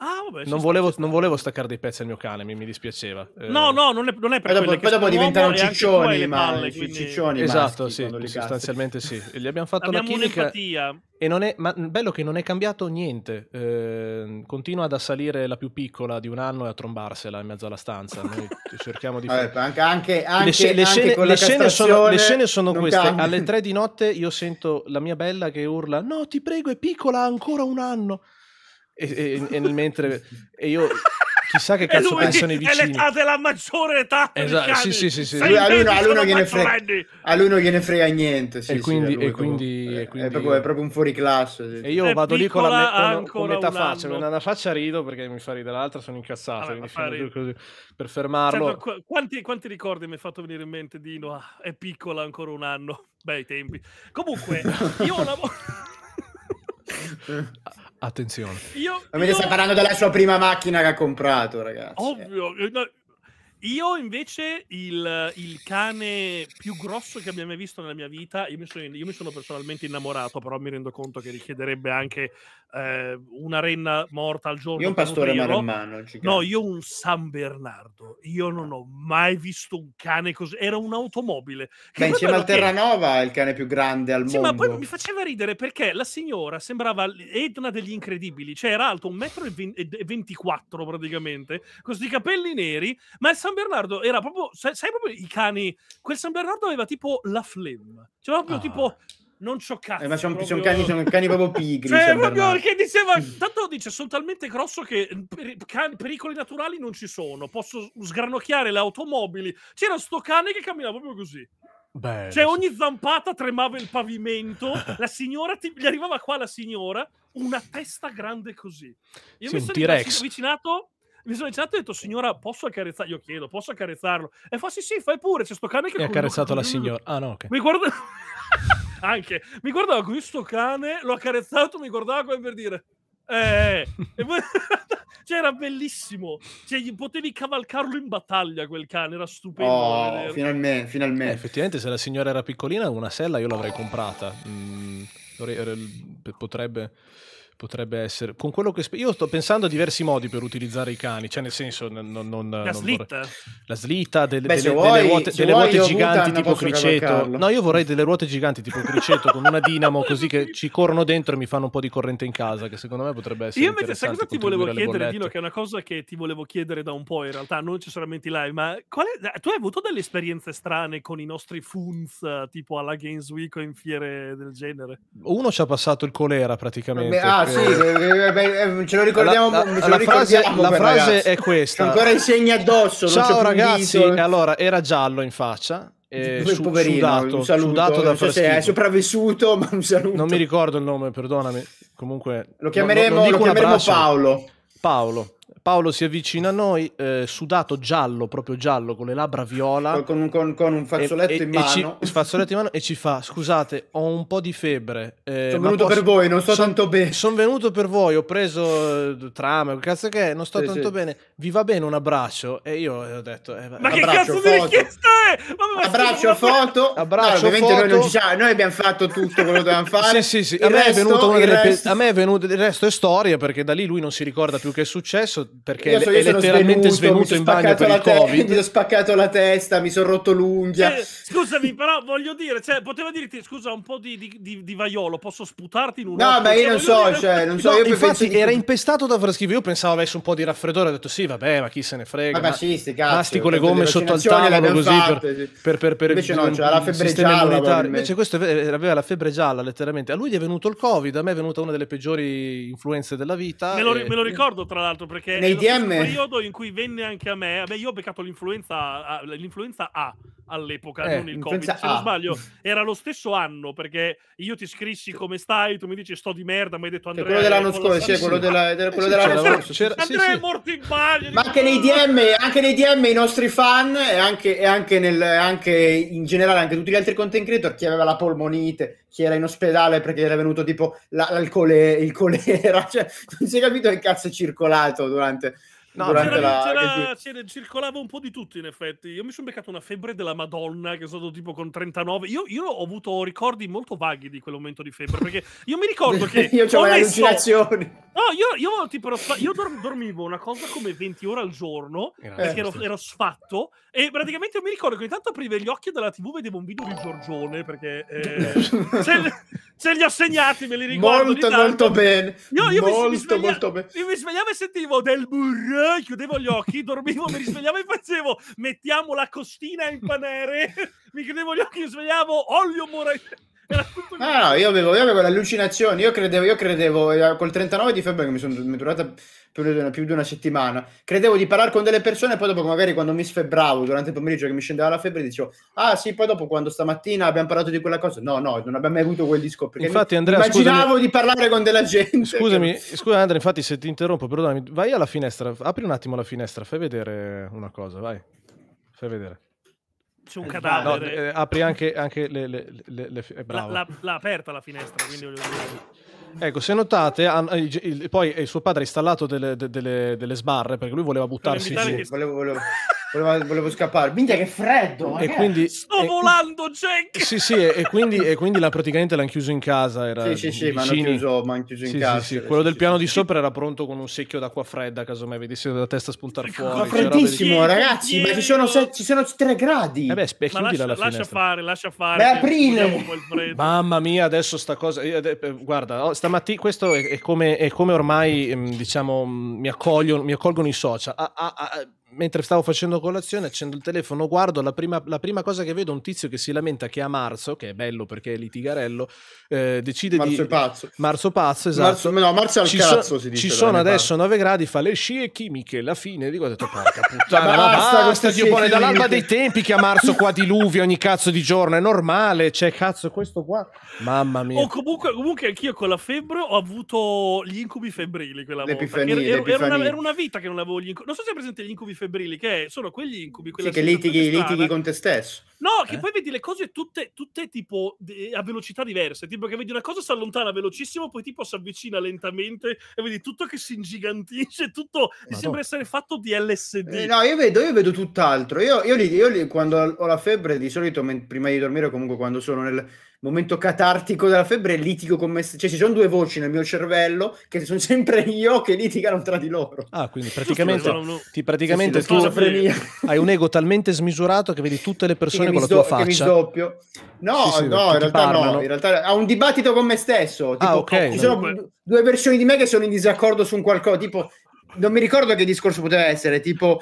Ah, vabbè, non, volevo, non, volevo, staccare dei pezzi al mio cane, mi, mi dispiaceva. Eh, no, no, non è, non è per quello. Poi dopo diventano ciccioni, ma palle, quindi... ciccioni Esatto, sì, sostanzialmente sì. E gli abbiamo fatto abbiamo una chimica... E non è, ma bello che non è cambiato niente. Eh, continua ad assalire la più piccola di un anno e a trombarsela in mezzo alla stanza. Noi cerchiamo di fare. anche, anche, le, sc- le, scene, le scene, sono, le scene sono queste. Cambia. Alle tre di notte io sento la mia bella che urla: No, ti prego, è piccola, ha ancora un anno e, e, nel mentre e io chissà che cazzo lui, pensano i vicini. È l'età della maggiore età. Esatto, sì, sì, sì, sì. Lui, a, lui, a, lui non gliene frega, a lui non gliene frega niente. Sì, e quindi, e quindi, e quindi... È, proprio, è proprio un fuoriclasse. Sì. E io è vado lì con la me, con, con metà faccia. Anno. Una faccia rido perché mi fa ridere l'altra, sono incazzato. Vabbè, così, per fermarlo. Certo, qu- quanti, quanti, ricordi mi hai fatto venire in mente Dino? Ah, è piccola ancora un anno. Bei tempi. Comunque, io ho una... Attenzione. Io, Ovviamente io... sta parlando della sua prima macchina che ha comprato, ragazzi. Ovvio. Eh, no, io invece il, il, cane più grosso che abbia mai visto nella mia vita, io mi, sono, io mi sono personalmente innamorato, però mi rendo conto che richiederebbe anche eh, una renna morta al giorno. Io un pastore maremmano. No, io un San Bernardo. Io non ho mai visto un cane così. Era un'automobile. Beh, insieme al Terranova è il cane più grande al sì, mondo. ma poi mi faceva ridere perché la signora sembrava Edna degli Incredibili. Cioè era alto 1,24 m praticamente, con questi capelli neri, ma il San San Bernardo era proprio, sai, sai, proprio i cani, quel San Bernardo aveva tipo la flemma, cioè proprio ah. tipo non c'ho cazzo. Eh, ma sono, proprio... cani, sono cani proprio pigri. Cioè, proprio perché diceva, tanto dice, sono talmente grosso che mm, per, can, pericoli naturali non ci sono, posso sgranocchiare le automobili. C'era sto cane che camminava proprio così. Bello. Cioè ogni zampata tremava il pavimento, la signora, ti, gli arrivava qua la signora, una testa grande così. Io sì, mi sono avvicinato mi sono iniziato e ho detto, signora, posso accarezzarlo? Io chiedo, posso accarezzarlo? E fa, sì, sì, fai pure, c'è sto cane che... Mi ha accarezzato la signora. Ah, no, ok. Mi guarda... Anche. Mi guardava con questo cane, l'ho accarezzato, mi guardava come per dire... Eh, eh. e poi... cioè, era bellissimo. Cioè, potevi cavalcarlo in battaglia quel cane, era stupendo. Oh, finalmente, finalmente. Eh, effettivamente, se la signora era piccolina, una sella io l'avrei comprata. Mm, potrebbe potrebbe essere. Con quello che io sto pensando a diversi modi per utilizzare i cani, cioè nel senso non, non, la, slitta. la slitta, del, Beh, delle, vuoi, delle, ruote, delle ruote giganti tipo criceto. No, io vorrei delle ruote giganti tipo criceto con una dinamo così che ci corrono dentro e mi fanno un po' di corrente in casa, che secondo me potrebbe essere... Io invece sai cosa ti volevo chiedere, Dino, che è una cosa che ti volevo chiedere da un po' in realtà, non necessariamente live, ma è... Eh, tu hai avuto delle esperienze strane con i nostri funz eh, tipo alla Games Week o in fiere del genere? Uno ci ha passato il colera praticamente. Beh, ah, Ah, sì, eh. Eh, eh, ce lo ricordiamo. La, la, la frase, ricordiamo, la frase è questa: ancora i segni addosso. Ciao, ragazzi. E allora era giallo in faccia. Eh, su, poverino, un saluto da so è sopravvissuto, ma un saluto. Non mi ricordo il nome, perdonami. Comunque, lo chiameremo, no, lo chiameremo Paolo. Paolo. Paolo si avvicina a noi, eh, sudato giallo, proprio giallo, con le labbra viola. Con, con, con un fazzoletto e, in e, mano. E ci, fazzoletto in mano e ci fa, scusate, ho un po' di febbre. Eh, sono venuto posso... per voi, non sto son, tanto bene. Sono venuto per voi, ho preso eh, trame, cazzo che è, non sto sì, tanto sì. bene. Vi va bene un abbraccio? E io eh, ho detto... Eh, ma che cazzo foto. di richiesta è? Ma abbraccio, foto. Abbraccio, no, foto. Noi, noi abbiamo fatto tutto quello che dovevamo fare. sì, sì, sì. A me, resto, a me è venuto... Il resto è storia, perché da lì lui non si ricorda più che è successo perché so, è letteralmente svenuto, svenuto in bagno per il te- covid mi ho spaccato la testa mi sono rotto l'unghia eh, scusami però voglio dire cioè, poteva dirti scusa un po' di, di, di, di vaiolo posso sputarti in un no occhio, ma io cioè, non, so, dire... cioè, non so no, infatti era di... impestato da freschivo io pensavo avesse un po' di raffreddore ho detto sì vabbè ma chi se ne frega ma, ma sì sti cazzo basti con le gomme sotto al tavolo così fatte, per, sì. per, per, per, invece no c'era la febbre gialla invece questo eh, aveva la febbre gialla letteralmente a lui gli è venuto il covid a me è venuta una delle peggiori influenze della vita me lo ricordo tra l'altro perché nei DM... periodo in cui venne anche a me, beh, io ho beccato l'influenza, l'influenza A all'epoca, eh, non il Covid, a. se non sbaglio, era lo stesso anno perché io ti scrissi come stai, tu mi dici sto di merda, mi hai detto Andrea... quello dell'anno scorso, sì, quello, della, ah, del, quello sì, dell'anno scorso. Andrea sì, è morto in bagno. Ma anche nei, DM, anche nei DM i nostri fan e anche, e anche, nel, anche in generale anche tutti gli altri content creator, chi aveva la polmonite chi era in ospedale perché era venuto tipo l'alcol, il colera, cioè non si è capito che cazzo è circolato durante No, c'era, la... c'era, c'era, circolava un po' di tutto in effetti. Io mi sono beccato una febbre della Madonna che sono tipo con 39. Io, io, ho avuto ricordi molto vaghi di quel momento di febbre perché io mi ricordo che. io ho le allucinazioni. No, io, io, tipo, ero, io dormivo una cosa come 20 ore al giorno eh, perché ero, ero, sfatto e praticamente io mi ricordo che ogni tanto aprivo gli occhi dalla TV vedevo un video di Giorgione perché. Eh, cioè, se li ho segnati, me li ricordo. Molto, molto bene. Io, io molto, mi, sveglia... molto bene. Io mi svegliavo e sentivo del burro, chiudevo gli occhi, dormivo, mi risvegliavo e facevo mettiamo la costina in panere, mi chiudevo gli occhi, mi svegliavo, olio morale. No, no, ah, io avevo, io avevo l'allucinazione, io credevo, io credevo, col 39 di febbraio che mi sono è durata più di, una, più di, una, settimana, credevo di parlare con delle persone e poi dopo magari quando mi sfebbravo durante il pomeriggio che mi scendeva la febbre dicevo, ah sì, poi dopo quando stamattina abbiamo parlato di quella cosa, no, no, non abbiamo mai avuto quel discorso, infatti, Andrea, immaginavo scusami, di parlare con della gente. Scusami, che... scusa Andrea, infatti se ti interrompo, perdonami, vai alla finestra, apri un attimo la finestra, fai vedere una cosa, vai, fai vedere su un eh, cadavere. No, eh, eh, apri anche, anche le, le, le, le eh, L'ha aperta la finestra, quindi voglio dire. Ecco, se notate, poi il eh, suo padre ha installato delle, delle, delle sbarre perché lui voleva buttarsi giù. Che... Volevo, volevo. volevo, volevo scappare. Minchia, che freddo! E quindi, Sto e, volando, Jack! Sì, sì, e, e quindi, e quindi la, praticamente l'hanno chiuso in casa. Era sì, sì, sì, ma hanno chiuso, chiuso in sì, casa. Sì, sì. Quello del piano di sopra era pronto con un secchio d'acqua fredda, casomai vedessi la testa spuntare fuori. Ma cioè, freddissimo, ragazzi, ma ci sono, ci sono 3 gradi. Vabbè, eh beh, spe- ma lascia, lascia fare, lascia fare. Beh, aprile! Mamma mia, adesso sta cosa... Eh, guarda, oh, stamattina questo è, come, è come ormai, mm, diciamo, mm, mi, accogliono, mi accolgono i social. A, ah, a, ah, a, ah, mentre stavo facendo colazione, accendo il telefono, guardo, la prima, la prima, cosa che vedo è un tizio che si lamenta che a marzo, che è bello perché è litigarello, eh, decide marzo di... Marzo pazzo. Marzo pazzo, esatto. Marzo, no, marzo al ci cazzo so, si dice. Ci sono adesso parte. 9 gradi, fa le scie chimiche, la fine, dico, ho detto, porca puttana, cioè, ma basta, ma basta Dio buono, è dall'alba dei tempi che a marzo qua diluvia ogni cazzo di giorno, è normale, c'è cioè, cazzo questo qua, mamma mia. O comunque, comunque anch'io con la febbre ho avuto gli incubi febbrili quella volta. era, era, era, una, era, una, vita che non avevo gli incubi, non so se è presente gli incubi febbrili febbrili, che sono quegli incubi. Sì, che litighi, litighi, con te stesso. No, eh? che poi vedi le cose tutte, tutte tipo a velocità diverse, tipo che vedi una cosa si allontana velocissimo, poi tipo si avvicina lentamente e vedi tutto che si ingigantisce, tutto Madonna. sembra essere fatto di LSD. Eh, no, io vedo, io vedo tutt'altro. Io, io, io, io quando ho la febbre di solito prima di dormire, comunque quando sono nel momento catartico della febbre, litico con me. Cioè, ci sono due voci nel mio cervello che sono sempre io che litigano tra di loro. Ah, quindi praticamente, Ti, praticamente sì, sì, tu hai un ego talmente smisurato che vedi tutte le persone sì, con la tua do- faccia. Che mi sdoppio. No, sì, no, in realtà no, in realtà ha un dibattito con me stesso. Ah, tipo, ah, ok. Ci sono due versioni di me che sono in disaccordo su un qualcosa. Tipo, non mi ricordo che discorso poteva essere. Tipo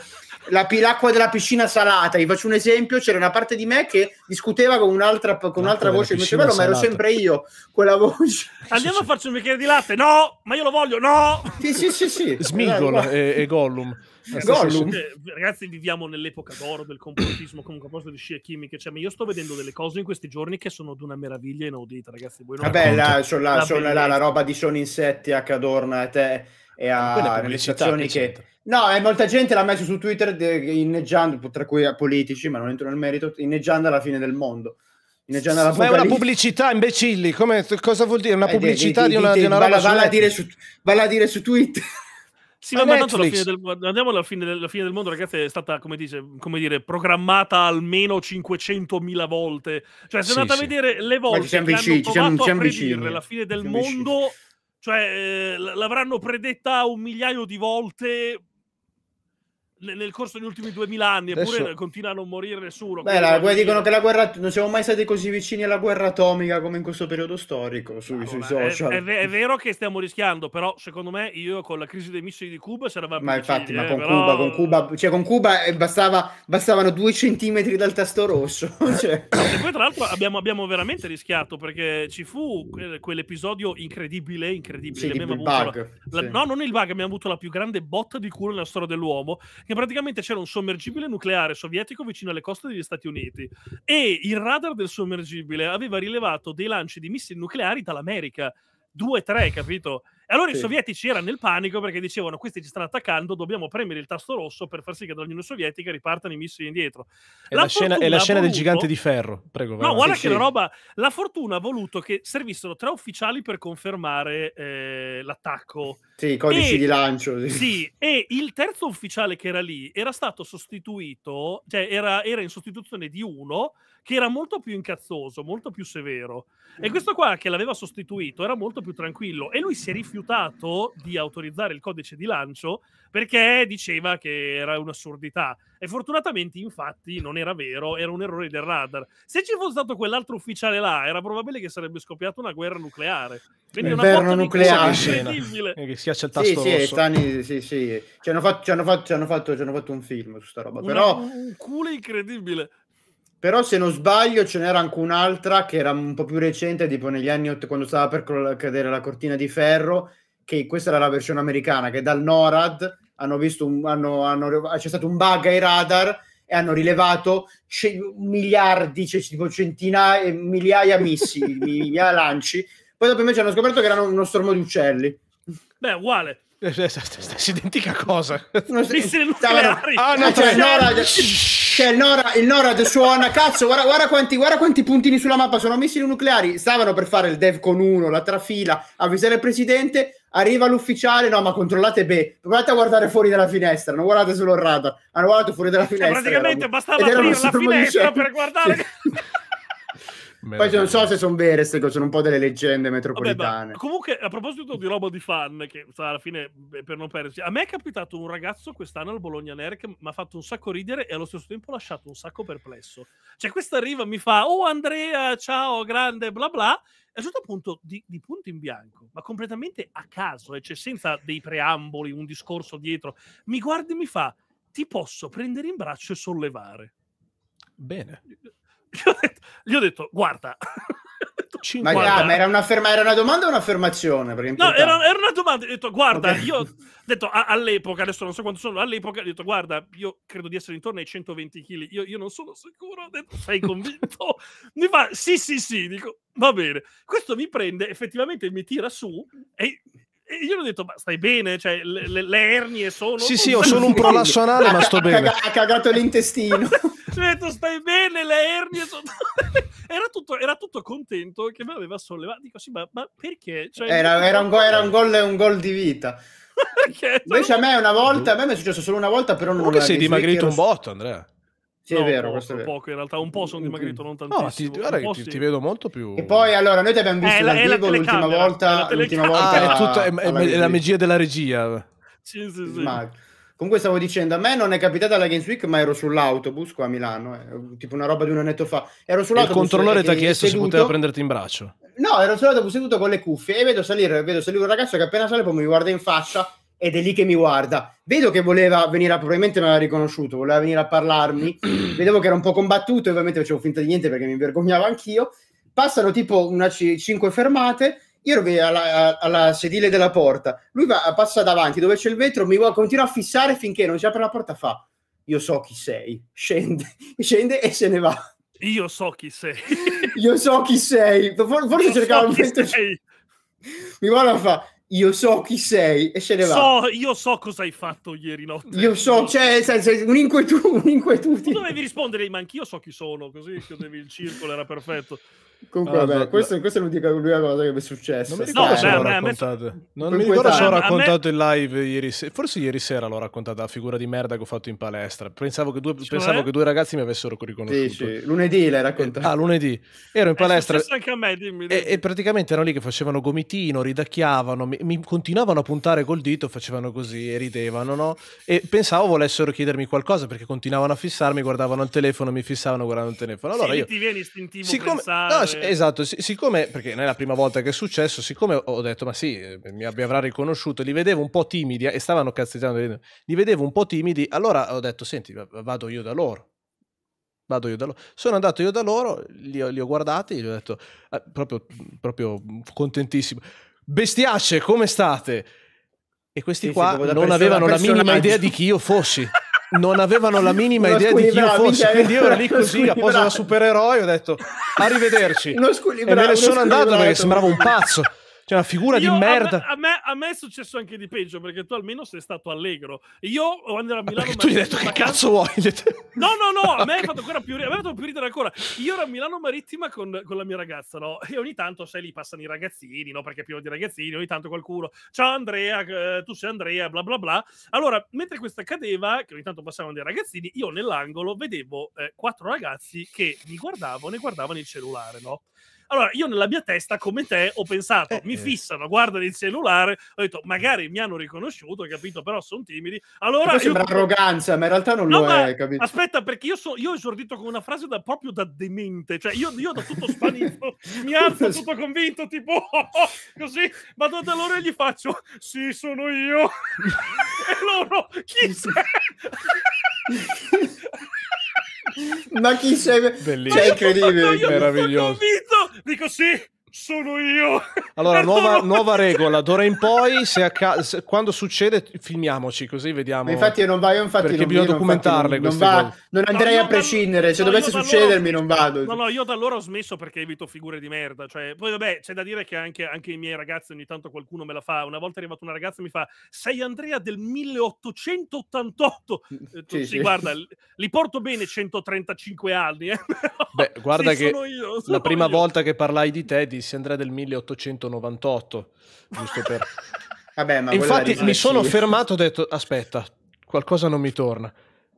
la, l'acqua della piscina salata. Vi faccio un esempio: c'era una parte di me che discuteva con un'altra, con un'altra voce del mio cervello, ma ero sempre io quella voce. Andiamo sì, a farci un bicchiere di latte? No, ma io lo voglio, no! Sì, sì, sì. sì. Smigol e, e, Gollum. Gollum. Eh, ragazzi, viviamo nell'epoca d'oro del complottismo. Comunque, a proposito di scie chimiche, cioè, io sto vedendo delle cose in questi giorni che sono di una meraviglia inaudita, ragazzi. Voi non Vabbè, là, la, la, la, la, roba di Sono Insetti che adorna te e ah, a, nelle stazioni che. C'entra No, è molta gente l'ha messo su Twitter de- inneggiando, tra cui politici, ma non entro nel merito, inneggiando alla fine del mondo. Inneggiando la ma è una pubblicità, imbecilli, Come, cosa vuol dire? Una eh, pubblicità eh, di, di, di, una, di, una roba valla, dire su, valla a dire su Twitter. Sì, ma tanto alla fine del, andiamo alla fine, del, fine del mondo, ragazzi, è stata, come, dice, come dire, programmata almeno 500.000 volte. Cioè, se andate sì. a vedere le volte che hanno provato siamo, siamo a predire la fine del mondo, vicini. cioè, eh, l'avranno predetta un migliaio di volte nel corso degli ultimi 2000 anni, Adesso... eppure continua a non morire nessuno. Beh, la, non... dicono che la guerra non siamo mai stati così vicini alla guerra atomica come in questo periodo storico su, no, sui, social. È, è, è, vero che stiamo rischiando, però secondo me io con la crisi dei missili di Cuba sarebbe Ma infatti, ma eh, con, eh, Cuba, con, Cuba, cioè con Cuba eh, bastava, bastavano due centimetri dal tasto rosso. Eh, cioè. E poi tra l'altro abbiamo, abbiamo, veramente rischiato perché ci fu quell'episodio incredibile, incredibile. Sì, il bug, la... sì. No, non il bug, abbiamo avuto la più grande botta di culo nella storia dell'uomo che praticamente c'era un sommergibile nucleare sovietico vicino alle coste degli Stati Uniti e il radar del sommergibile aveva rilevato dei lanci di missili nucleari dall'America, due, tre, capito? allora sì. i sovietici erano nel panico perché dicevano questi ci stanno attaccando, dobbiamo premere il tasto rosso per far sì che dall'Unione Sovietica ripartano i missili indietro. È la, la scena, è la scena voluto... del gigante di ferro, prego. No, guarda sì, che sì. roba, la fortuna ha voluto che servissero tre ufficiali per confermare eh, l'attacco. Sì, i codici e, di lancio. Sì. e il terzo ufficiale che era lì era stato sostituito, cioè era, era in sostituzione di uno che era molto più incazzoso, molto più severo. E questo qua che l'aveva sostituito era molto più tranquillo e lui si è rifiutato di autorizzare il codice di lancio perché diceva che era un'assurdità. E fortunatamente, infatti, non era vero, era un errore del radar. Se ci fosse stato quell'altro ufficiale là, era probabile che sarebbe scoppiata una guerra nucleare. Quindi Inverno nucleare eh, che schiaccia il tasto sì, rosso. Sì, stani, sì, sì. Ci hanno fatto, ci hanno fatto, ci hanno fatto, ci hanno fatto un film su sta roba. Una, però... Un culo incredibile. Però se non sbaglio ce n'era anche un'altra che era un po' più recente, tipo negli anni 8 quando stava per cadere la cortina di ferro, che questa era la versione americana, che dal NORAD hanno visto un, hanno, hanno, c'è stato un bug ai radar e hanno rilevato c- miliardi, cioè, tipo centinaia, migliaia missili, migliaia lanci. Poi dopo invece hanno scoperto che erano uno stormo di uccelli Beh, uguale. Eh, eh, Stessa identica cosa. Missili nucleari. Ah, no, cioè, cioè no, c'è il Nora, il Nora suona, cazzo, guarda, guarda, quanti, guarda quanti puntini sulla mappa sono missili nucleari. Stavano per fare il dev con uno, la trafila, avvisare il presidente, arriva l'ufficiale, no ma controllate bene, provate a guardare fuori dalla finestra, non guardate solo il radar, hanno guardato fuori dalla cioè, finestra. Cioè, praticamente bastava aprire la finestra per guardare... Sì. Poi non so se sono vere queste cose, sono un po' delle leggende metropolitane. Vabbè, comunque, a proposito di roba di fan, che alla fine per non perdersi, a me è capitato un ragazzo quest'anno al Bologna Nere che mi ha fatto un sacco ridere e allo stesso tempo lasciato un sacco perplesso. Cioè, questa arriva mi fa, oh Andrea, ciao, grande, bla bla. E a un certo punto, di, di punto in bianco, ma completamente a caso, cioè senza dei preamboli, un discorso dietro, mi guarda e mi fa, ti posso prendere in braccio e sollevare. Bene. Gli ho detto, gli ho detto guarda. Ma, guarda. ma era, una ferma, era, una domanda o un'affermazione? No, era, era, una domanda. Ho detto, guarda, okay. io ho detto a, all'epoca, adesso non so quanto sono, all'epoca ho detto, guarda, io credo di essere intorno ai 120 kg, io, io non sono sicuro, ho detto, sei convinto? mi fa, sì, sì, sì, dico, va bene. Questo mi prende, effettivamente mi tira su e e io gli ho detto, ma stai bene? Cioè, le, le, le ernie sono... Sì, sì, ho solo un prolasso ma sto bene. Ha cagato l'intestino cioè, tu stai bene, le ernie sono... era, tutto, era, tutto, contento che mi aveva sollevato. Dico, sì, ma, ma perché? Cioè, era, era, un go- era, un gol, un gol di vita. Invece a me una volta, a me è successo solo una volta, però non... Comunque sei dimagrito un botto, Andrea. Sì, no, è vero, questo è vero. Poco, in realtà, un po' sono dimagrito, non tantissimo. No, ti, guarda, ti, sì. ti, vedo molto più. E poi, allora, noi ti abbiamo eh, visto eh, dal vivo l'ultima volta. L'ultima volta ah, è, tutta, è, è, è, la magia della regia. Sì, sì, sì. Mag- Comunque stavo dicendo, a me non è capitata la Games Week, ma ero sull'autobus qua a Milano, eh, tipo una roba di un annetto fa. Ero sull'autobus. Il controllore ti ha chiesto seduto. se poteva prenderti in braccio. No, ero sull'autobus seduto con le cuffie e vedo salire, vedo salire un ragazzo che appena sale poi mi guarda in faccia ed è lì che mi guarda. Vedo che voleva venire, a, probabilmente mi aveva riconosciuto, voleva venire a parlarmi. Vedevo che era un po' combattuto e ovviamente facevo finta di niente perché mi vergognavo anch'io. Passano tipo una c- 5 fermate io ero alla, alla, sedile della porta, lui va, passa davanti dove c'è il vetro, mi vuole continuare a fissare finché non si apre la porta, fa io so chi sei, scende, scende e se ne va. Io so chi sei. io so chi sei. For- forse io cercava so un momento... Mi guarda fa, io so chi sei e se ne va. So, io so cosa hai fatto ieri notte. Io so, c'è cioè, cioè, un'inquietudine. Un tu dovevi rispondere, ma anch'io so chi sono, così chiudevi il circolo, era perfetto. Comunque, allora, vabbè, questo, questo è l'unica cosa che mi è successa. Non mi ricordo no, se l'ho raccontato. Non, mi ricordo se l'ho raccontato me... in live ieri sera. Forse ieri sera l'ho raccontata, la figura di merda che ho fatto in palestra. Pensavo che due, cioè... pensavo che due ragazzi mi avessero riconosciuto. Sì, sì. Lunedì l'hai eh, raccontato. Ah, lunedì. Ero in palestra. Me, dimmi, dimmi. E, e, praticamente erano lì che facevano gomitino, ridacchiavano, mi, mi, continuavano a puntare col dito, facevano così e ridevano, no? E pensavo volessero chiedermi qualcosa perché continuavano a fissarmi, guardavano il telefono, mi fissavano guardando il telefono. Allora sì, io... ti viene istintivo siccome... pensare... No, eh. esatto, siccome, perché non è la prima volta che è successo, siccome ho detto, ma sì, eh, mi avrà riconosciuto, li vedevo un po' timidi eh, e stavano cazzeggiando, li vedevo un po' timidi, allora ho detto, senti, vado io da loro. Vado io da loro. Sono andato io da loro, li ho, li ho guardati, gli ho detto, eh, proprio, proprio contentissimo, bestiacce, come state? E questi sì, qua sì, non avevano la minima idea di chi io fossi non avevano la minima Uno idea di chi io fossi, quindi io ero lì così a posa da supereroe ho detto arrivederci e me ne sono andato perché sembrava un pazzo. Cioè, una figura Io, di merda. A me, a, me, a me, è successo anche di peggio, perché tu almeno sei stato allegro. Io, quando ero a Milano... Ah, tu gli hai detto che cazzo vuoi? No, no, no, a me è fatto ancora più, a me è fatto più ridere ancora. Io ero a Milano Marittima con, con la mia ragazza, no? E ogni tanto, sai, lì passano i ragazzini, no? Perché è pieno di ragazzini, ogni tanto qualcuno... Ciao Andrea, eh, tu sei Andrea, bla bla bla. Allora, mentre questa cadeva, che ogni tanto passavano dei ragazzini, io nell'angolo vedevo eh, quattro ragazzi che mi guardavano e guardavano il cellulare, no? Allora, io nella mia testa, come te, ho pensato, eh, mi eh. fissano, guardano il cellulare, ho detto, magari mi hanno riconosciuto, capito? Però sono timidi. Allora, io... sembra arroganza, ma in realtà non no, lo ma... è, capito? Aspetta, perché io, so, io ho esordito con una frase da, proprio da demente, cioè io, io da tutto spanito, mi alzo tutto convinto, tipo, così, vado da loro e gli faccio, sì, sono io. e loro, chi sei? Ma chi sei? Bellissimo. Cioè, incredibile, meraviglioso. Dico sì, sono io. Allora, nuova, nuova regola, d'ora in poi, se acca- se, quando succede, filmiamoci così vediamo. Ma infatti, non va, io infatti perché non bisogna io, documentarle. Non, va, non andrei no, a prescindere, da, se no, dovesse succedermi non vado. No, no, io da allora ho smesso perché evito figure di merda. Cioè, poi vabbè, c'è da dire che anche, anche i miei ragazzi ogni tanto qualcuno me la fa. Una volta è arrivata una ragazza e mi fa, sei Andrea del 1888. Mm, eh, sì, sì, guarda, li porto bene 135 anni. Eh? Beh, guarda sì, che io, la prima io. volta che parlai di te, di si Andrea del 1898, giusto per... Vabbè, ma Infatti mi sono fermato e ho detto, aspetta, qualcosa non mi torna.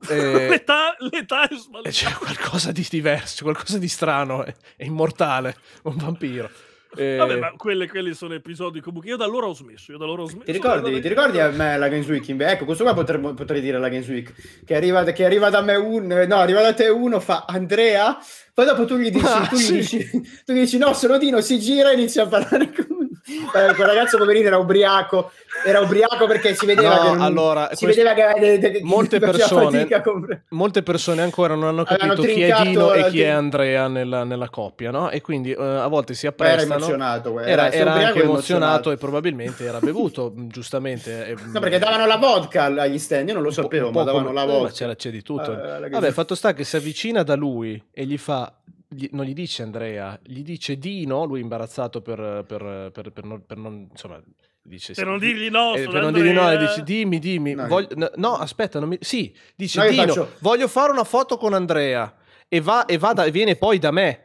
Eh, l'età, l'età è sbagliata. Eh, c'è qualcosa di diverso, qualcosa di strano, è, eh, è immortale, un vampiro. Eh... Vabbè, ma quelle, quelli sono episodi comunque. Io da allora ho smesso. Io da allora ho smesso. Ti ricordi, ti ricordi a me la Games Week? Invece? Ecco, questo qua potrei, potrei dire la Games Week. Che arriva, che arriva da me uno, No, arriva da te uno, fa Andrea. Poi dopo tu gli dici, ah, tu, gli sì. dici tu gli dici, no, sono Dino, si gira e inizia a parlare con... Eh, quel ragazzo poverino era ubriaco, era ubriaco perché si vedeva, no, che, allora, si questo... vedeva che, che, eh, molte, persone, con... molte persone ancora non hanno capito chi è Dino e eh, chi è Andrea nella, nella coppia, no? E quindi uh, a volte si apprestano. Era emozionato, era, era, era anche emozionato, emozionato e probabilmente era bevuto, giustamente. E... No, perché davano la vodka agli stand, io non lo sapevo, ma davano come... la vodka. ma c'era, c'è di tutto. Uh, Vabbè, fatto sta che si avvicina da lui e gli fa gli, non gli dice Andrea, gli dice Dino, no, lui imbarazzato per, per, per, per non, non, insomma, dice, per non dirgli no, eh, per non dirgli no, dice dimmi, dimmi, no, voglio, no, no aspetta, mi, sì, dice no, Dino, faccio... voglio fare una foto con Andrea e, va, e va da, viene poi da me.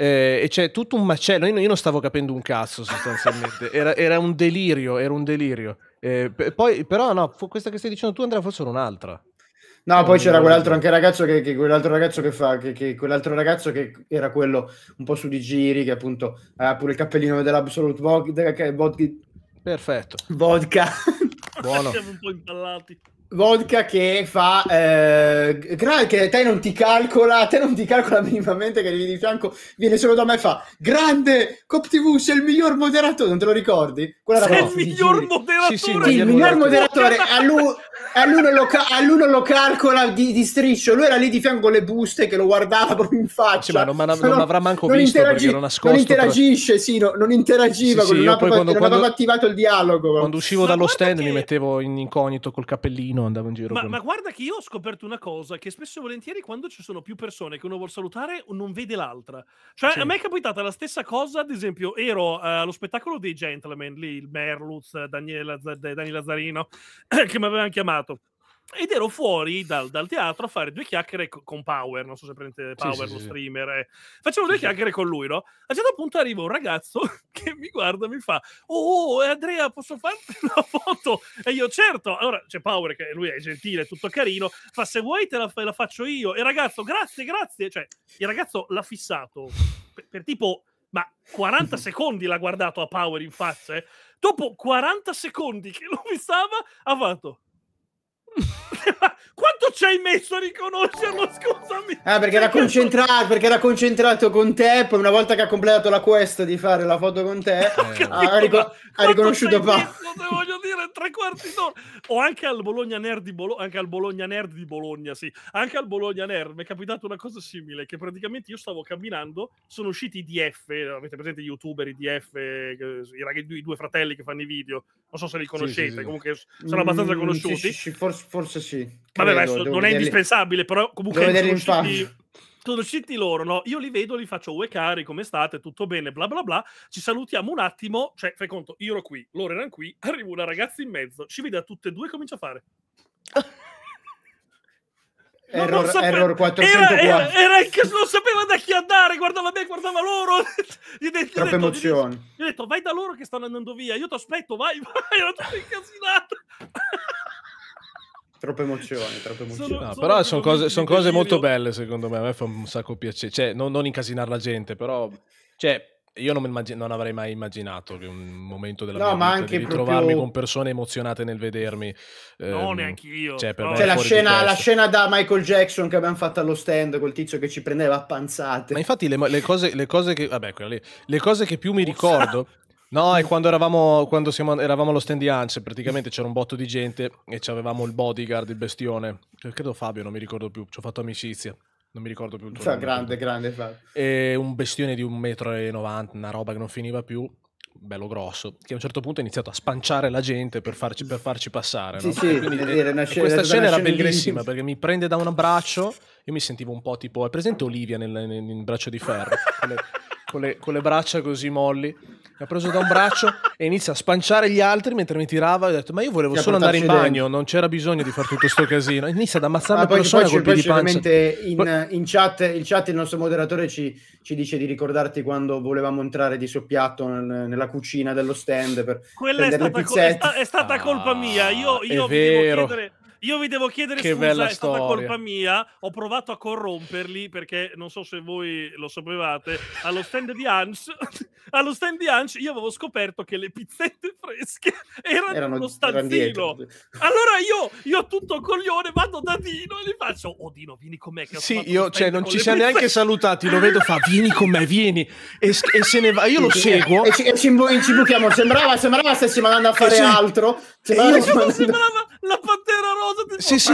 Eh, e c'è tutto un macello. Io, io, non stavo capendo un cazzo sostanzialmente. Era, era un delirio, era un delirio. Eh, poi, però, no, questa che stai dicendo tu, Andrea, forse era un'altra. No, poi c'era quell'altro anche ragazzo che, che quell'altro ragazzo che fa, che, che, quell'altro ragazzo che era quello un po' su di giri, che appunto ha pure il cappellino dell'Absolute Vodka. vodka Perfetto. Vodka. Buono. Siamo un po' impallati. Vodka che fa eh, che te non ti calcola, te non ti calcola minimamente che arrivi di fianco, viene solo da me e fa grande Cop TV, sei il miglior moderatore, non te lo ricordi? Quella sei il miglior moderatore. Sì, sì, il miglior moderatore, a lui a lui non lo, ca- a lui non lo calcola di, di, striscio. Lui era lì di fianco alle buste che lo guardava proprio in faccia. Sì, ma non, ma, non, non avrà manco non visto interagi- perché nascosto. Non interagisce, tra... sì, no, non interagiva. Sì, sì, non, poi quando, non quando, attivato il dialogo. Quando uscivo ma dallo stand che... mi mettevo in incognito col cappellino, andavo in giro. Ma, con... ma guarda che io ho scoperto una cosa: che spesso e volentieri quando ci sono più persone che uno vuol salutare, non vede l'altra. Cioè, sì. a me è capitata la stessa cosa, ad esempio, ero eh, allo spettacolo dei Gentleman, lì il Merluz, Daniele, Dani Lazzarino, che mi avevano chiamato teatro ed ero fuori dal, dal, teatro a fare due chiacchiere con Power, non so se prendete Power, sì, lo sì, streamer. Eh. Sì. Eh. Facevo due chiacchiere con lui, no? A un certo punto arriva un ragazzo che mi guarda e mi fa Oh, oh, oh eh, Andrea, posso farti una foto? E io, certo. Allora, c'è Power, che lui è gentile, tutto carino, fa se vuoi te la, la, faccio io. E ragazzo, grazie, grazie. Cioè, il ragazzo l'ha fissato per, per tipo... Ma 40 secondi l'ha guardato a Power in faccia. Eh. Dopo 40 secondi che lo fissava, ha fatto Quanto ci hai messo a riconoscerlo? Scusami. Ah, perché era concentrato, perché era concentrato con te. Poi, una volta che ha completato la quest di fare la foto con te, eh. ha, rico- ha riconosciuto Paolo. voglio dire, tre quarti d'ora. O anche al Bologna Nerd di Bologna, anche al Bologna Nerd di Bologna, sì. Anche al Bologna Nerd mi è capitata una cosa simile, che praticamente io stavo camminando, sono usciti i DF, avete presente i youtuber, i DF, i, ragazzi, i due fratelli che fanno i video, non so se li conoscete, sì, mm, sì, sì. comunque sono abbastanza conosciuti. forse forse sì. Credo, adesso non è indispensabile, però comunque sono usciti, loro, no? Io li vedo, li faccio ue cari, come state, tutto bene, bla bla bla. Ci salutiamo un attimo, cioè fai conto, io ero qui, loro erano qui, arriva una ragazza in mezzo, ci vede a tutte e due e comincia a fare. No, error, non sapeva, error 404 era, era, era non sapeva da chi andare guardava me, guardava loro gli de- troppe emozioni gli ho detto vai da loro che stanno andando via io ti aspetto vai vai era tutto incasinato Troppe emozioni, troppe emozioni. Sono, no, sono però sono cose, sono cose molto belle, secondo me. A me fa un sacco piacere. Cioè, non, non incasinare la gente, però... Cioè, io non, immag- non, avrei mai immaginato che un momento della no, mia vita di ritrovarmi proprio... con persone emozionate nel vedermi. No, ehm, neanche io. Cioè, no. cioè la, scena, la, scena, da Michael Jackson che abbiamo fatto allo stand, col tizio che ci prendeva a panzate. Ma infatti le, le, cose, le cose, che... Vabbè, lì. Le cose che più mi ricordo... No, è quando eravamo, quando siamo, eravamo allo stand di Ance, praticamente c'era un botto di gente e avevamo il bodyguard, il bestione. Credo Fabio, non mi ricordo più, ci ho fatto amicizia. Non mi ricordo più il tuo cioè, nome. Grande, credo. grande Fabio. E un bestione di 1,90 m, una roba che non finiva più bello grosso, che a un certo punto ha iniziato a spanciare la gente per farci, per farci passare. No? Sì, sì, era una scena, questa scena era bellissima perché mi prende da un abbraccio, io mi sentivo un po' tipo, è presente Olivia nel, nel, nel braccio di ferro, con, le, con, le, con le braccia così molli mi ha preso da un braccio e inizia a spanciare gli altri mentre mi tirava. E ho detto, ma io volevo solo andare in bagno, non c'era bisogno di fare tutto questo casino. Inizia ad ammazzare ah, le persone poi, poi, sicuramente in, in, chat, in, chat, il nostro moderatore ci, ci, dice di ricordarti quando volevamo entrare di soppiatto nel, nella cucina dello stand per Quella è stata, co- è, sta, è stata, colpa mia. Io, ah, io è vero. devo chiedere io vi devo chiedere che scusa, è stata colpa mia. Ho provato a corromperli perché non so se voi lo sapevate. Allo stand di Hans, allo stand di Hans, io avevo scoperto che le pizzette fresche erano, erano uno stanzino. Allora io, io tutto coglione, vado da Dino e gli faccio: Oh Dino, vieni con me. Che sì, io, cioè, non ci siamo neanche salutati. Lo vedo, fa: Vieni con me, vieni. E, e se ne va. Io lo seguo. E ci, e ci, imbu- ci buchiamo. Sembrava, sembrava stessimo andando a eh, fare sì. altro. Sembrava, sembrava, la pantera rosa tipo, sì, sì.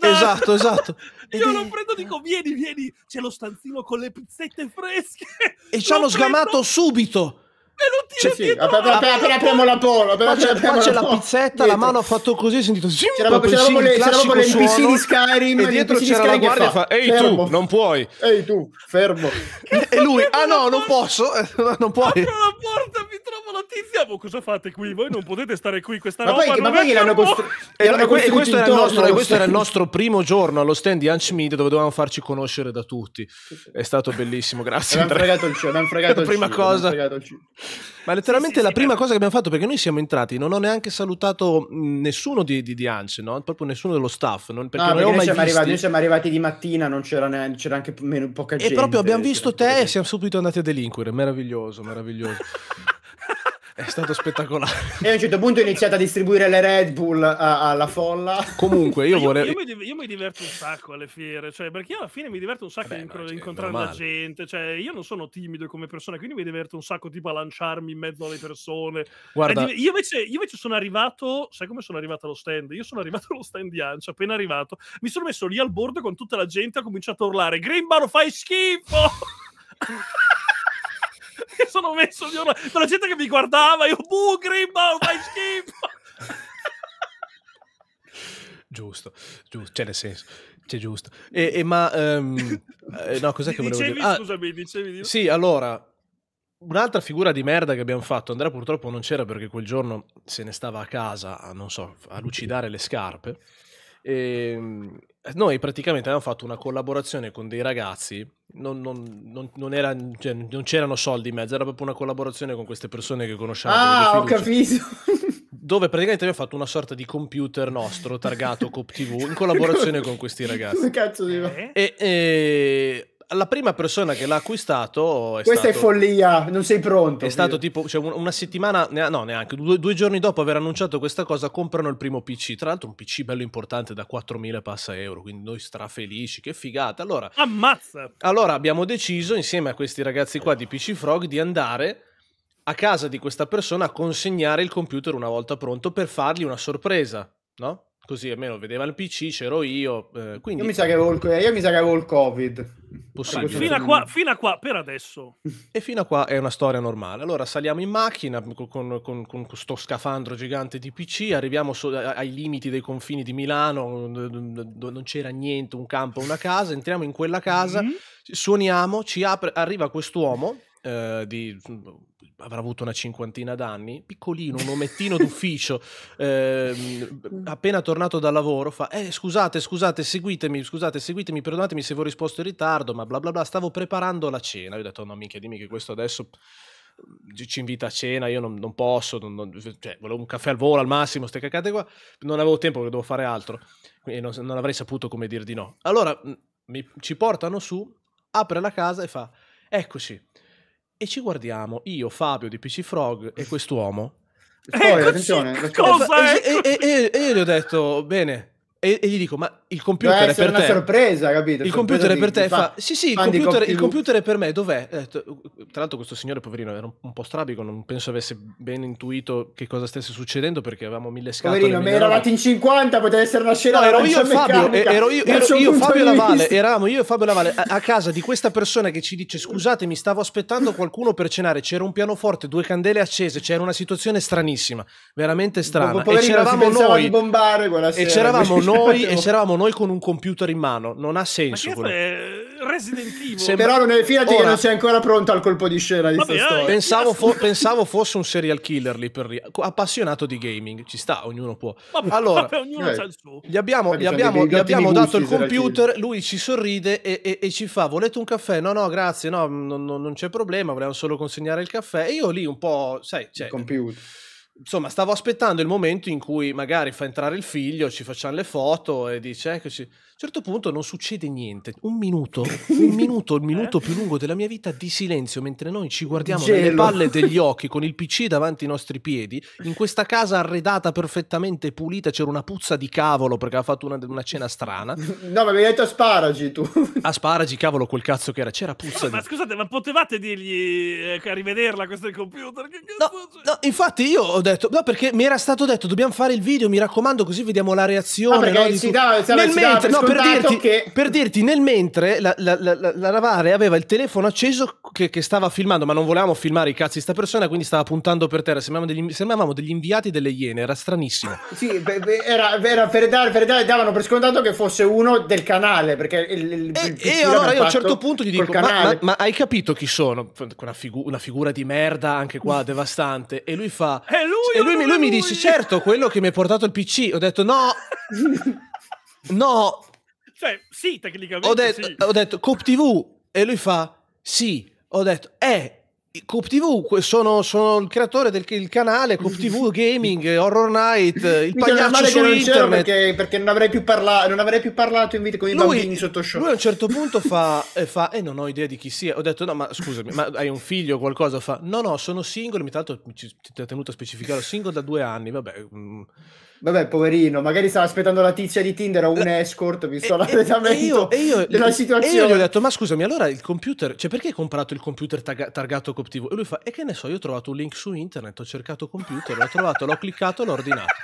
esatto esatto io è... lo prendo dico vieni vieni c'è lo stanzino con le pizzette fresche e ci hanno sgamato subito cioè, sì. appena, appena, apriamo la polo. appena, qua c'è, qua c'è la, la pizzetta dietro. la mano ha fatto così ho sentito zim, c'era proprio, c'era l'NPC di Skyrim e dietro c'era la guardia fa, ehi tu non puoi ehi tu fermo e lui ah no non posso non puoi apro la porta mi trovo la tizia ma cosa fate qui voi non potete stare qui questa ma roba poi, ma poi gliel'hanno costru- e questo, era il, nostro, primo giorno allo stand di Hunchmead dove dovevamo farci conoscere da tutti è stato bellissimo grazie abbiamo fregato il cielo. abbiamo fregato il prima cosa ma letteralmente sì, sì, la sì, prima cosa che abbiamo fatto, perché noi siamo entrati, non ho neanche salutato nessuno di, di, di Anci, no? proprio nessuno dello staff. Non, perché no, non perché noi, siamo arrivati, noi, siamo arrivati, di mattina, non c'era, ne, c'era anche meno, poca e gente. E proprio abbiamo visto te e siamo subito andati a delinquere, meraviglioso, meraviglioso. È stato spettacolare. e a un certo punto ho iniziato a distribuire le Red Bull alla folla. Comunque, io, vorrei. Io mi, io, mi, diverto un sacco alle fiere, cioè, perché io alla fine mi diverto un sacco eh Beh, inc- incontrare la gente. Cioè, io non sono timido come persona, quindi mi diverto un sacco tipo a lanciarmi in mezzo alle persone. Guarda... Eh, Div- io, invece, io, invece, sono arrivato. Sai come sono arrivato allo stand? Io sono arrivato allo stand di Ancia, appena arrivato, mi sono messo lì al bordo con tutta la gente, ha cominciato a urlare: Grimbaro, fai schifo! Mi sono messo di una... la gente che mi guardava, io, buh, Grimbo, fai schifo. giusto, giusto, c'è cioè, nel senso, c'è cioè, giusto. E, e ma, um, no, cos'è che volevo dicevi, dire? Ah, scusami, dicevi di... Sì, allora, Un'altra figura di merda che abbiamo fatto, Andrea purtroppo non c'era perché quel giorno se ne stava a casa, a, non so, a lucidare le scarpe. E, ehm, noi praticamente abbiamo fatto una collaborazione con dei ragazzi, non, non, non, non era, cioè, c'erano soldi in mezzo, era proprio una collaborazione con queste persone che conosciamo. Ah, ho capito. Dove praticamente abbiamo fatto una sorta di computer nostro targato Cop TV in collaborazione con questi ragazzi. Come cazzo di eh? e, e la prima persona che l'ha acquistato. È Questa stato, è follia, non sei pronto. È stato tipo cioè, una settimana, no, neanche due, due, giorni dopo aver annunciato questa cosa, comprano il primo PC. Tra l'altro, un PC bello importante da 4.000 passa euro. Quindi noi strafelici, che figata. Allora, ammazza! Allora abbiamo deciso insieme a questi ragazzi qua di PC Frog di andare a casa di questa persona a consegnare il computer una volta pronto per fargli una sorpresa, no? così almeno vedeva il PC, c'ero io. Eh, quindi... io, mi sa che avevo il, io mi sa che avevo il Covid. Possibile. Fino a, qua, fino a qua, per adesso. E fino a qua è una storia normale. Allora saliamo in macchina con, con, con questo scafandro gigante di PC, arriviamo so- ai limiti dei confini di Milano, dove non c'era niente, un campo, una casa, entriamo in quella casa, mm-hmm. suoniamo, ci apre, arriva quest'uomo eh, di, avrà avuto una cinquantina d'anni, piccolino, un omettino d'ufficio, eh, appena tornato dal lavoro, fa, eh, scusate, scusate, seguitemi, scusate, seguitemi, perdonatemi se vi ho risposto in ritardo, ma bla bla bla, stavo preparando la cena. Io ho detto, no, minchia, dimmi che questo adesso ci invita a cena, io non, non posso, non, non, cioè, volevo un caffè al volo al massimo, ste cacate qua, non avevo tempo perché dovevo fare altro, quindi non, non avrei saputo come dir di no. Allora mi, ci portano su, apre la casa e fa, eccoci, e ci guardiamo, io, Fabio di PC Frog e quest'uomo. E poi, attenzione, cosa e, e, e, e io gli ho detto, bene, e, e, gli dico, ma il computer è per una te. sorpresa, capito? Il, cioè, computer è per te. Fa, sì, sì, il computer, il computer, è per me, dov'è? Eh, tra l'altro questo signore, poverino, era un, un, po' strabico, non penso avesse ben intuito che cosa stesse succedendo perché avevamo mille scatole. Poverino, ma eravate in 50, poteva essere una scena No, ero io e Fabio, ero io, ero io, io Fabio Lavale, eravamo io e Fabio Lavale a, a casa di questa persona che ci dice, scusate, mi stavo aspettando qualcuno per cenare, c'era un pianoforte, due candele accese, c'era una situazione stranissima, veramente strana. Po, poverino, e c'eravamo noi. Bombare, e c'eravamo noi noi e c'eravamo noi con un computer in mano. Non ha senso. Eh, Resident Evil. Sembrava... Però non è fidati che non sei ancora pronto al colpo di scena di Vabbè, ah, storia. Pensavo, fo- pensavo, fosse un serial killer lì per lì. Appassionato di gaming. Ci sta, ognuno può. Vabbè, allora, vabbè, ognuno eh. Gli abbiamo, gli abbiamo, gli abbiamo dato il computer, lui ci sorride e, e, e, ci fa: Volete un caffè? No, no, grazie. No, non, non c'è problema. Volevamo solo consegnare il caffè. E io lì un po', sai, cioè, il computer Insomma, stavo aspettando il momento in cui magari fa entrare il figlio, ci facciamo le foto e dice eccoci un certo punto non succede niente. Un minuto, un minuto, il minuto eh? più lungo della mia vita di silenzio mentre noi ci guardiamo Gelo. nelle palle degli occhi con il PC davanti ai nostri piedi. In questa casa arredata perfettamente pulita c'era una puzza di cavolo perché aveva fatto una, una cena strana. No, ma mi hai detto asparagi tu. Asparagi, cavolo, quel cazzo che era. C'era puzza. No, eh, di... Ma scusate, ma potevate dirgli eh, rivederla questo è il computer? Che no, no, infatti io ho detto, no, perché mi era stato detto dobbiamo fare il video, mi raccomando, così vediamo la reazione. Ah, no, si tu... dà, si dà, si no, per dirti, che... per dirti, nel mentre la, la, la, la Ravare aveva il telefono acceso che, che, stava filmando, ma non volevamo filmare i cazzi di sta persona, quindi stava puntando per terra. Sembravamo degli, sembravamo degli inviati delle Iene, era stranissimo. sì, era, era per, dare, per dare, davano per scontato che fosse uno del canale, perché il, il, e, il e allora io a un certo punto gli dico, ma, ma, ma, hai capito chi sono? Una, figu- una figura di merda, anche qua, devastante. E lui fa... è lui, e lui, lui, lui mi dice, certo, quello che mi ha portato il PC. Ho detto, no... No, cioè, sì, tecnicamente. Ho detto, sì. ho detto Coop TV e lui fa sì. Ho detto, eh, Coop TV, sono, sono, il creatore del il canale Coop TV Gaming, Horror Night, eh, il pagliaccio su internet. Perché, perché, non, avrei più parla- non avrei più parlato in video con i lui, bambini sotto show. Lui a un certo punto fa, e fa, eh, non ho idea di chi sia. Ho detto, no, ma scusami, ma hai un figlio o qualcosa? Fa, no, no, sono single, mi tra l'altro ti ho tenuto a specificare, single da due anni, vabbè... Mh mm. Vabbè, poverino, magari stava aspettando la tizia di Tinder o un eh, escort, visto eh, e, eh, l'arredamento e, io, della situazione. E io gli ho detto, ma scusami, allora il computer, cioè perché hai comprato il computer targa- targato Coptivo? E lui fa, e che ne so, io ho trovato un link su internet, ho cercato computer, l'ho trovato, l'ho cliccato l'ho ordinato.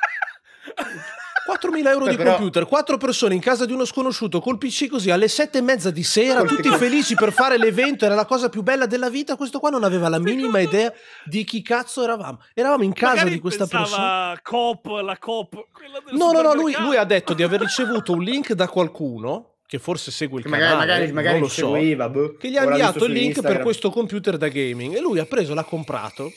4.000 euro Beh, di però... computer, quattro persone in casa di uno sconosciuto col PC così alle sette e mezza di sera, Con tutti felici per fare l'evento, era la cosa più bella della vita. Questo qua non aveva la minima idea di chi cazzo eravamo. Eravamo in casa Magari di questa persona. Cop, la cop, No, no, no, lui, lui ha detto di aver ricevuto un link da qualcuno che forse segue il magari, canale, magari, magari non lo so, seguiva, boh, che gli ha inviato il link Instagram. per questo computer da gaming e lui ha preso, l'ha comprato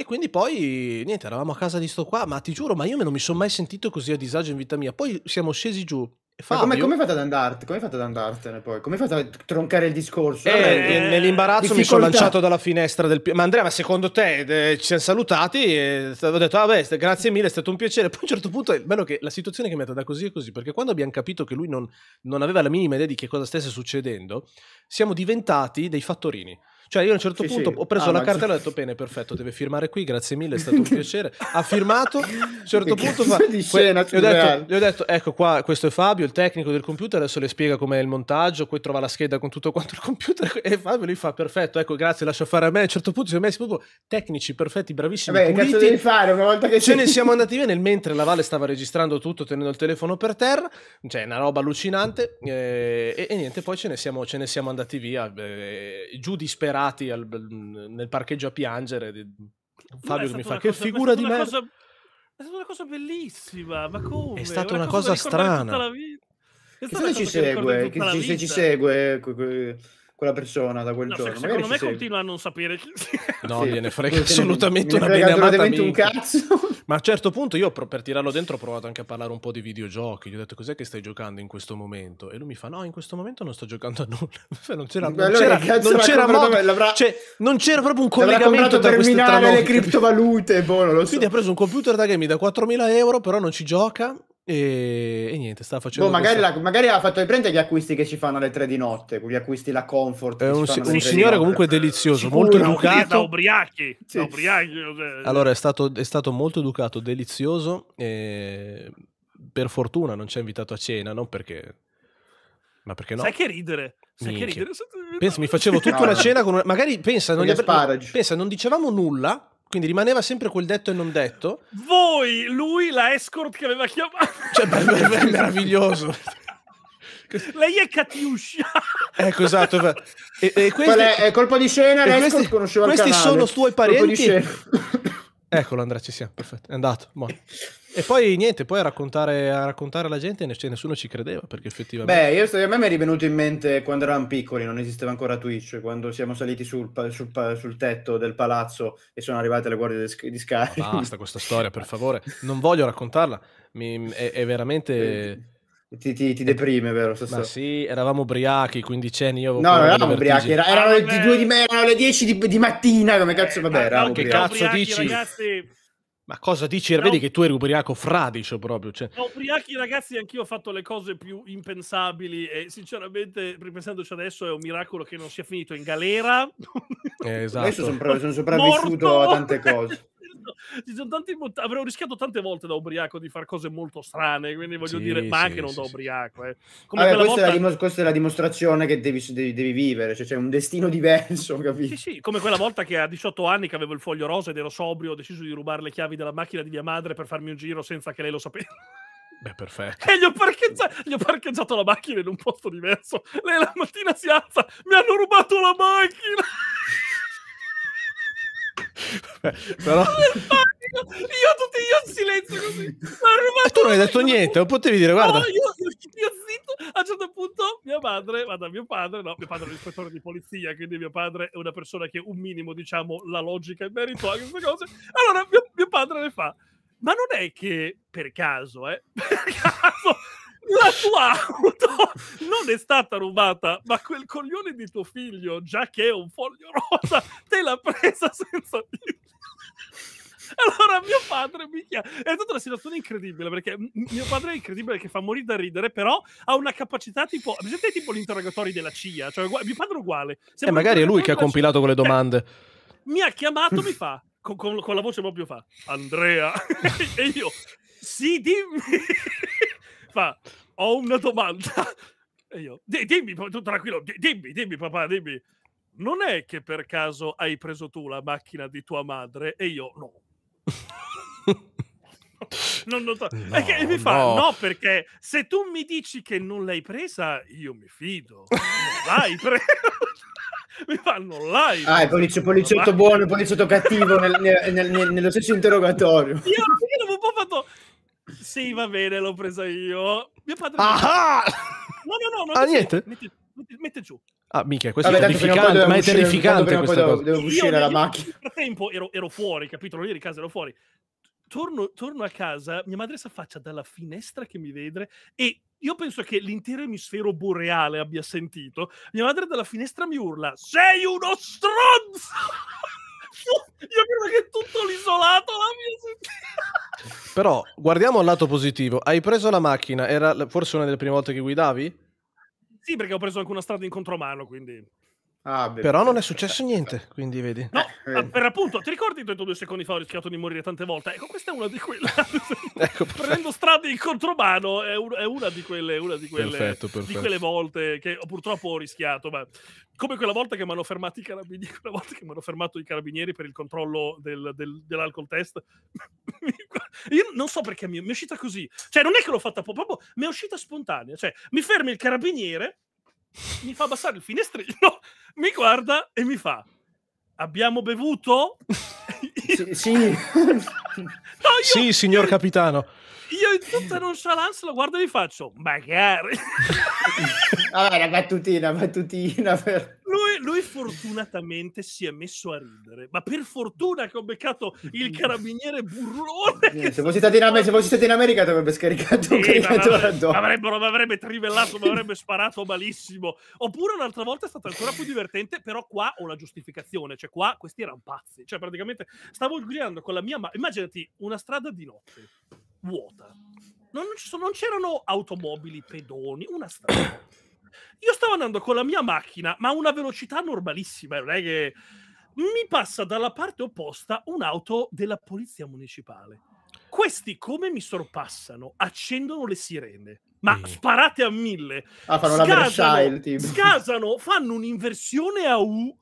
e quindi poi, niente, eravamo a casa di sto qua, ma ti giuro, ma io non mi sono mai sentito così a disagio in vita mia. Poi siamo scesi giù. Fabio... Ma come, come fate ad andartene? Come fate ad andartene poi? Come fate a troncare il discorso? Eh, eh, nell'imbarazzo difficoltà. mi sono lanciato dalla finestra del... Ma Andrea, ma secondo te eh, ci siamo salutati e ho detto, vabbè, ah, grazie mille, è stato un piacere. Poi a un certo punto è bello che la situazione è cambiata da così e così, perché quando abbiamo capito che lui non, non aveva la minima idea di che cosa stesse succedendo, siamo diventati dei fattorini. Cioè io a un certo sì, punto sì. ho preso ah, la cartella e ho detto bene, perfetto, deve firmare qui, grazie mille, è stato un piacere. Ha firmato, a un certo punto fa... Di gli, ho detto, gli, ho detto, ecco qua, questo è Fabio, il tecnico del computer, adesso le spiega com'è il montaggio, poi trova la scheda con tutto quanto il computer e Fabio lui fa, perfetto, ecco grazie, lascia fare a me. A un certo punto siamo messi proprio tecnici, perfetti, bravissimi. Vabbè, puliti. cazzo devi fare una volta che... Ce ne siamo andati bene, mentre la Vale stava registrando tutto tenendo il telefono per terra, cioè una roba allucinante eh, e, e, niente, poi ce ne siamo, ce ne siamo andati via, eh, giù disperati parati al, mhmm, nel parcheggio a piangere. Mhmm, Fabio mi fa che figura di me. Cosa, è stata una cosa bellissima, ma come? È stata una, una cosa, cosa strana. Chissà ci segue, che ci, se ci segue quella persona da quel no, giorno. Se, secondo me continua a non sapere. Chi... No, sì. gliene frega assolutamente una bene amata un cazzo. Ma a un certo punto io per tirarlo dentro ho provato anche a parlare un po' di videogiochi. Gli ho detto cos'è che stai giocando in questo momento? E lui mi fa no, in questo momento non sto giocando a nulla. Cioè, non c'era, non c'era, non c'era, modo, cioè, non c'era proprio un collegamento per minare le criptovalute. Boh, non lo so. Quindi ha preso un computer da gaming da 4.000 euro, però non ci gioca e, e niente, sta facendo. Boh, magari, questa... la, magari, ha fatto riprendere gli acquisti che ci fanno alle tre di notte, Gli acquisti la comfort. È un, si, un signore comunque delizioso, Sicuro, molto educato. Da ubriachi, sì. da ubriachi. Cioè, eh. Allora è stato, è stato, molto educato, delizioso. E per fortuna non ci ha invitato a cena, non perché. Ma perché no? Sai che ridere. Sai che ridere. Pensa, mi facevo tutta no, una no. cena con una... Magari pensa, non, pensa, non dicevamo nulla quindi rimaneva sempre quel detto e non detto. Voi, lui, la escort che aveva chiamato. Cioè, beh, beh, beh, meraviglioso. Lei è Katiuscia. Ecco, esatto. E, e questi... è, è colpo di scena, l'escort questi, conosceva Questi sono tuoi parenti. Eccolo, Andrea, ci siamo, perfetto. È andato, buono. E poi niente, poi a raccontare, a raccontare alla gente nessuno ci credeva perché effettivamente... Beh, io, a me mi è rivenuto in mente quando eravamo piccoli, non esisteva ancora Twitch, quando siamo saliti sul, sul, sul tetto del palazzo e sono arrivate le guardie di Sky. Ma basta questa storia, per favore, non voglio raccontarla, mi, è, è, veramente... Ti, ti, ti, deprime, vero? Stasera. Ma sì, eravamo ubriachi, quindicenni. Io no, eravamo ubriachi, era, ah, erano, le, di, di me, erano le 10 di, di mattina. Come cazzo, eh, vabbè, ah, no, Che ubriachi. cazzo dici? Ragazzi, ma cosa dici? No. Vedi che tu eri ubriaco fradicio proprio. Cioè. No, ubriachi ragazzi, anch'io ho fatto le cose più impensabili e sinceramente, ripensandoci adesso, è un miracolo che non sia finito in galera. Eh, esatto. Adesso sono, sopravvissuto Morto. a tante cose ci sono tanti mot- avrei rischiato tante volte da ubriaco di fare cose molto strane, quindi voglio sì, dire, ma sì, anche sì, non da ubriaco. Eh. Vabbè, questa, volta... è dim- questa, è la dimostrazione che devi, devi, devi vivere, cioè c'è un destino diverso, capito? Sì, sì, come quella volta che a 18 anni che avevo il foglio rosa ed ero sobrio, ho deciso di rubare le chiavi della macchina di mia madre per farmi un giro senza che lei lo sapesse. Beh, perfetto. E gli ho, gli ho, parcheggiato la macchina in un posto diverso. Lei la mattina si alza, mi hanno rubato la macchina però... Io, tutti, io in silenzio così. E tu non hai detto niente, non potevi dire, guarda. No, io, io, io zitto, a un certo punto mia madre, va mio padre, no, mio padre è un ispettore di polizia, quindi mio padre è una persona che un minimo, diciamo, la logica in merito a queste cose. Allora mio, mio padre le fa, ma non è che per caso, eh, per caso la tua auto non è stata rubata, ma quel coglione di tuo figlio, già che è un foglio rosa, te l'ha presa senza dirti. Allora mio padre mi chiama. È stata una situazione incredibile perché mio padre è incredibile che fa morire da ridere, però ha una capacità tipo. Presente tipo l'interrogatorio della CIA, cioè mio padre è uguale. E eh, magari è lui che ha compilato CIA. quelle eh, domande. mi ha chiamato, mi fa. Con, con, con la voce proprio fa Andrea e io sì dimmi fa, ho una domanda. E io, dimmi, tu tranquillo, dimmi, dimmi papà, dimmi. Non è che per caso hai preso tu la macchina di tua madre? E io, no. non lo so. No, e mi fa no. no. perché se tu mi dici che non l'hai presa, io mi fido. Non l'hai presa. mi fa non l'hai. Ah, il poliziotto, poliziotto buono, il poliziotto cattivo nel, nel, nel, nello stesso interrogatorio. Io, io avevo un fatto sì, va bene, l'ho presa io. Mio padre. Ah! ah! No, no, no, no. Ah, niente? Mette, mette, mette giù. Ah, mica, questo Vabbè, è terrificante, ma è uscire, terrificante questa devo, cosa. Devo uscire dalla macchina. Nel frattempo ero, ero fuori, capito? Non ero di casa, ero fuori. Torno, torno, a casa, mia madre si affaccia dalla finestra che mi vede e io penso che l'intero emisfero boreale abbia sentito. Mia madre dalla finestra mi urla: Sei uno stronzo! Io credo che tutto l'isolato la mia Però guardiamo al lato positivo. Hai preso la macchina, era forse una delle prime volte che guidavi? Sì, perché ho preso anche una strada in contromano, quindi Ah, beh, Però non è eh, successo eh, niente, eh, quindi vedi. No, eh, ah, per appunto, ti ricordi detto due secondi fa ho rischiato di morire tante volte? Ecco, questa è una di quelle. ecco, Prendendo strade in contromano è, un, è, una di quelle, una di quelle, perfetto, perfetto. Di quelle volte che purtroppo ho rischiato. Ma come quella volta che mi hanno fermato i carabinieri, quella volta che mi hanno fermato i carabinieri per il controllo del, del, dell'alcol test. Io non so perché mi, mi, è uscita così. Cioè, non è che l'ho fatta proprio, mi è uscita spontanea. Cioè, mi fermi il carabiniere mi fa abbassare il finestrino, mi guarda e mi fa abbiamo bevuto? sì, sì. no, io, sì. signor capitano. Io in tutta nonchalance lo guardo e gli faccio, magari. Vabbè, la battutina, battutina. Per... Lui, fortunatamente si è messo a ridere, ma per fortuna che ho beccato il carabiniere burrone. Se fossi fosse in America, se fosse in America dovrebbe scaricato un caricatore addosso. Mi avrebbe trivellato, mi avrebbe sparato malissimo. Oppure un'altra volta è stato ancora più divertente, però qua ho la giustificazione, cioè qua questi erano pazzi. Cioè praticamente stavo guidando con la mia... Ma- immaginati una strada di notte, vuota. non, non c'erano automobili, pedoni, una strada. Io stavo andando con la mia macchina, ma a una velocità normalissima, non è che mi passa dalla parte opposta un'auto della polizia municipale. Questi come mi sorpassano, accendono le sirene ma sì. sparate a mille. Ah, fanno scasano, la Versailles, tipo. Scasano, fanno un'inversione a U.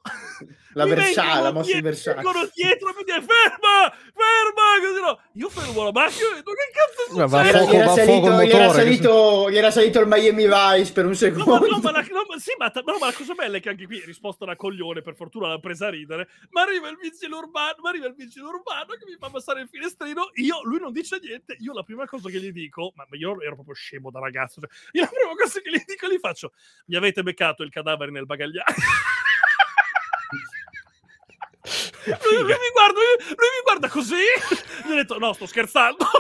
La Versailles, la mossa Versailles. Vengono dietro e mi dicono ferma, ferma, così no. Io fermo la macchina e dico che cazzo succede? Ma fuoco, gli, era salito, gli, era salito, gli era salito il Miami Vice per un secondo. No, no, ma, la, no, ma, sì, ma, no, ma la cosa bella è che anche qui risposta da coglione, per fortuna l'ha presa a ridere, ma arriva il vigile urbano, ma arriva il vigile urbano che mi fa passare il finestrino, io, lui non dice niente, io la prima cosa che gli dico, ma io ero proprio scemo da ragazzo. Cioè, io la prima cosa che gli dico, gli faccio, mi avete beccato il cadavere nel bagagliaio. lui, lui, mi guarda, lui, lui mi guarda così. Gli ho detto, no, sto scherzando.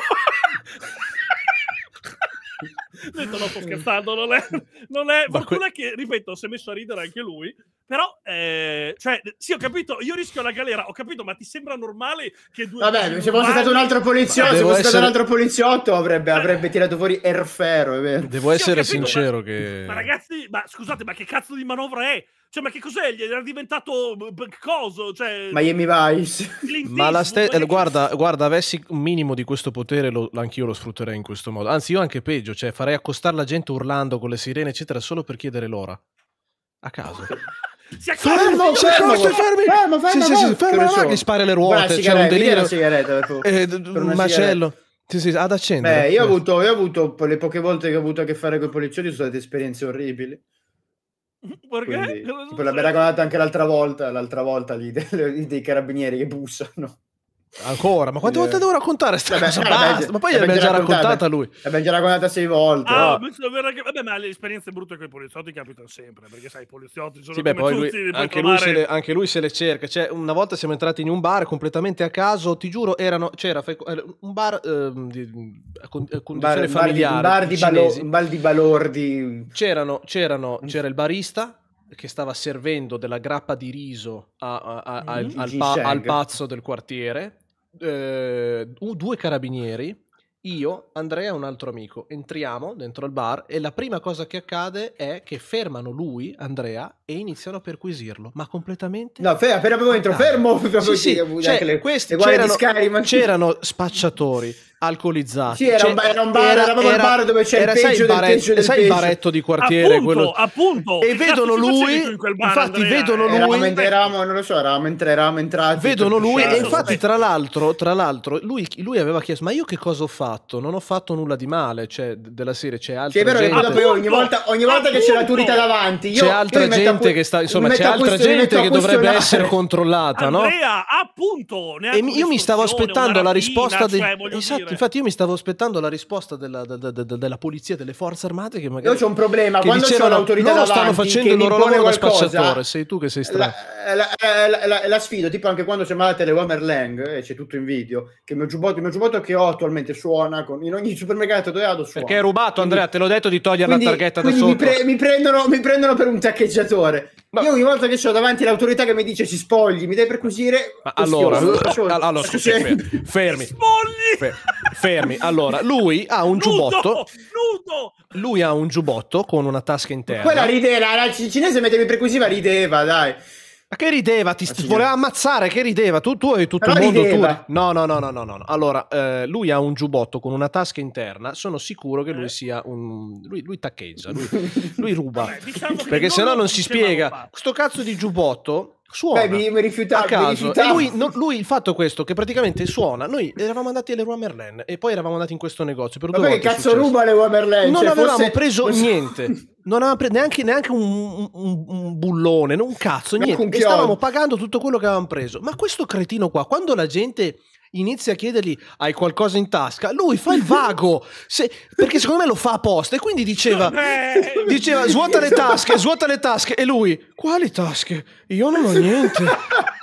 Ho detto, no, sto scherzando, non è... Non è fortuna que... che, ripeto, si è messo a ridere anche lui. Però, eh, cioè, sì, ho capito, io rischio la galera, ho capito, ma ti sembra normale che due... Vabbè, se fosse stato un altro poliziotto, se fosse essere... stato un altro poliziotto avrebbe, eh. avrebbe tirato fuori Erfero, è vero. Devo sì, essere capito, sincero ma... che... Ma ragazzi, ma scusate, ma che cazzo di manovra è? Cioè, ma che cos'è? Gli era diventato coso? Cioè, Miami Vice. ma la ste- eh, guarda, guarda, avessi un minimo di questo potere, lo, anch'io lo sfrutterei in questo modo. Anzi, io anche peggio, cioè, farei farei accostare la gente urlando con le sirene, eccetera, solo per chiedere l'ora. A caso. Si fermo, si fermo, fermo, fermi, fermo, fermo, sì, sì, sì, fermo, fermo, gli spara le ruote, c'è un delirio. Eh, sì, sì, ad accendere. Beh, io ho, avuto, io ho avuto le poche volte che ho avuto a che fare con i poliziotti sono state esperienze orribili. Perché? Quindi, tipo, l'abbiamo raccontata anche l'altra volta, l'altra volta lì dei, dei carabinieri che bussano. Ancora, ma quante yeah. volte devo raccontare questa cosa? Basta, ma poi l'abbiamo già raccontata, lui. L'abbiamo già raccontata sei volte. Ah, no. Ah. vabbè, ma le esperienze brutte con i poliziotti capitano sempre, perché sai, i poliziotti sono sì, beh, poi tutti, lui, anche, trovare... lui le, anche, lui se le cerca. Cioè, una volta siamo entrati in un bar completamente a caso, ti giuro, erano, c'era eh, un bar eh, di, a condizione familiare. Un bar di, balordi. C'erano, mm. c'era il barista, che stava servendo della grappa di riso a, a, a, mm-hmm. al, al, pa- al, pazzo del quartiere, eh, due carabinieri io, Andrea e un altro amico entriamo dentro al bar e la prima cosa che accade è che fermano lui, Andrea, e iniziano a perquisirlo, ma completamente... No, fermo, fermo, momento, fermo! Sì, sì, cioè, le, questi le c'erano, scari, c'erano spacciatori, alcolizzati. Sì, era, cioè, un, era un bar, era, eravamo era, bar dove c'è era, il peggio sai, baretto, del sai il baretto di quartiere? Appunto, quello... appunto. E vedono lui, bar, infatti Andrea, vedono lui... Eravamo, eravamo, non lo so, eravamo, eravamo entrati... Vedono lui e infatti tra l'altro, tra l'altro lui aveva chiesto, ma io che cosa ho fatto? fatto, non ho fatto nulla di male, cioè della serie c'è altra gente... Sì, è gente... poi ogni volta, ogni ah, volta che c'è la turita davanti... Io, c'è altra io gente che sta... Insomma, c'è altra gente che dovrebbe essere controllata, Andrea, no? appunto! E io mi stavo aspettando la risposta... Del... Cioè, esatto, infatti io mi stavo aspettando la risposta della, della, della, della polizia, delle forze armate che magari... Io c'ho un problema, quando dicevano, c'è l'autorità loro davanti... stanno facendo il loro lavoro da spacciatore, sei tu che sei strano. Eh, eh, la, sfido, tipo anche quando c'è Mala Telewomer Lang, e eh, c'è tutto in video, che il mio giubbotto, che ho attualmente suona Amazon, in ogni supermercato dove vado suono. Perché è rubato, quindi, Andrea, te l'ho detto di togliere quindi, la targhetta da sotto. Mi, pre- mi, prendono, mi, prendono, per un taccheggiatore. Ma... Io ogni volta che sono davanti all'autorità che mi dice ci spogli, mi dai perquisire. Ma allora, schiolo, allora scusi, fermi. fermi. Spogli! fermi. Allora, lui ha un giubbotto. Nudo! Lui ha un giubbotto con una tasca interna. Quella rideva, la, la cinese metteva in perquisiva, rideva, dai. Ma che rideva? Ti st- voleva ammazzare, che rideva? Tu, tu e tutto Però il mondo. Tu... No, no, no, no, no, no. Allora, eh, lui ha un giubbotto con una tasca interna. Sono sicuro che lui eh. sia un. Lui, lui taccheggia, lui, lui ruba. Vabbè, diciamo perché se no non si spiega. Questo cazzo di giubbotto suona Beh, mi rifiuta, a caso. Mi lui, no, lui, il fatto è questo, che praticamente suona. Noi eravamo andati alle Rua Merlin e poi eravamo andati in questo negozio. Per Ma che cazzo ruba le Rua Merlin? Non cioè, avevamo forse... preso niente. Non avevamo preso neanche, neanche un, un, un, bullone, un cazzo, niente. e stavamo pagando tutto quello che avevamo preso. Ma questo cretino qua, quando la gente inizia a chiedergli hai qualcosa in tasca, lui fa il vago, se, perché secondo me lo fa apposta e quindi diceva, eh. diceva svuota le tasche, svuota le tasche e lui quali tasche? Io non ho niente.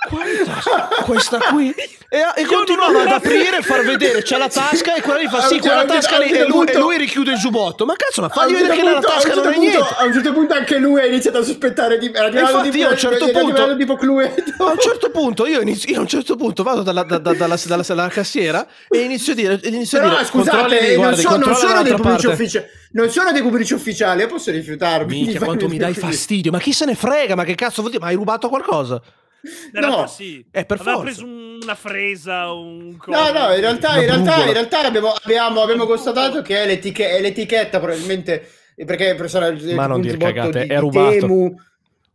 Quali tasche? Questa qui? E, e continuava ad aprire e far vedere c'è la tasca e quella lì fa sì quella tasca lì e lui, e lui richiude il giubbotto ma cazzo ma fagli vedere che nella tasca non è niente a un certo punto anche lui ha iniziato a sospettare di era infatti io certo a un certo punto a un certo punto io, a un certo punto vado dalla dalla, dalla cassiera e inizio a dire, inizio Però, a dire scusate, guardi, non, so, non, sono dei pubblici ufficiali, non sono dei pubblici ufficiali, posso rifiutarmi. Minchia, quanto mi dai fastidio, ma chi se ne frega, ma che cazzo vuol dire, ma hai rubato qualcosa? Era no, sì. è eh, per Aveva forza. preso una fresa, un No, no, in realtà, in realtà, in realtà abbiamo, abbiamo, abbiamo constatato che è, l'etichet- è l'etichetta probabilmente perché per ma non dire cagate, di, è rubato. Temu,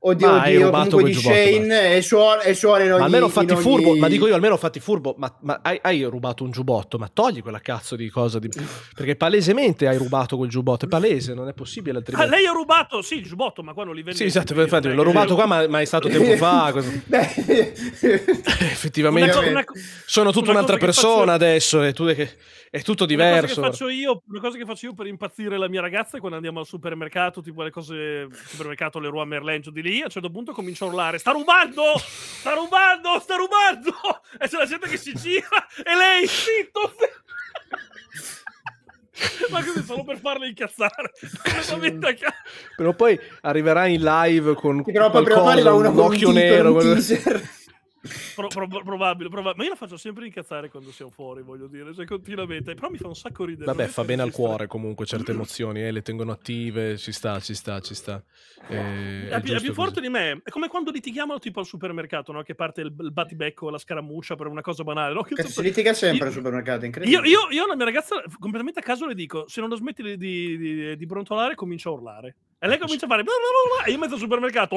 Oddio, ma oddio, rubato di Shane e, eh, suor- e eh, suonano ma almeno fatti ogni... furbo, ma dico io almeno fatti furbo, ma, ma hai, hai, rubato un giubbotto, ma togli quella cazzo di cosa, di... perché palesemente hai rubato quel giubbotto, è palese, non è possibile altrimenti. Ah, lei ha rubato, sì, il giubbotto, ma qua non li vende. Sì, esatto, infatti, l'ho eh. rubato qua, ma, ma, è stato tempo fa. Effettivamente, una co- una co- sono tutta un'altra persona adesso e tu che è tutto diverso. Una cosa, io, una cosa, che faccio io, per impazzire la mia ragazza è quando andiamo al supermercato, tipo le cose, supermercato, le Rua Merlin, giù di lì, a un certo punto comincio a urlare, sta rubando, sta rubando, sta rubando! E c'è la gente che si gira e lei, zitto! ma così solo per farle incazzare però poi arriverà in live con sì, però qualcosa, un occhio nero un Pro, pro, probabile, probabile, ma io la faccio sempre incazzare quando siamo fuori, voglio dire, cioè continuamente, però mi fa un sacco ridere. Vabbè, fa bene al cuore comunque certe emozioni, eh, le tengono attive, ci sta, ci sta, ci sta. Eh, eh è, è, più, è, più forte così. di me, è come quando litighiamo tipo al supermercato, no? che parte il, il battibecco, la scaramuccia per una cosa banale. No? Che si litiga sempre io, al supermercato, incredibile. Io, io, io alla mia ragazza completamente a caso le dico, se non lo smetti di, di, di, di brontolare comincio a urlare. E lei ecco, comincia a fare... E io metto al supermercato...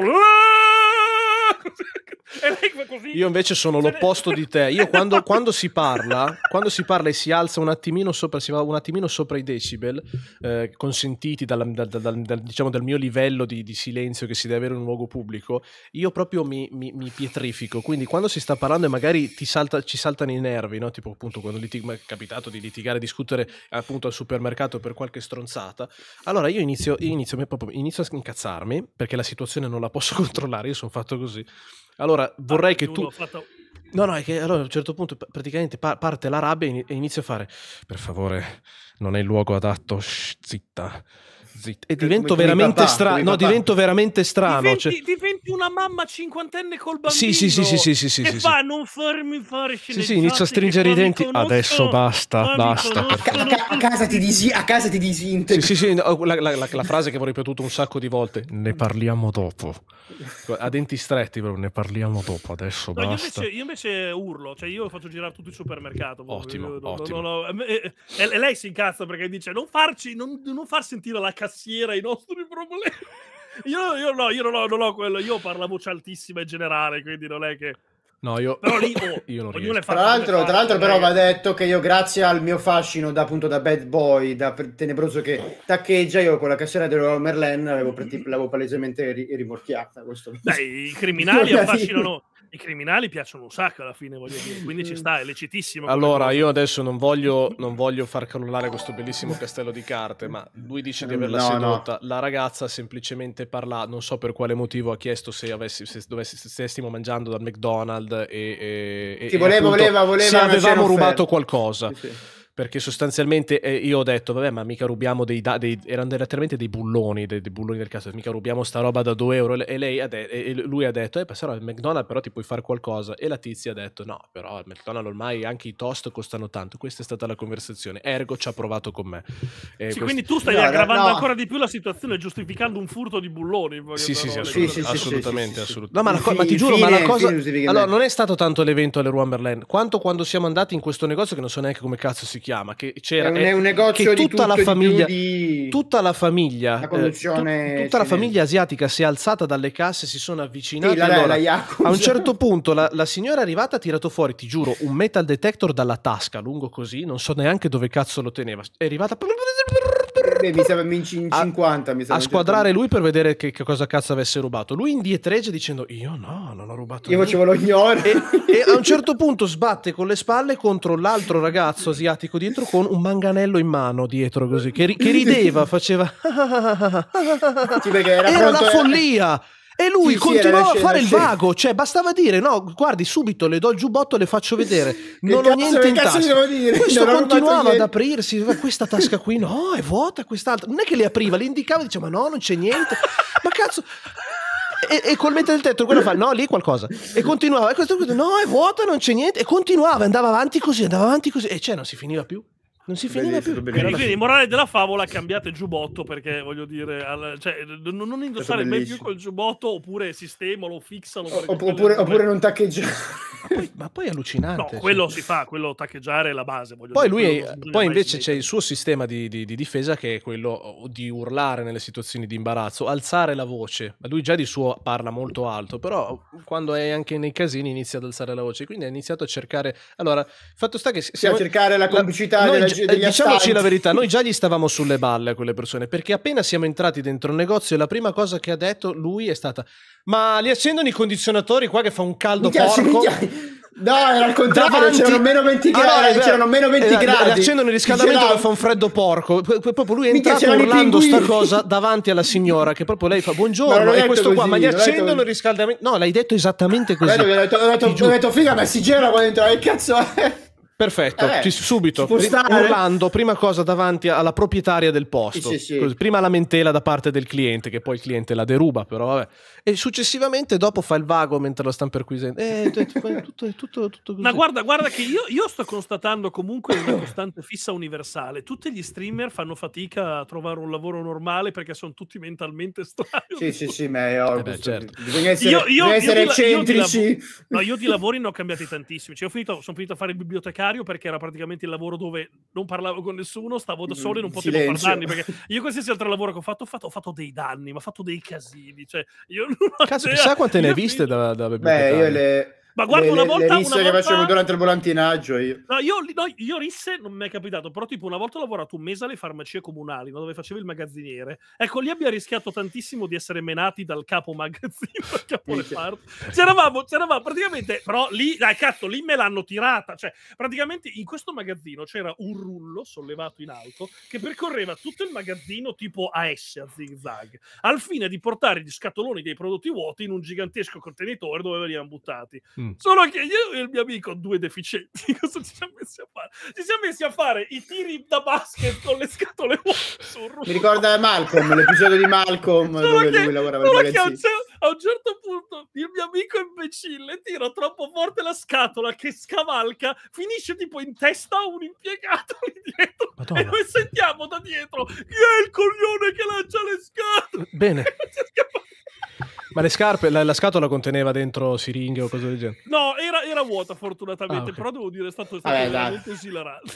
E lei fa così. Io invece sono cioè... l'opposto di te. Io quando, quando, si parla, quando si parla e si alza un attimino sopra, si va un attimino sopra i decibel, eh, consentiti dalla, da, da, da, diciamo, dal mio livello di, di, silenzio che si deve avere in un luogo pubblico, io proprio mi, mi, mi pietrifico. Quindi quando si sta parlando e magari salta, ci saltano i nervi, no? tipo appunto quando litig- è capitato di litigare, discutere appunto al supermercato per qualche stronzata, allora io inizio, inizio, inizio a incazzarmi perché la situazione non la posso controllare, io sono fatto così allora, ah, vorrei ah, che tu... No, no, è che allora a un certo punto praticamente parte la rabbia e inizia a fare, per favore, non è il luogo adatto, shh, zitta Zitto. E divento come veramente, strano. no, divento veramente strano. Diventi, cioè... diventi una mamma cinquantenne col bambino. Sì, sì, sì, sì, sì, sì, sì, che sì, fa non farmi fare Sì, sì, inizio a stringere i denti. Adesso basta, basta. a, ca a, casa ti disi- a Sì, sì, sì no, la, la, la, la, frase che avevo ripetuto un sacco di volte. Ne parliamo dopo. A denti stretti, però ne parliamo dopo. Adesso no, basta. Io invece, io invece, urlo, cioè io faccio girare tutto il supermercato. Ottimo, no, ottimo. Eh, eh, eh, e, e, lei si incazza perché dice non farci, non, non far sentire la cassiera i nostri problemi. Io, io no, io non ho, non ho quello, io parlo a voce altissima e generale, quindi non è che... No, io, però lì, oh, io non riesco. Tra l'altro, tra l'altro però, va detto che io, grazie al mio fascino da, appunto, da bad boy, da tenebroso che taccheggia, io con la cassiera dello Merlin l'avevo, l'avevo palesemente rimorchiata. Questo. Dai, i criminali affascinano i criminali piacciono un sacco alla fine, voglio dire, quindi ci sta, è lecitissimo. Allora, io adesso non voglio, non voglio, far crollare questo bellissimo castello di carte, ma lui dice di averla no, seduta. No. La ragazza semplicemente parla, non so per quale motivo ha chiesto se, avessi, se, dovessi, se stessimo mangiando dal McDonald's e... e, e, sì, e voleva, appunto, voleva, voleva, Se avevamo rubato offerta. qualcosa. Sì, sì perché sostanzialmente eh, io ho detto, vabbè, ma mica rubiamo dei dati, erano letteralmente dei bulloni, dei, dei bulloni del caso mica rubiamo sta roba da 2 euro, e, lei ha de- e lui ha detto, eh, però al McDonald's però ti puoi fare qualcosa, e la tizia ha detto, no, però al McDonald's ormai anche i toast costano tanto, questa è stata la conversazione, ergo ci ha provato con me. Eh, sì, quest... quindi tu stai no, aggravando no. ancora di più la situazione, giustificando un furto di bulloni. Sì, sì, sì, assolutamente, assolutamente. No, ma, ti giuro, ma la cosa... Allora, non è stato tanto l'evento alle Ruamberland, quanto quando siamo andati in questo negozio che non so neanche come cazzo si chiama? Che c'era, è un, è un negozio che tutta la famiglia, di... tutta la famiglia, la conduzione eh, tu, tutta la famiglia asiatica si è alzata dalle casse, si sono avvicinati. Sì, allora, a un certo punto la, la signora è arrivata, ha tirato fuori, ti giuro, un metal detector dalla tasca, lungo così, non so neanche dove cazzo lo teneva. È arrivata Beh, mi sembra in 50. A, mi a squadrare lui per vedere che, che, cosa cazzo avesse rubato. Lui indietreggia dicendo: Io no, non ho rubato Io facevo lo ignore. E, a un certo punto sbatte con le spalle contro l'altro ragazzo asiatico dietro con un manganello in mano dietro così, che, che rideva, faceva. sì, era, era pronto, la follia. Era e lui sì, continuava sì, a fare il vago, cioè bastava dire no, guardi subito, le do il giubbotto e le faccio vedere, non ho niente in tasca. Questo non continuava ad aprirsi, questa tasca qui no, è vuota, quest'altra. Non è che le apriva, le indicava e diceva ma no, non c'è niente. ma cazzo... E, e col mette del tetto quello fa no lì qualcosa e continuava e questo, questo no è vuota non c'è niente e continuava andava avanti così andava avanti così e cioè non si finiva più non si finiva più. Bellissimo. Quindi, il morale della favola cambiate giubbotto perché voglio dire, al, cioè, non, non indossare mai più quel giubbotto oppure sistemalo, fixalo. oppure, oppure non taccheggiare. Ma poi, ma poi è allucinante. No, quello cioè. si fa, quello taccheggiare è la base. Poi, lui, è, poi invece c'è il suo sistema di, di, di, difesa che è quello di urlare nelle situazioni di imbarazzo, alzare la voce. Lui già di suo parla molto alto, però quando è anche nei casini inizia ad alzare la voce, quindi ha iniziato a cercare... Allora, fatto sta che... Siamo... Sì, a cercare la complicità la... della gente eh, Diciamoci la verità, noi già gli stavamo sulle balle a quelle persone, perché appena siamo entrati dentro il negozio la prima cosa che ha detto lui è stata ma li accendono i condizionatori qua che fa un caldo minchia, porco? Minchia. No, era il contrario, Davanti... c'erano meno 20 gradi, ah, no, c'erano meno 20 eh, gradi. Accendono il riscaldamento che fa un freddo porco. proprio lui è entrato urlando sta cosa davanti alla signora che proprio lei fa buongiorno e questo così, qua, ma gli accendono il riscaldamento. No, l'hai detto esattamente così. Ho detto, ho detto, ho detto figa, ma si gira quando entra, che cazzo è? Perfetto, eh, ci, subito, ci urlando, prima cosa davanti alla proprietaria del posto, sì, sì, sì. prima lamentela da parte del cliente, che poi il cliente la deruba, però vabbè. E successivamente dopo fa il vago mentre lo stanno perquisendo. Eh, tutto, tutto, tutto Ma guarda, guarda che io, io sto constatando comunque una costante fissa universale. Tutti gli streamer fanno fatica a trovare un lavoro normale perché sono tutti mentalmente strani. Sì, sì, sì, ma è ovvio. Eh certo. Bisogna essere, io, io, bisogna essere io, eccentrici. Di, io di, lav- no, io di lavori ne ho cambiati tantissimi. Cioè, finito, sono finito a fare il bibliotecario diario perché era praticamente il lavoro dove non parlavo con nessuno, stavo da solo e non mm, potevo Silenzio. parlarne perché io qualsiasi altro lavoro che ho fatto, ho fatto, ho fatto dei danni, ma ho fatto dei casini, cioè io non Cazzo, chissà quante ne hai viste da, da Beh, io le ma guarda, le, una volta... Le risse volta... che facevo durante il volantinaggio io. No, io, no, io risse non mi è capitato, però tipo una volta ho lavorato un mese alle farmacie comunali, no, dove facevo il magazziniere. Ecco, lì abbiamo rischiato tantissimo di essere menati dal capo magazzino, al capo reparto. C'eravamo, c'eravamo, praticamente, però lì, dai cazzo, lì me l'hanno tirata. Cioè, praticamente in questo magazzino c'era un rullo sollevato in alto che percorreva tutto il magazzino tipo a S, a zigzag, al fine di portare gli scatoloni dei prodotti vuoti in un gigantesco contenitore dove venivano buttati. Mm. Solo che io e il mio amico, due deficienti, cosa ci siamo messi a fare? Ci siamo messi a fare i tiri da basket con le scatole vuote Mi ricorda Malcolm, l'episodio di Malcolm solo dove che, lui lavorava solo che a un, a un certo punto il mio amico imbecille tira troppo forte la scatola che scavalca, finisce tipo in testa a un impiegato lì dietro Madonna. e noi sentiamo da dietro chi è il coglione che lancia le scatole? Bene. Ma le scarpe, la, la, scatola conteneva dentro siringhe o cose del genere? No, era, era vuota fortunatamente, ah, okay. però devo dire è stato, è stato veramente esilarante.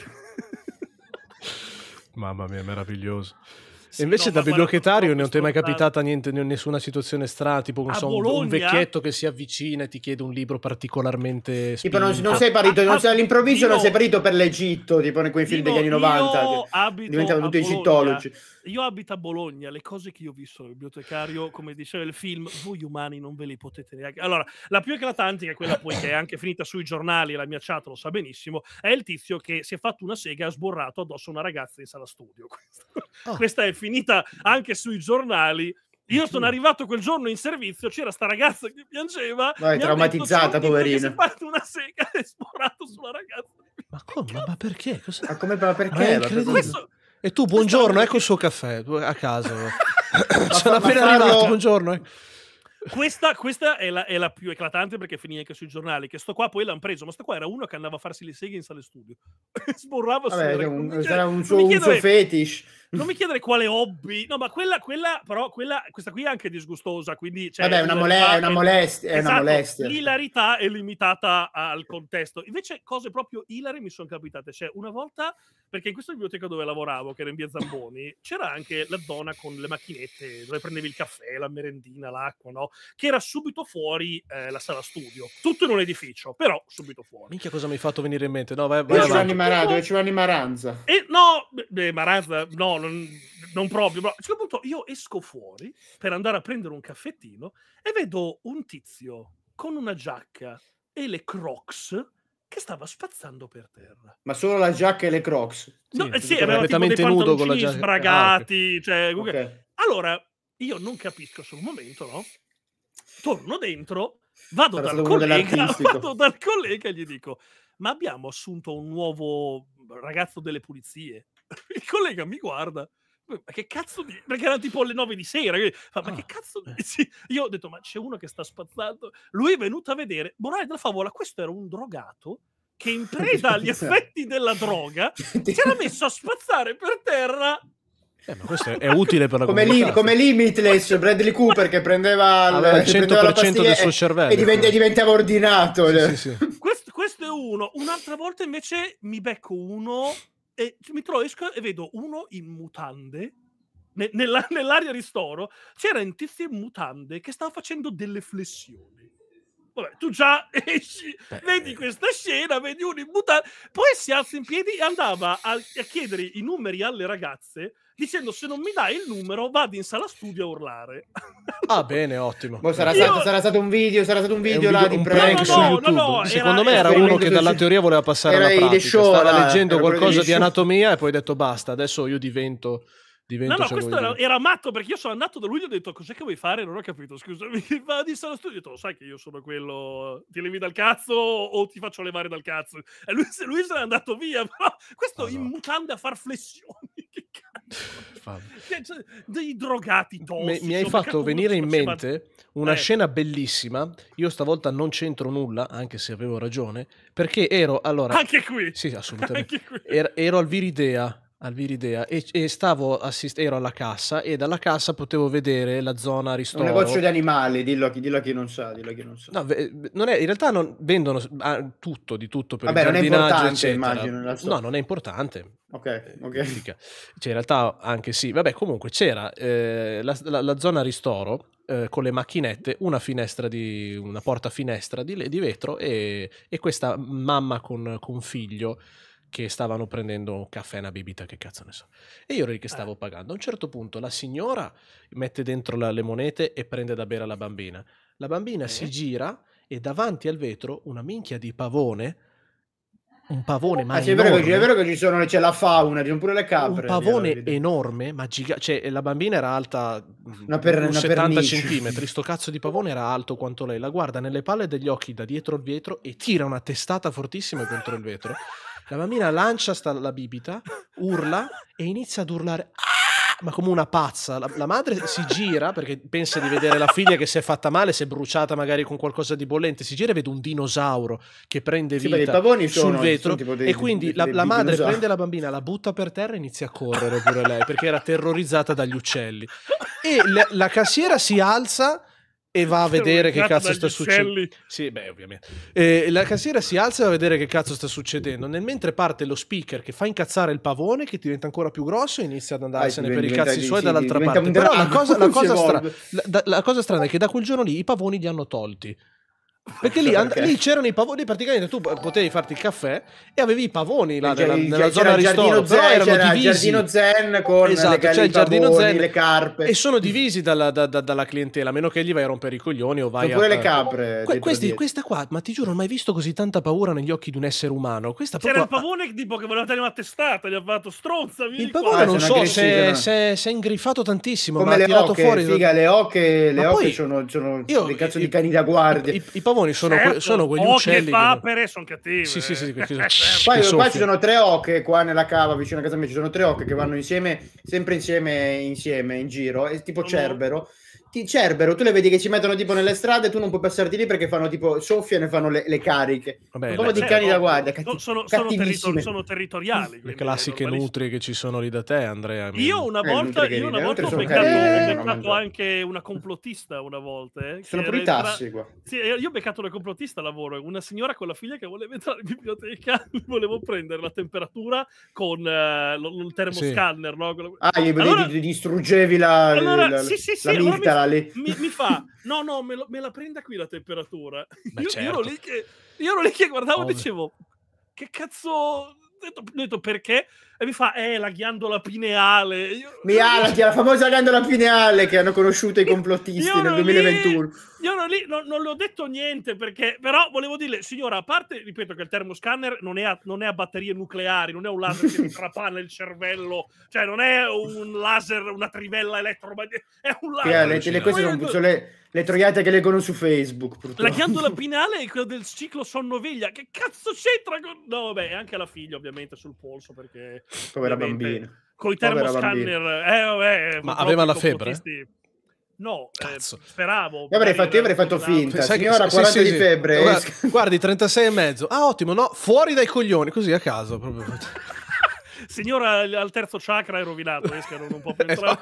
Mamma mia, meraviglioso. Sì, e invece no, da bibliotecario non ti è mai capitata niente, nessuna situazione strana, tipo so, Bologna... un vecchietto che si avvicina e ti chiede un libro particolarmente... Spinto. Tipo non, non sei parito, non sei, all'improvviso io, non sei parito per l'Egitto, tipo in quei film degli anni 90, diventavano tutti egittologi io abito a Bologna, le cose che io ho visto nel bibliotecario, come diceva il film, voi umani non ve le potete neanche. Allora, la più eclatante, che è quella poi che è anche finita sui giornali, la mia chat lo sa benissimo, è il tizio che si è fatto una sega e ha sborrato addosso una ragazza in sala studio. Oh. Questa è finita anche sui giornali. Io sono arrivato quel giorno in servizio, c'era sta ragazza che piangeva. No, è traumatizzata, poverina. Si è fatto una sega e sborrato sulla ragazza. Ma come? Ma perché? Cosa... Ma come? Ma perché? Ma questo, e tu, buongiorno, ecco il suo caffè a caso. Sono appena farlo... arrivato, buongiorno. Eh. Questa, questa è, la, è, la, più eclatante perché finì anche sui giornali. Che sto qua poi l'hanno preso, ma sto qua era uno che andava a farsi le seghe in sale studio. Sborrava su. Cioè, era un, era un suo, un suo fetish non mi chiedere quale hobby. No, ma quella, quella però, quella, questa qui è anche disgustosa. Quindi, cioè, Vabbè, una mole- è una molestia. Esatto, è una esatto, molestia. L'ilarità è limitata al contesto. Invece, cose proprio ilari mi sono capitate. Cioè, una volta, perché in questa biblioteca dove lavoravo, che era in via Zamboni, c'era anche la donna con le macchinette dove prendevi il caffè, la merendina, l'acqua, no? Che era subito fuori eh, la sala studio. Tutto in un edificio, però subito fuori. Minchia, cosa mi hai fatto venire in mente? No, vai, vai. Dove ci vanno i Maranza? E no, beh, Maranza, no, non, non proprio. Ma a un certo punto io esco fuori per andare a prendere un caffettino e vedo un tizio con una giacca e le crocs che stava spazzando per terra. Ma solo la giacca e le crocs? No, sì, sì era completamente nudo con la giacca. Ah, sbragati, ah, cioè, comunque... okay. Allora, io non capisco sul momento, no? Torno dentro, vado dal, collega, vado dal collega e gli dico ma abbiamo assunto un nuovo ragazzo delle pulizie il collega mi guarda ma che cazzo di... perché erano tipo le 9 di sera ma, ma ah, che cazzo di... Eh. Sì. io ho detto ma c'è uno che sta spazzando lui è venuto a vedere Morale della favola questo era un drogato che in preda agli effetti della droga si era messo a spazzare per terra eh, ma questo è, utile per la come, li, come Limitless Bradley Cooper che prendeva allora, il 100% del suo cervello e, divent- e diventava ordinato sì, sì, questo, questo è uno un'altra volta invece mi becco uno e mi trovo, esco e vedo uno in mutande ne, nella, nell'area ristoro c'era un tizio in mutande che stava facendo delle flessioni Vabbè, tu già esci, vedi eh. questa scena, vedi uno in mutande, poi si alza in piedi e andava a, a chiedere i numeri alle ragazze dicendo se non mi dai il numero vado in sala studio a urlare. Ah bene, ottimo. Boh, sarà, Io... sarà, stato, un video, sarà stato un video, un là video, di prank no, su YouTube. No, Secondo era, me era, uno che dalla teoria voleva passare alla pratica, show, stava la, leggendo qualcosa di anatomia e poi ha detto basta, adesso io divento divento no, no, questo era, era, matto perché io sono andato da lui e ho detto cos'è che vuoi fare? Non ho capito, scusami, vado in sala studio, ho detto sai che io sono quello, ti levi dal cazzo o ti faccio levare dal cazzo? E lui, lui se n'è andato via, però questo oh, in mutande a far flessioni. Cioè, cioè, dei drogati tossici. Mi, mi hai fatto venire cioè, in faceva... mente una eh. scena bellissima. Io stavolta non c'entro nulla, anche se avevo ragione, perché ero allora. Anche qui. Sì, assolutamente. Qui. Ero, ero al Viridea al Viridea e, e stavo assist- ero alla cassa e dalla cassa potevo vedere la zona ristoro. Un negozio di animali, dillo a chi, dillo a chi non sa, dillo a chi non sa. No, non è, in realtà non, vendono ah, tutto, di tutto per Vabbè, il non è importante, eccetera. immagino. So. No, non è importante. Ok, eh, ok. Cioè, in realtà anche sì. Vabbè, comunque c'era eh, la, la, la, zona ristoro eh, con le macchinette, una finestra di, una porta finestra di, di vetro e, e, questa mamma con, con figlio che stavano prendendo un caffè, una bibita, che cazzo ne so. E io ero lì che stavo eh. pagando. A un certo punto la signora mette dentro la, le monete e prende da bere alla bambina. La bambina eh? si gira e davanti al vetro una minchia di pavone un pavone ma ah, sì, è, vero che, è, vero che, ci sono c'è la fauna ci sono pure le capre un pavone enorme ma gigante. cioè, eh, la bambina era alta una per, una 70 centimetri. sto cazzo di pavone era alto quanto lei la guarda nelle palle degli occhi da dietro il vetro e tira una testata fortissima contro il vetro la bambina lancia sta, la bibita, urla e inizia ad urlare. Ah! Ma come una pazza, la, la madre si gira perché pensa di vedere la figlia che si è fatta male, si è bruciata magari con qualcosa di bollente. Si gira e vede un dinosauro che prende vita sì, sul sono, vetro. Sono dei, e quindi dei, la, dei la madre prende la bambina, la butta per terra e inizia a correre pure lei perché era terrorizzata dagli uccelli. E la, la cassiera si alza e va a cioè, vedere che cazzo sta succedendo. Sì, beh, ovviamente. E la cassiera si alza e va a vedere che cazzo sta succedendo. Nel mentre parte lo speaker che fa incazzare il pavone, che diventa ancora più grosso, e inizia ad andarsene per i cazzi suoi sì, dall'altra parte. Però la cosa, la, cosa stra- la, la cosa strana è che da quel giorno lì i pavoni li hanno tolti. Perché lì, and- lì c'erano i pavoni, praticamente tu eh, potevi farti il caffè e avevi i pavoni là nella, nella zona ristoro, però erano divisi. il giardino zen con esatto, le, cioè il pavoni, zen, le carpe. E sono divisi dalla, da, da, dalla, clientela, a meno che gli vai a rompere i coglioni o vai sono a... le capre. Que- questi, questa qua, ma ti giuro, non ho mai visto così tanta paura negli occhi di un essere umano. Questa c'era proprio... il pavone tipo che voleva dare una testata, gli ha fatto stronza, Il pavone qua. non so se si è ingrifato tantissimo, ma ha tirato fuori... Figa, le oche, le oche sono dei cazzo di cani da guardia. I pavoni Pavoni sono, certo. que- sono quegli oche uccelli. Le papere che... sono cattive. Sì, sì, sì, perché... Certo. poi, poi ci sono tre oche qua nella cava vicino a casa mia. Ci sono tre oche che vanno insieme, sempre insieme, insieme in giro. è tipo mm. Cerbero. Mm-hmm ti Cerbero, tu le vedi che ci mettono tipo nelle strade, tu non puoi passarti lì perché fanno tipo soffia e ne fanno le, le cariche. Vabbè, sono di cioè, cani da guardia, catti- sono, sono, territor- sono territoriali. Le classiche nutrie che ci sono lì da te, Andrea. Io una eh, volta, eh, io una volta ho beccato, eh, ho beccato anche una complottista una volta. Eh, sono pure i tassi qua. Sì, eh, io ho beccato una complottista a lavoro, una signora con la figlia che voleva entrare in biblioteca, volevo prendere la temperatura con uh, eh, il termoscanner. Sì. No? Ah, gli allora, distruggevi la... Allora, la, sì, sì, la, sì, la male. Mi, mi fa, no, no, me, lo, me, la prenda qui la temperatura. Io, certo. io, ero certo. lì che, io ero lì che guardavo e dicevo, che cazzo... Ho detto, ho detto perché e mi fa, eh, la ghiandola pineale. Io, Mialati, la famosa ghiandola pineale che hanno conosciuto i complottisti nel 2021. Lì, io non, lì, no, non, le ho detto niente perché, però volevo dirle, signora, a parte, ripeto, che il termoscanner non è a, non è a batterie nucleari, non è un laser che mi trapana il cervello, cioè non è un laser, una trivella elettromagnetica, è un laser. Sì, le, le, queste non, sono le, le troiate che leggono su Facebook. Purtroppo. La ghiandola pinale è quella del ciclo sonno Che cazzo c'entra? Con... No, vabbè, anche la figlia, ovviamente, sul polso perché. Povera bambina. Con i termoscanner. Eh, vabbè, Ma aveva la febbre? Potisti... No, eh, speravo. Io avrei fatto, io avrei fatto finta. Sai Signora, che, 40 sì, sì, di febbre. Guarda, guardi, 36 e mezzo. Ah, ottimo, no, fuori dai coglioni, così a caso proprio. Signora, al terzo chakra è rovinato, escano un po' per entrare.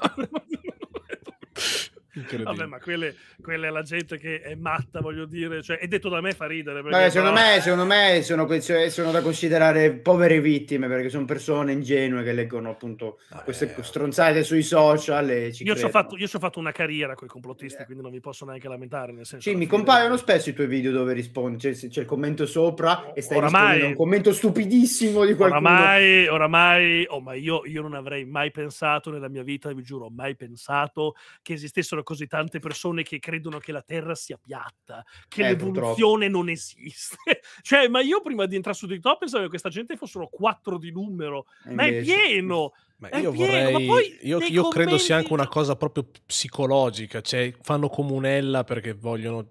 Vabbè, ma quelle, quelle è la gente che è matta, voglio dire, cioè, è detto da me fa ridere. Vabbè, secondo, però... me, secondo me sono, cioè, sono, da considerare povere vittime perché sono persone ingenue che leggono appunto Vabbè, queste stronzate sui social. E ci io, ci ho fatto, fatto una carriera con i complottisti, eh. quindi non mi posso neanche lamentare. Nel senso, sì, mi compaiono spesso i tuoi video dove rispondi, c'è, cioè, c'è il commento sopra e stai oramai, un commento stupidissimo di qualcuno. Oramai, oramai, oh, ma io, io non avrei mai pensato nella mia vita, vi giuro, mai pensato che esistessero così tante persone che credono che la Terra sia piatta, che eh, l'evoluzione purtroppo. non esiste. cioè, ma io prima di entrare su TikTok pensavo che questa gente fossero quattro di numero, e ma è pieno. Ma io, pieno, vorrei, ma io, io credo sia anche una cosa proprio psicologica, cioè fanno comunella perché vogliono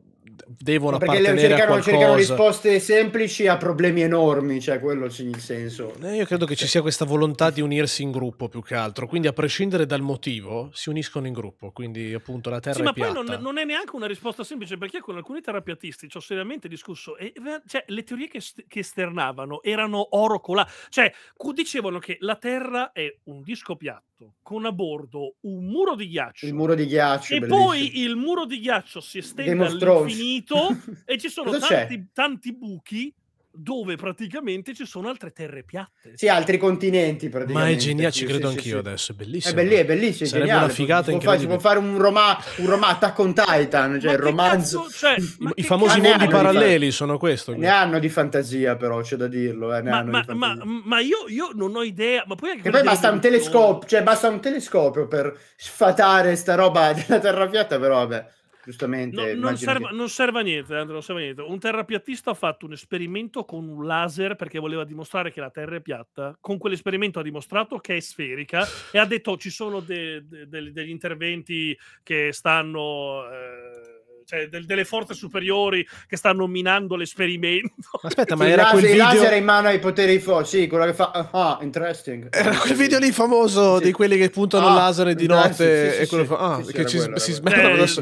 devono perché appartenere cercano, cercano, risposte semplici a problemi enormi, cioè quello c'è il senso. Eh, io credo che ci sia questa volontà di unirsi in gruppo più che altro, quindi a prescindere dal motivo si uniscono in gruppo, quindi appunto la terra sì, ma piatta. poi non, non, è neanche una risposta semplice perché con alcuni terapeutisti ci ho seriamente discusso e eh, cioè, le teorie che, che esternavano erano oro colà, cioè dicevano che la terra è un disco piatto con a bordo un muro di ghiaccio. Il muro di ghiaccio. E bellissimo. poi il muro di ghiaccio si estende all'infinito infinito e ci sono tanti, tanti, buchi dove praticamente ci sono altre terre piatte. Sì, altri continenti praticamente. Ma è geniale, ci credo sì, anch'io sì, adesso, è bellissimo. È, belli, è bellissimo, Sarebbe geniale. una figata si può, si può fare un, Roma, un Roma Attack on Titan, cioè il romanzo... Cazzo, cioè, I famosi mondi paralleli sono questo. Ne hanno di fantasia però, c'è da dirlo. Eh, ma, ma, ma, ma io, io, non ho idea... Ma poi anche e poi basta un, telescopio, cioè, basta un telescopio per sfatare sta roba della terra piatta, però vabbè giustamente. No, non, serve, che... non, serve, a niente, Andrea, non serve a niente. Un terrapiattista ha fatto un esperimento con un laser perché voleva dimostrare che la Terra è piatta. Con quell'esperimento ha dimostrato che è sferica e ha detto ci sono de, de, de, degli interventi che stanno... Eh, cioè del, delle forze superiori che stanno minando l'esperimento. Aspetta, ma il era laser, quel video... laser in mano ai poteri forti, sì, quello che fa ah, ah, interesting. Era quel video lì famoso sì. di quelli che puntano il ah, laser di notte sì, sì, e quello fa ah, che ci, si smettono eh, adesso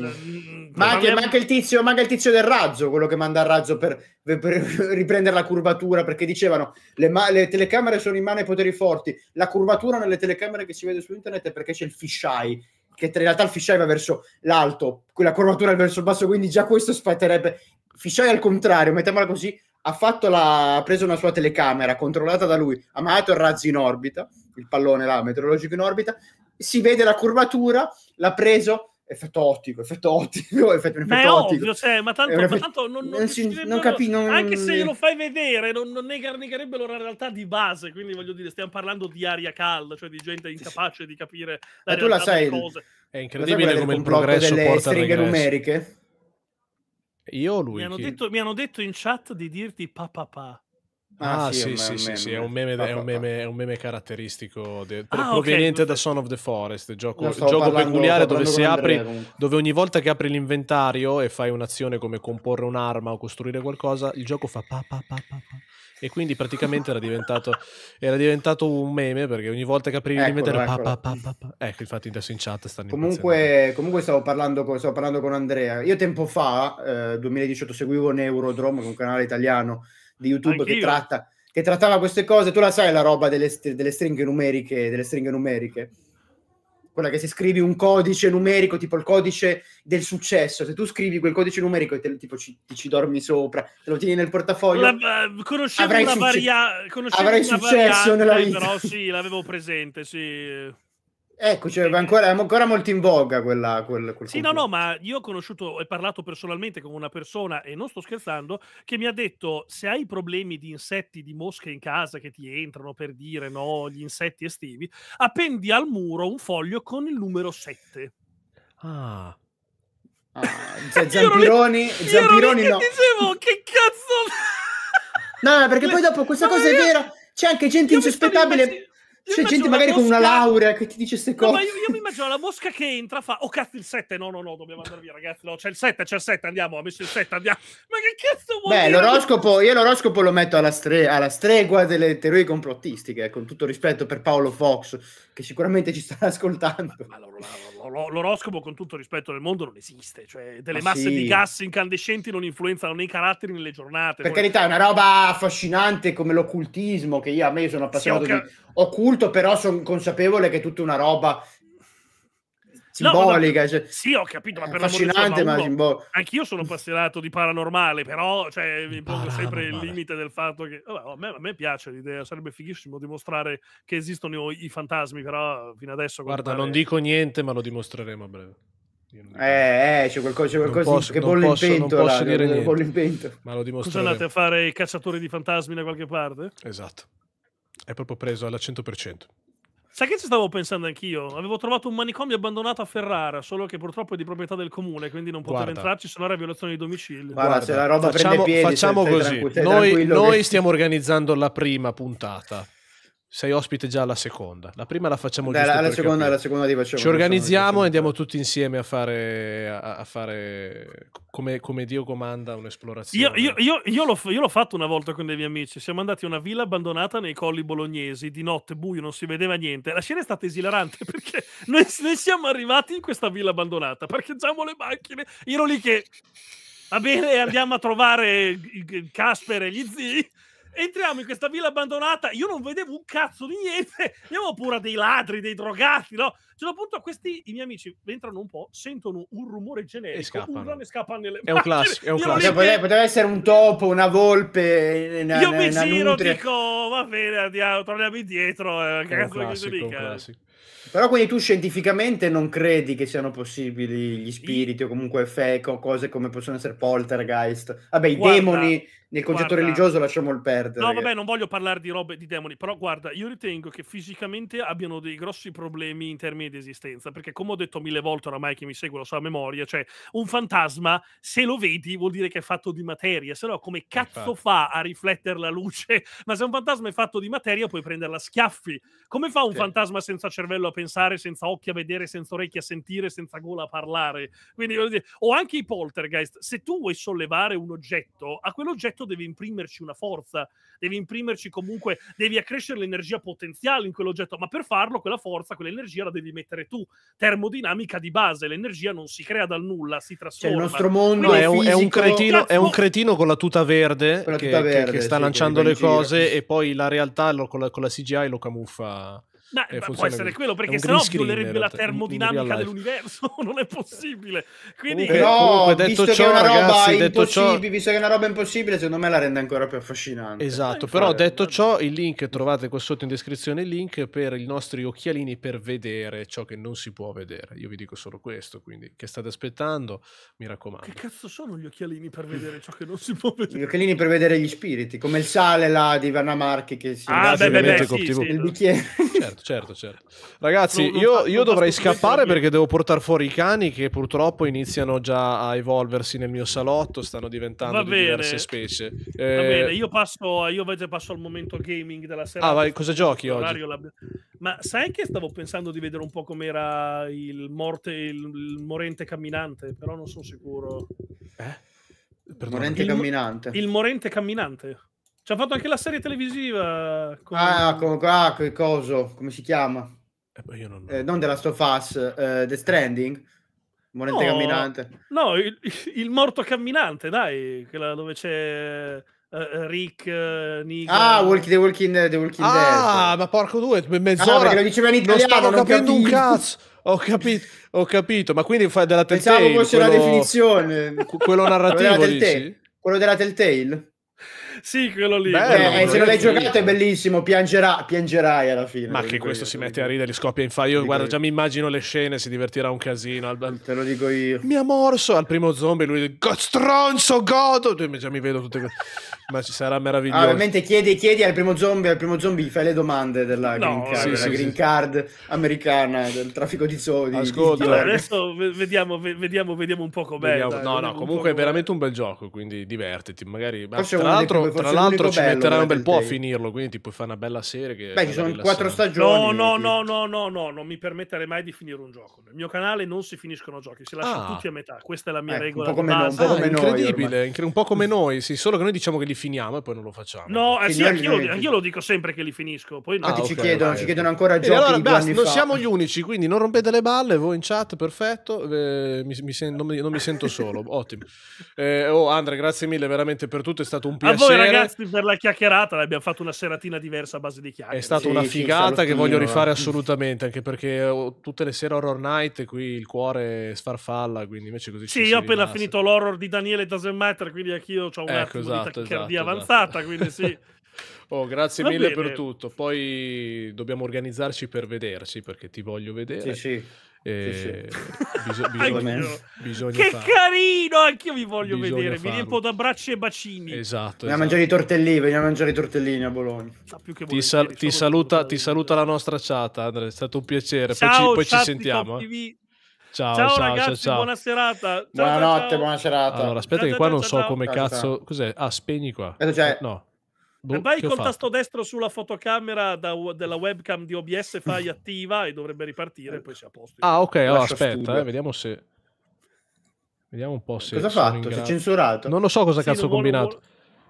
ma anche, ma anche, il tizio, ma anche il tizio del razzo, quello che manda il razzo per, per, per riprendere la curvatura, perché dicevano le, ma- le, telecamere sono in mano ai poteri forti, la curvatura nelle telecamere che si vede su internet è perché c'è il fisheye, che in realtà il fisheye va verso l'alto, quella curvatura è verso il basso, quindi già questo spetterebbe. Fisheye al contrario, mettiamola così, ha, la, ha, preso una sua telecamera controllata da lui, ha mandato il razzo in orbita, il pallone là, meteorologico in orbita, si vede la curvatura, l'ha preso effetto ottico, effetto ottico, effetto, ma è ottico. ovvio, cioè, ma tanto, effetto... tanto non, non, non, non capi, non... anche se glielo fai vedere, non, non negar, negherebbero la realtà di base, quindi voglio dire, stiamo parlando di aria calda, cioè di gente incapace di capire la tu la sai, cose. È incredibile come il progresso delle porta stringhe numeriche. Io o lui? Mi hanno, detto, mi hanno, detto, in chat di dirti papà. Pa, pa. Ah, ah sì, sì, sì, sì, è un meme, caratteristico de, ah, proveniente okay. da Son of the Forest, gioco, gioco parlando, peculiare parlando dove, apri, dove, ogni volta che apri l'inventario e fai un'azione come comporre un'arma o costruire qualcosa, il gioco fa pa pa pa pa, pa. e quindi praticamente era diventato, era diventato, un meme perché ogni volta che aprivi eccolo, l'inventario eccolo. ecco infatti adesso in chat stanno comunque, comunque stavo, parlando con, stavo parlando con Andrea io tempo fa, eh, 2018 seguivo Neurodrome, un canale italiano di YouTube che, tratta, che, trattava queste cose. Tu la sai la roba delle, delle, stringhe numeriche, delle stringhe numeriche? Quella che se scrivi un codice numerico, tipo il codice del successo, se tu scrivi quel codice numerico e te, tipo, ci, ci dormi sopra, te lo tieni nel portafoglio, la, eh, conoscevo avrai, succe- varia- conoscevo avrai successo nella eh, vita. Però sì, l'avevo presente, sì. Eh. Ecco, è, cioè, ancora, è ancora molto in voga quella. Quel, quel sì, computer. no, no, ma io ho conosciuto e parlato personalmente con una persona, e non sto scherzando, che mi ha detto: se hai problemi di insetti, di mosche in casa che ti entrano per dire no, gli insetti estivi, appendi al muro un foglio con il numero 7. Ah. ah Z- Zampironi, io Zampironi, io no. dicevo che cazzo. No, perché poi dopo questa cosa è vera. C'è anche gente insospettabile c'è cioè, gente magari mosca... con una laurea che ti dice queste cose. No, io, io, mi immagino la mosca che entra fa, oh cazzo il 7, no no no, dobbiamo andare via ragazzi, no c'è il 7, c'è il 7, andiamo, ha messo il 7, andiamo. Ma che cazzo vuoi Beh, dire? l'oroscopo, io l'oroscopo lo metto alla, stre- alla, stregua delle teorie complottistiche, eh, con tutto rispetto per Paolo Fox, che sicuramente ci sta ascoltando. Ma, ma, loro l'oroscopo, con tutto il rispetto del mondo, non esiste. Cioè, delle ah, masse sì. di gas incandescenti non influenzano né i caratteri né le giornate. Per Poi... carità, è una roba affascinante come l'occultismo, che io a me sono appassionato sì, okay. di occulto, però sono consapevole che è tutta una roba simbolica. No, cioè, sì, ho capito, ma eh, per affascinante, ma simbolica. Anch'io sono appassionato di paranormale, però cioè, mi pongo sempre il limite del fatto che vabbè, a, me, a, me, piace l'idea, sarebbe fighissimo dimostrare che esistono i, i fantasmi, però fino adesso... Guarda, contare... non dico niente, ma lo dimostreremo a breve. Eh, eh, c'è qualcosa, c'è qualcosa posso, che bolle in pentola. Non posso là, dire niente. Bolle in pentola. Ma lo Cosa andate a fare i cacciatori di fantasmi da qualche parte? Esatto. È proprio preso alla 100%. Sai che ci stavo pensando anch'io? Avevo trovato un manicomio abbandonato a Ferrara, solo che purtroppo è di proprietà del comune, quindi non poteva Guarda. entrarci, se no era violazione di domicilio. Guarda, Guarda, se la roba facciamo, prende piedi, facciamo così. Noi, noi stiamo organizzando la prima puntata sei ospite già alla seconda. La prima la facciamo Beh, giusto alla seconda, alla seconda ti facciamo. Ci organizziamo e andiamo tutti insieme a fare, a, a fare come, come, Dio comanda un'esplorazione. Io, io, io, l'ho, io, l'ho, fatto una volta con dei miei amici. Siamo andati a una villa abbandonata nei colli bolognesi, di notte, buio, non si vedeva niente. La scena è stata esilarante perché noi, noi siamo arrivati in questa villa abbandonata, parcheggiamo le macchine, io ero lì che... Va bene, andiamo a trovare Casper e gli zii entriamo in questa villa abbandonata, io non vedevo un cazzo di niente, abbiamo paura dei ladri, dei drogati, no? Cioè, certo appunto, questi, i miei amici, entrano un po', sentono un rumore generico, e scappano, e scappano nelle È un classico, è un classico. Che... Cioè, poteva essere un topo, una volpe, eh, una, Io mi una giro, nutria. dico, va bene, andiamo, torniamo indietro, eh, cazzo classico, che classico. Però quindi tu scientificamente non credi che siano possibili gli spiriti I... o comunque fe- cose come possono essere poltergeist, vabbè i Guarda, demoni nel concetto guarda, religioso lasciamo il perdere. No, vabbè, non voglio parlare di robe di demoni, però guarda, io ritengo che fisicamente abbiano dei grossi problemi in termini di esistenza, perché come ho detto mille volte oramai che mi seguo la sua memoria, cioè un fantasma, se lo vedi vuol dire che è fatto di materia, se no come cazzo Infatti. fa a riflettere la luce? Ma se un fantasma è fatto di materia puoi prenderla a schiaffi. Come fa un sì. fantasma senza cervello a pensare, senza occhi a vedere, senza orecchie a sentire, senza gola a parlare? Quindi, o anche i poltergeist, se tu vuoi sollevare un oggetto, a quell'oggetto progetto deve imprimerci una forza, deve imprimerci comunque, devi accrescere l'energia potenziale in quell'oggetto, ma per farlo quella forza, quell'energia la devi mettere tu. Termodinamica di base, l'energia non si crea dal nulla, si trasforma. Cioè, il nostro mondo no, è, un, è, un cretino, è, un, cretino, con la tuta verde, la tuta che, verde che, che, sta sì, lanciando le cose e poi la realtà lo, con, la, con la CGI lo camuffa. Ma, eh, può essere qui. quello, perché sennò screen, violerebbe la termodinamica dell'universo. non è possibile. Quindi... Però, no, detto visto ciò, che è una roba ragazzi, detto ciò... visto che è una roba impossibile, secondo me la rende ancora più affascinante. Esatto, eh, però fare, detto ciò, il link trovate qua sotto in descrizione, il link per i nostri occhialini per vedere ciò che non si può vedere. Io vi dico solo questo, quindi che state aspettando, mi raccomando. Che cazzo sono gli occhialini per vedere ciò che non si può vedere? Gli occhialini per vedere gli spiriti, come il sale là di Vanna Marchi che si ah, beh, beh, beh, sì, sì, il bicchiere. Certo. Certo, certo, certo. Ragazzi, non, io, fa, io dovrei scappare perché devo portare fuori i cani che purtroppo iniziano già a evolversi nel mio salotto, stanno diventando di diverse specie. Eh... Va bene, io passo, io passo al momento gaming della serata. Ah, vai, cosa giochi oggi? Ma sai che stavo pensando di vedere un po' com'era il, morte, il, il morente camminante, però non sono sicuro. Eh? Morente camminante. Il morente camminante. Ci ha fatto anche la serie televisiva. Con... Ah, con, ah, con il coso, come si chiama? Eh, beh, non... Eh, non della Stofas, eh, The Stranding. Morente no, camminante. No, il, il, morto camminante, dai, quella dove c'è uh, Rick, uh, eh, Nick. Ah, walk, The Walking, the walking ah, Dead. Ah, ma porco due, ah, mezz'ora. Ah, no, lo diceva in italiano, non stavo non capendo capito. un cazzo. Ho capito, ho capito, ma quindi fai della Telltale. Pensavo fosse quello... una definizione. Quello narrativo, Quello della Telltale. Sì, quello lì. Bello, eh, eh bello, se non l'hai giocato è bellissimo, piangerà, piangerai alla fine. Ma che questo io, si mette a ridere, scoppia in fire. Io guarda, io. già mi immagino le scene, si divertirà un casino. Te lo dico io. Mi ha morso al primo zombie, lui, stronzo, godo. Già mi vedo tutte queste... cose ma ci sarà meraviglioso. Ah, ovviamente chiedi, chiedi, al primo zombie, al primo zombie fai le domande della green card, sì, della sì, green sì. card americana, del traffico di soldi. Ascolta, di... adesso vediamo, vediamo, vediamo, un po' com'è. Vediamo, dai, no, no, comunque è veramente un bel gioco, quindi divertiti. Magari, ma, tra l'altro, più, tra l'altro ci bello, metterà un bel po' a finirlo, quindi ti puoi fare una bella serie. Che Beh, ci sono quattro stagioni. No, no, no, no, no, no, non mi permetterei mai di finire un gioco. Nel mio canale non si finiscono giochi, si lasciano ah. tutti a metà. Questa è la mia eh, regola. Ah, un po' come, noi. Incredibile, un po' come noi, sì, solo che noi diciamo che li finiamo e poi non lo facciamo. No, eh sì, anch'io, anch'io, lo dico sempre che li finisco. Poi no. ah, okay, ci, chiedono, dai. ci chiedono ancora giochi allora, basta, Non fa. siamo gli unici, quindi non rompete le balle, voi in chat, perfetto, eh, mi, mi sen- non, mi, non, mi, sento solo, ottimo. Eh, oh, Andrea, grazie mille veramente per tutto, è stato un piacere. A voi ragazzi per la chiacchierata, abbiamo fatto una seratina diversa a base di chiacchiere. È stata sì, una figata che voglio rifare assolutamente, anche perché ho, oh, tutte le sere Horror Night qui il cuore sfarfalla, quindi invece così Sì, io ho appena rimasto. finito l'horror di Daniele Doesn't Matter, quindi anch'io ho un ecco, attimo esatto, esatto di esatto, esatto. avanzata, esatto. quindi sì. Oh, grazie Va mille bene. per tutto. Poi dobbiamo organizzarci per vederci perché ti voglio vedere. Sì, sì. Eh, sì, sì. Bisog- bisogna, che farlo. carino, anch'io vi voglio bisogna vedere. Farlo. Mi riempo da bracci e bacini. Esatto. Andiamo a esatto. mangiare i tortellini, Veniamo a mangiare i tortellini a Bologna. Ti, sal- ti, saluta, eh, ti saluta la nostra chat, Andrea. È stato un piacere. Ciao, poi ci, poi ci sentiamo. Eh. TV. Ciao, ciao, ciao ragazzi, ciao, ciao. buona serata. Buonanotte, buona serata. Allora, aspetta che qua non so come cazzo... Cos'è? Ah, spegni qua. Eh, cioè... Eh, no. Boh, vai col tasto destro sulla fotocamera da, della webcam di OBS, fai attiva e dovrebbe ripartire. Poi si a posto. Ah, ok. Allora, aspetta, eh, vediamo se. Vediamo un po' se. Cosa ha fatto? Si è censurato. Non lo so cosa sì, cazzo ho combinato. Vuole,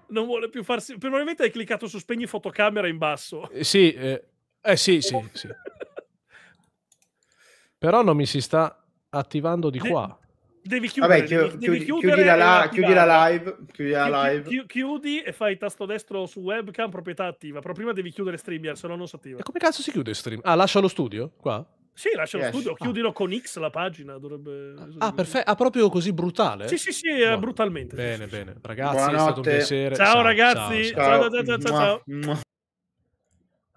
non vuole più farsi. Probabilmente hai cliccato su spegni fotocamera in basso. Eh, sì, eh, eh sì, sì, sì. Però non mi si sta attivando di De- qua. Devi chiudere, Vabbè, chiud- devi, chiudere chiudi, la, chiudi, la, live, chiudi la live. Chi- chiudi e fai tasto destro su webcam proprietà attiva, però prima devi chiudere streamer, se no non si attiva. E come cazzo si chiude stream? Ah, lascia lo studio qua. Sì, lascia yes. lo studio, ah. chiudilo ah. con X la pagina. Dovrebbe... Ah, ah perfetto. Ah, proprio così brutale? Sì, sì, sì, eh, Buon... brutalmente. Bene, sì, sì. bene. Ragazzi, Buonanotte. è stato un piacere. Ciao, ciao ragazzi. Ciao, ciao, ciao. ciao, ciao, ciao.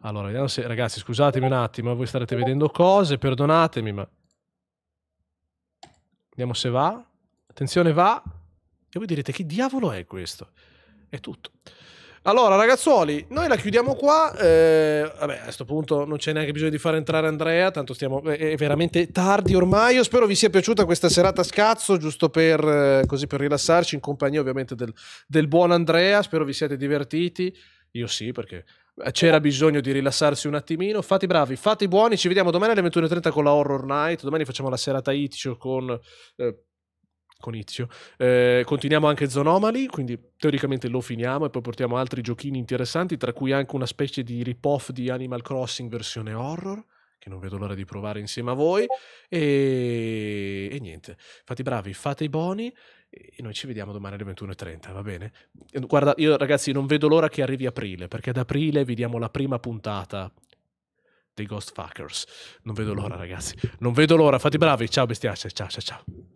Allora, se... ragazzi, scusatemi un attimo, voi starete vedendo cose, perdonatemi, ma Vediamo se va. Attenzione, va. E voi direte, che diavolo è questo? È tutto. Allora, ragazzuoli, noi la chiudiamo qua. Eh, vabbè, a questo punto non c'è neanche bisogno di far entrare Andrea, tanto stiamo. È veramente tardi ormai. Io spero vi sia piaciuta questa serata scazzo, giusto per, eh, così per rilassarci, in compagnia ovviamente del, del buon Andrea. Spero vi siate divertiti. Io sì, perché eh, c'era bisogno di rilassarsi un attimino. Fate bravi, fate i buoni. Ci vediamo domani alle 21.30 con la Horror Night. Domani facciamo la serata Itch con. Eh, con Izio. Eh, continuiamo anche Zonomali, quindi teoricamente lo finiamo e poi portiamo altri giochini interessanti, tra cui anche una specie di rip-off di Animal Crossing versione horror, che non vedo l'ora di provare insieme a voi. E, e niente, fate i bravi, fate i buoni e noi ci vediamo domani alle 21.30, va bene? Guarda, io ragazzi non vedo l'ora che arrivi aprile, perché ad aprile vi diamo la prima puntata dei Ghost Fuckers. Non vedo l'ora ragazzi, non vedo l'ora, fate bravi, ciao bestiace, ciao ciao ciao.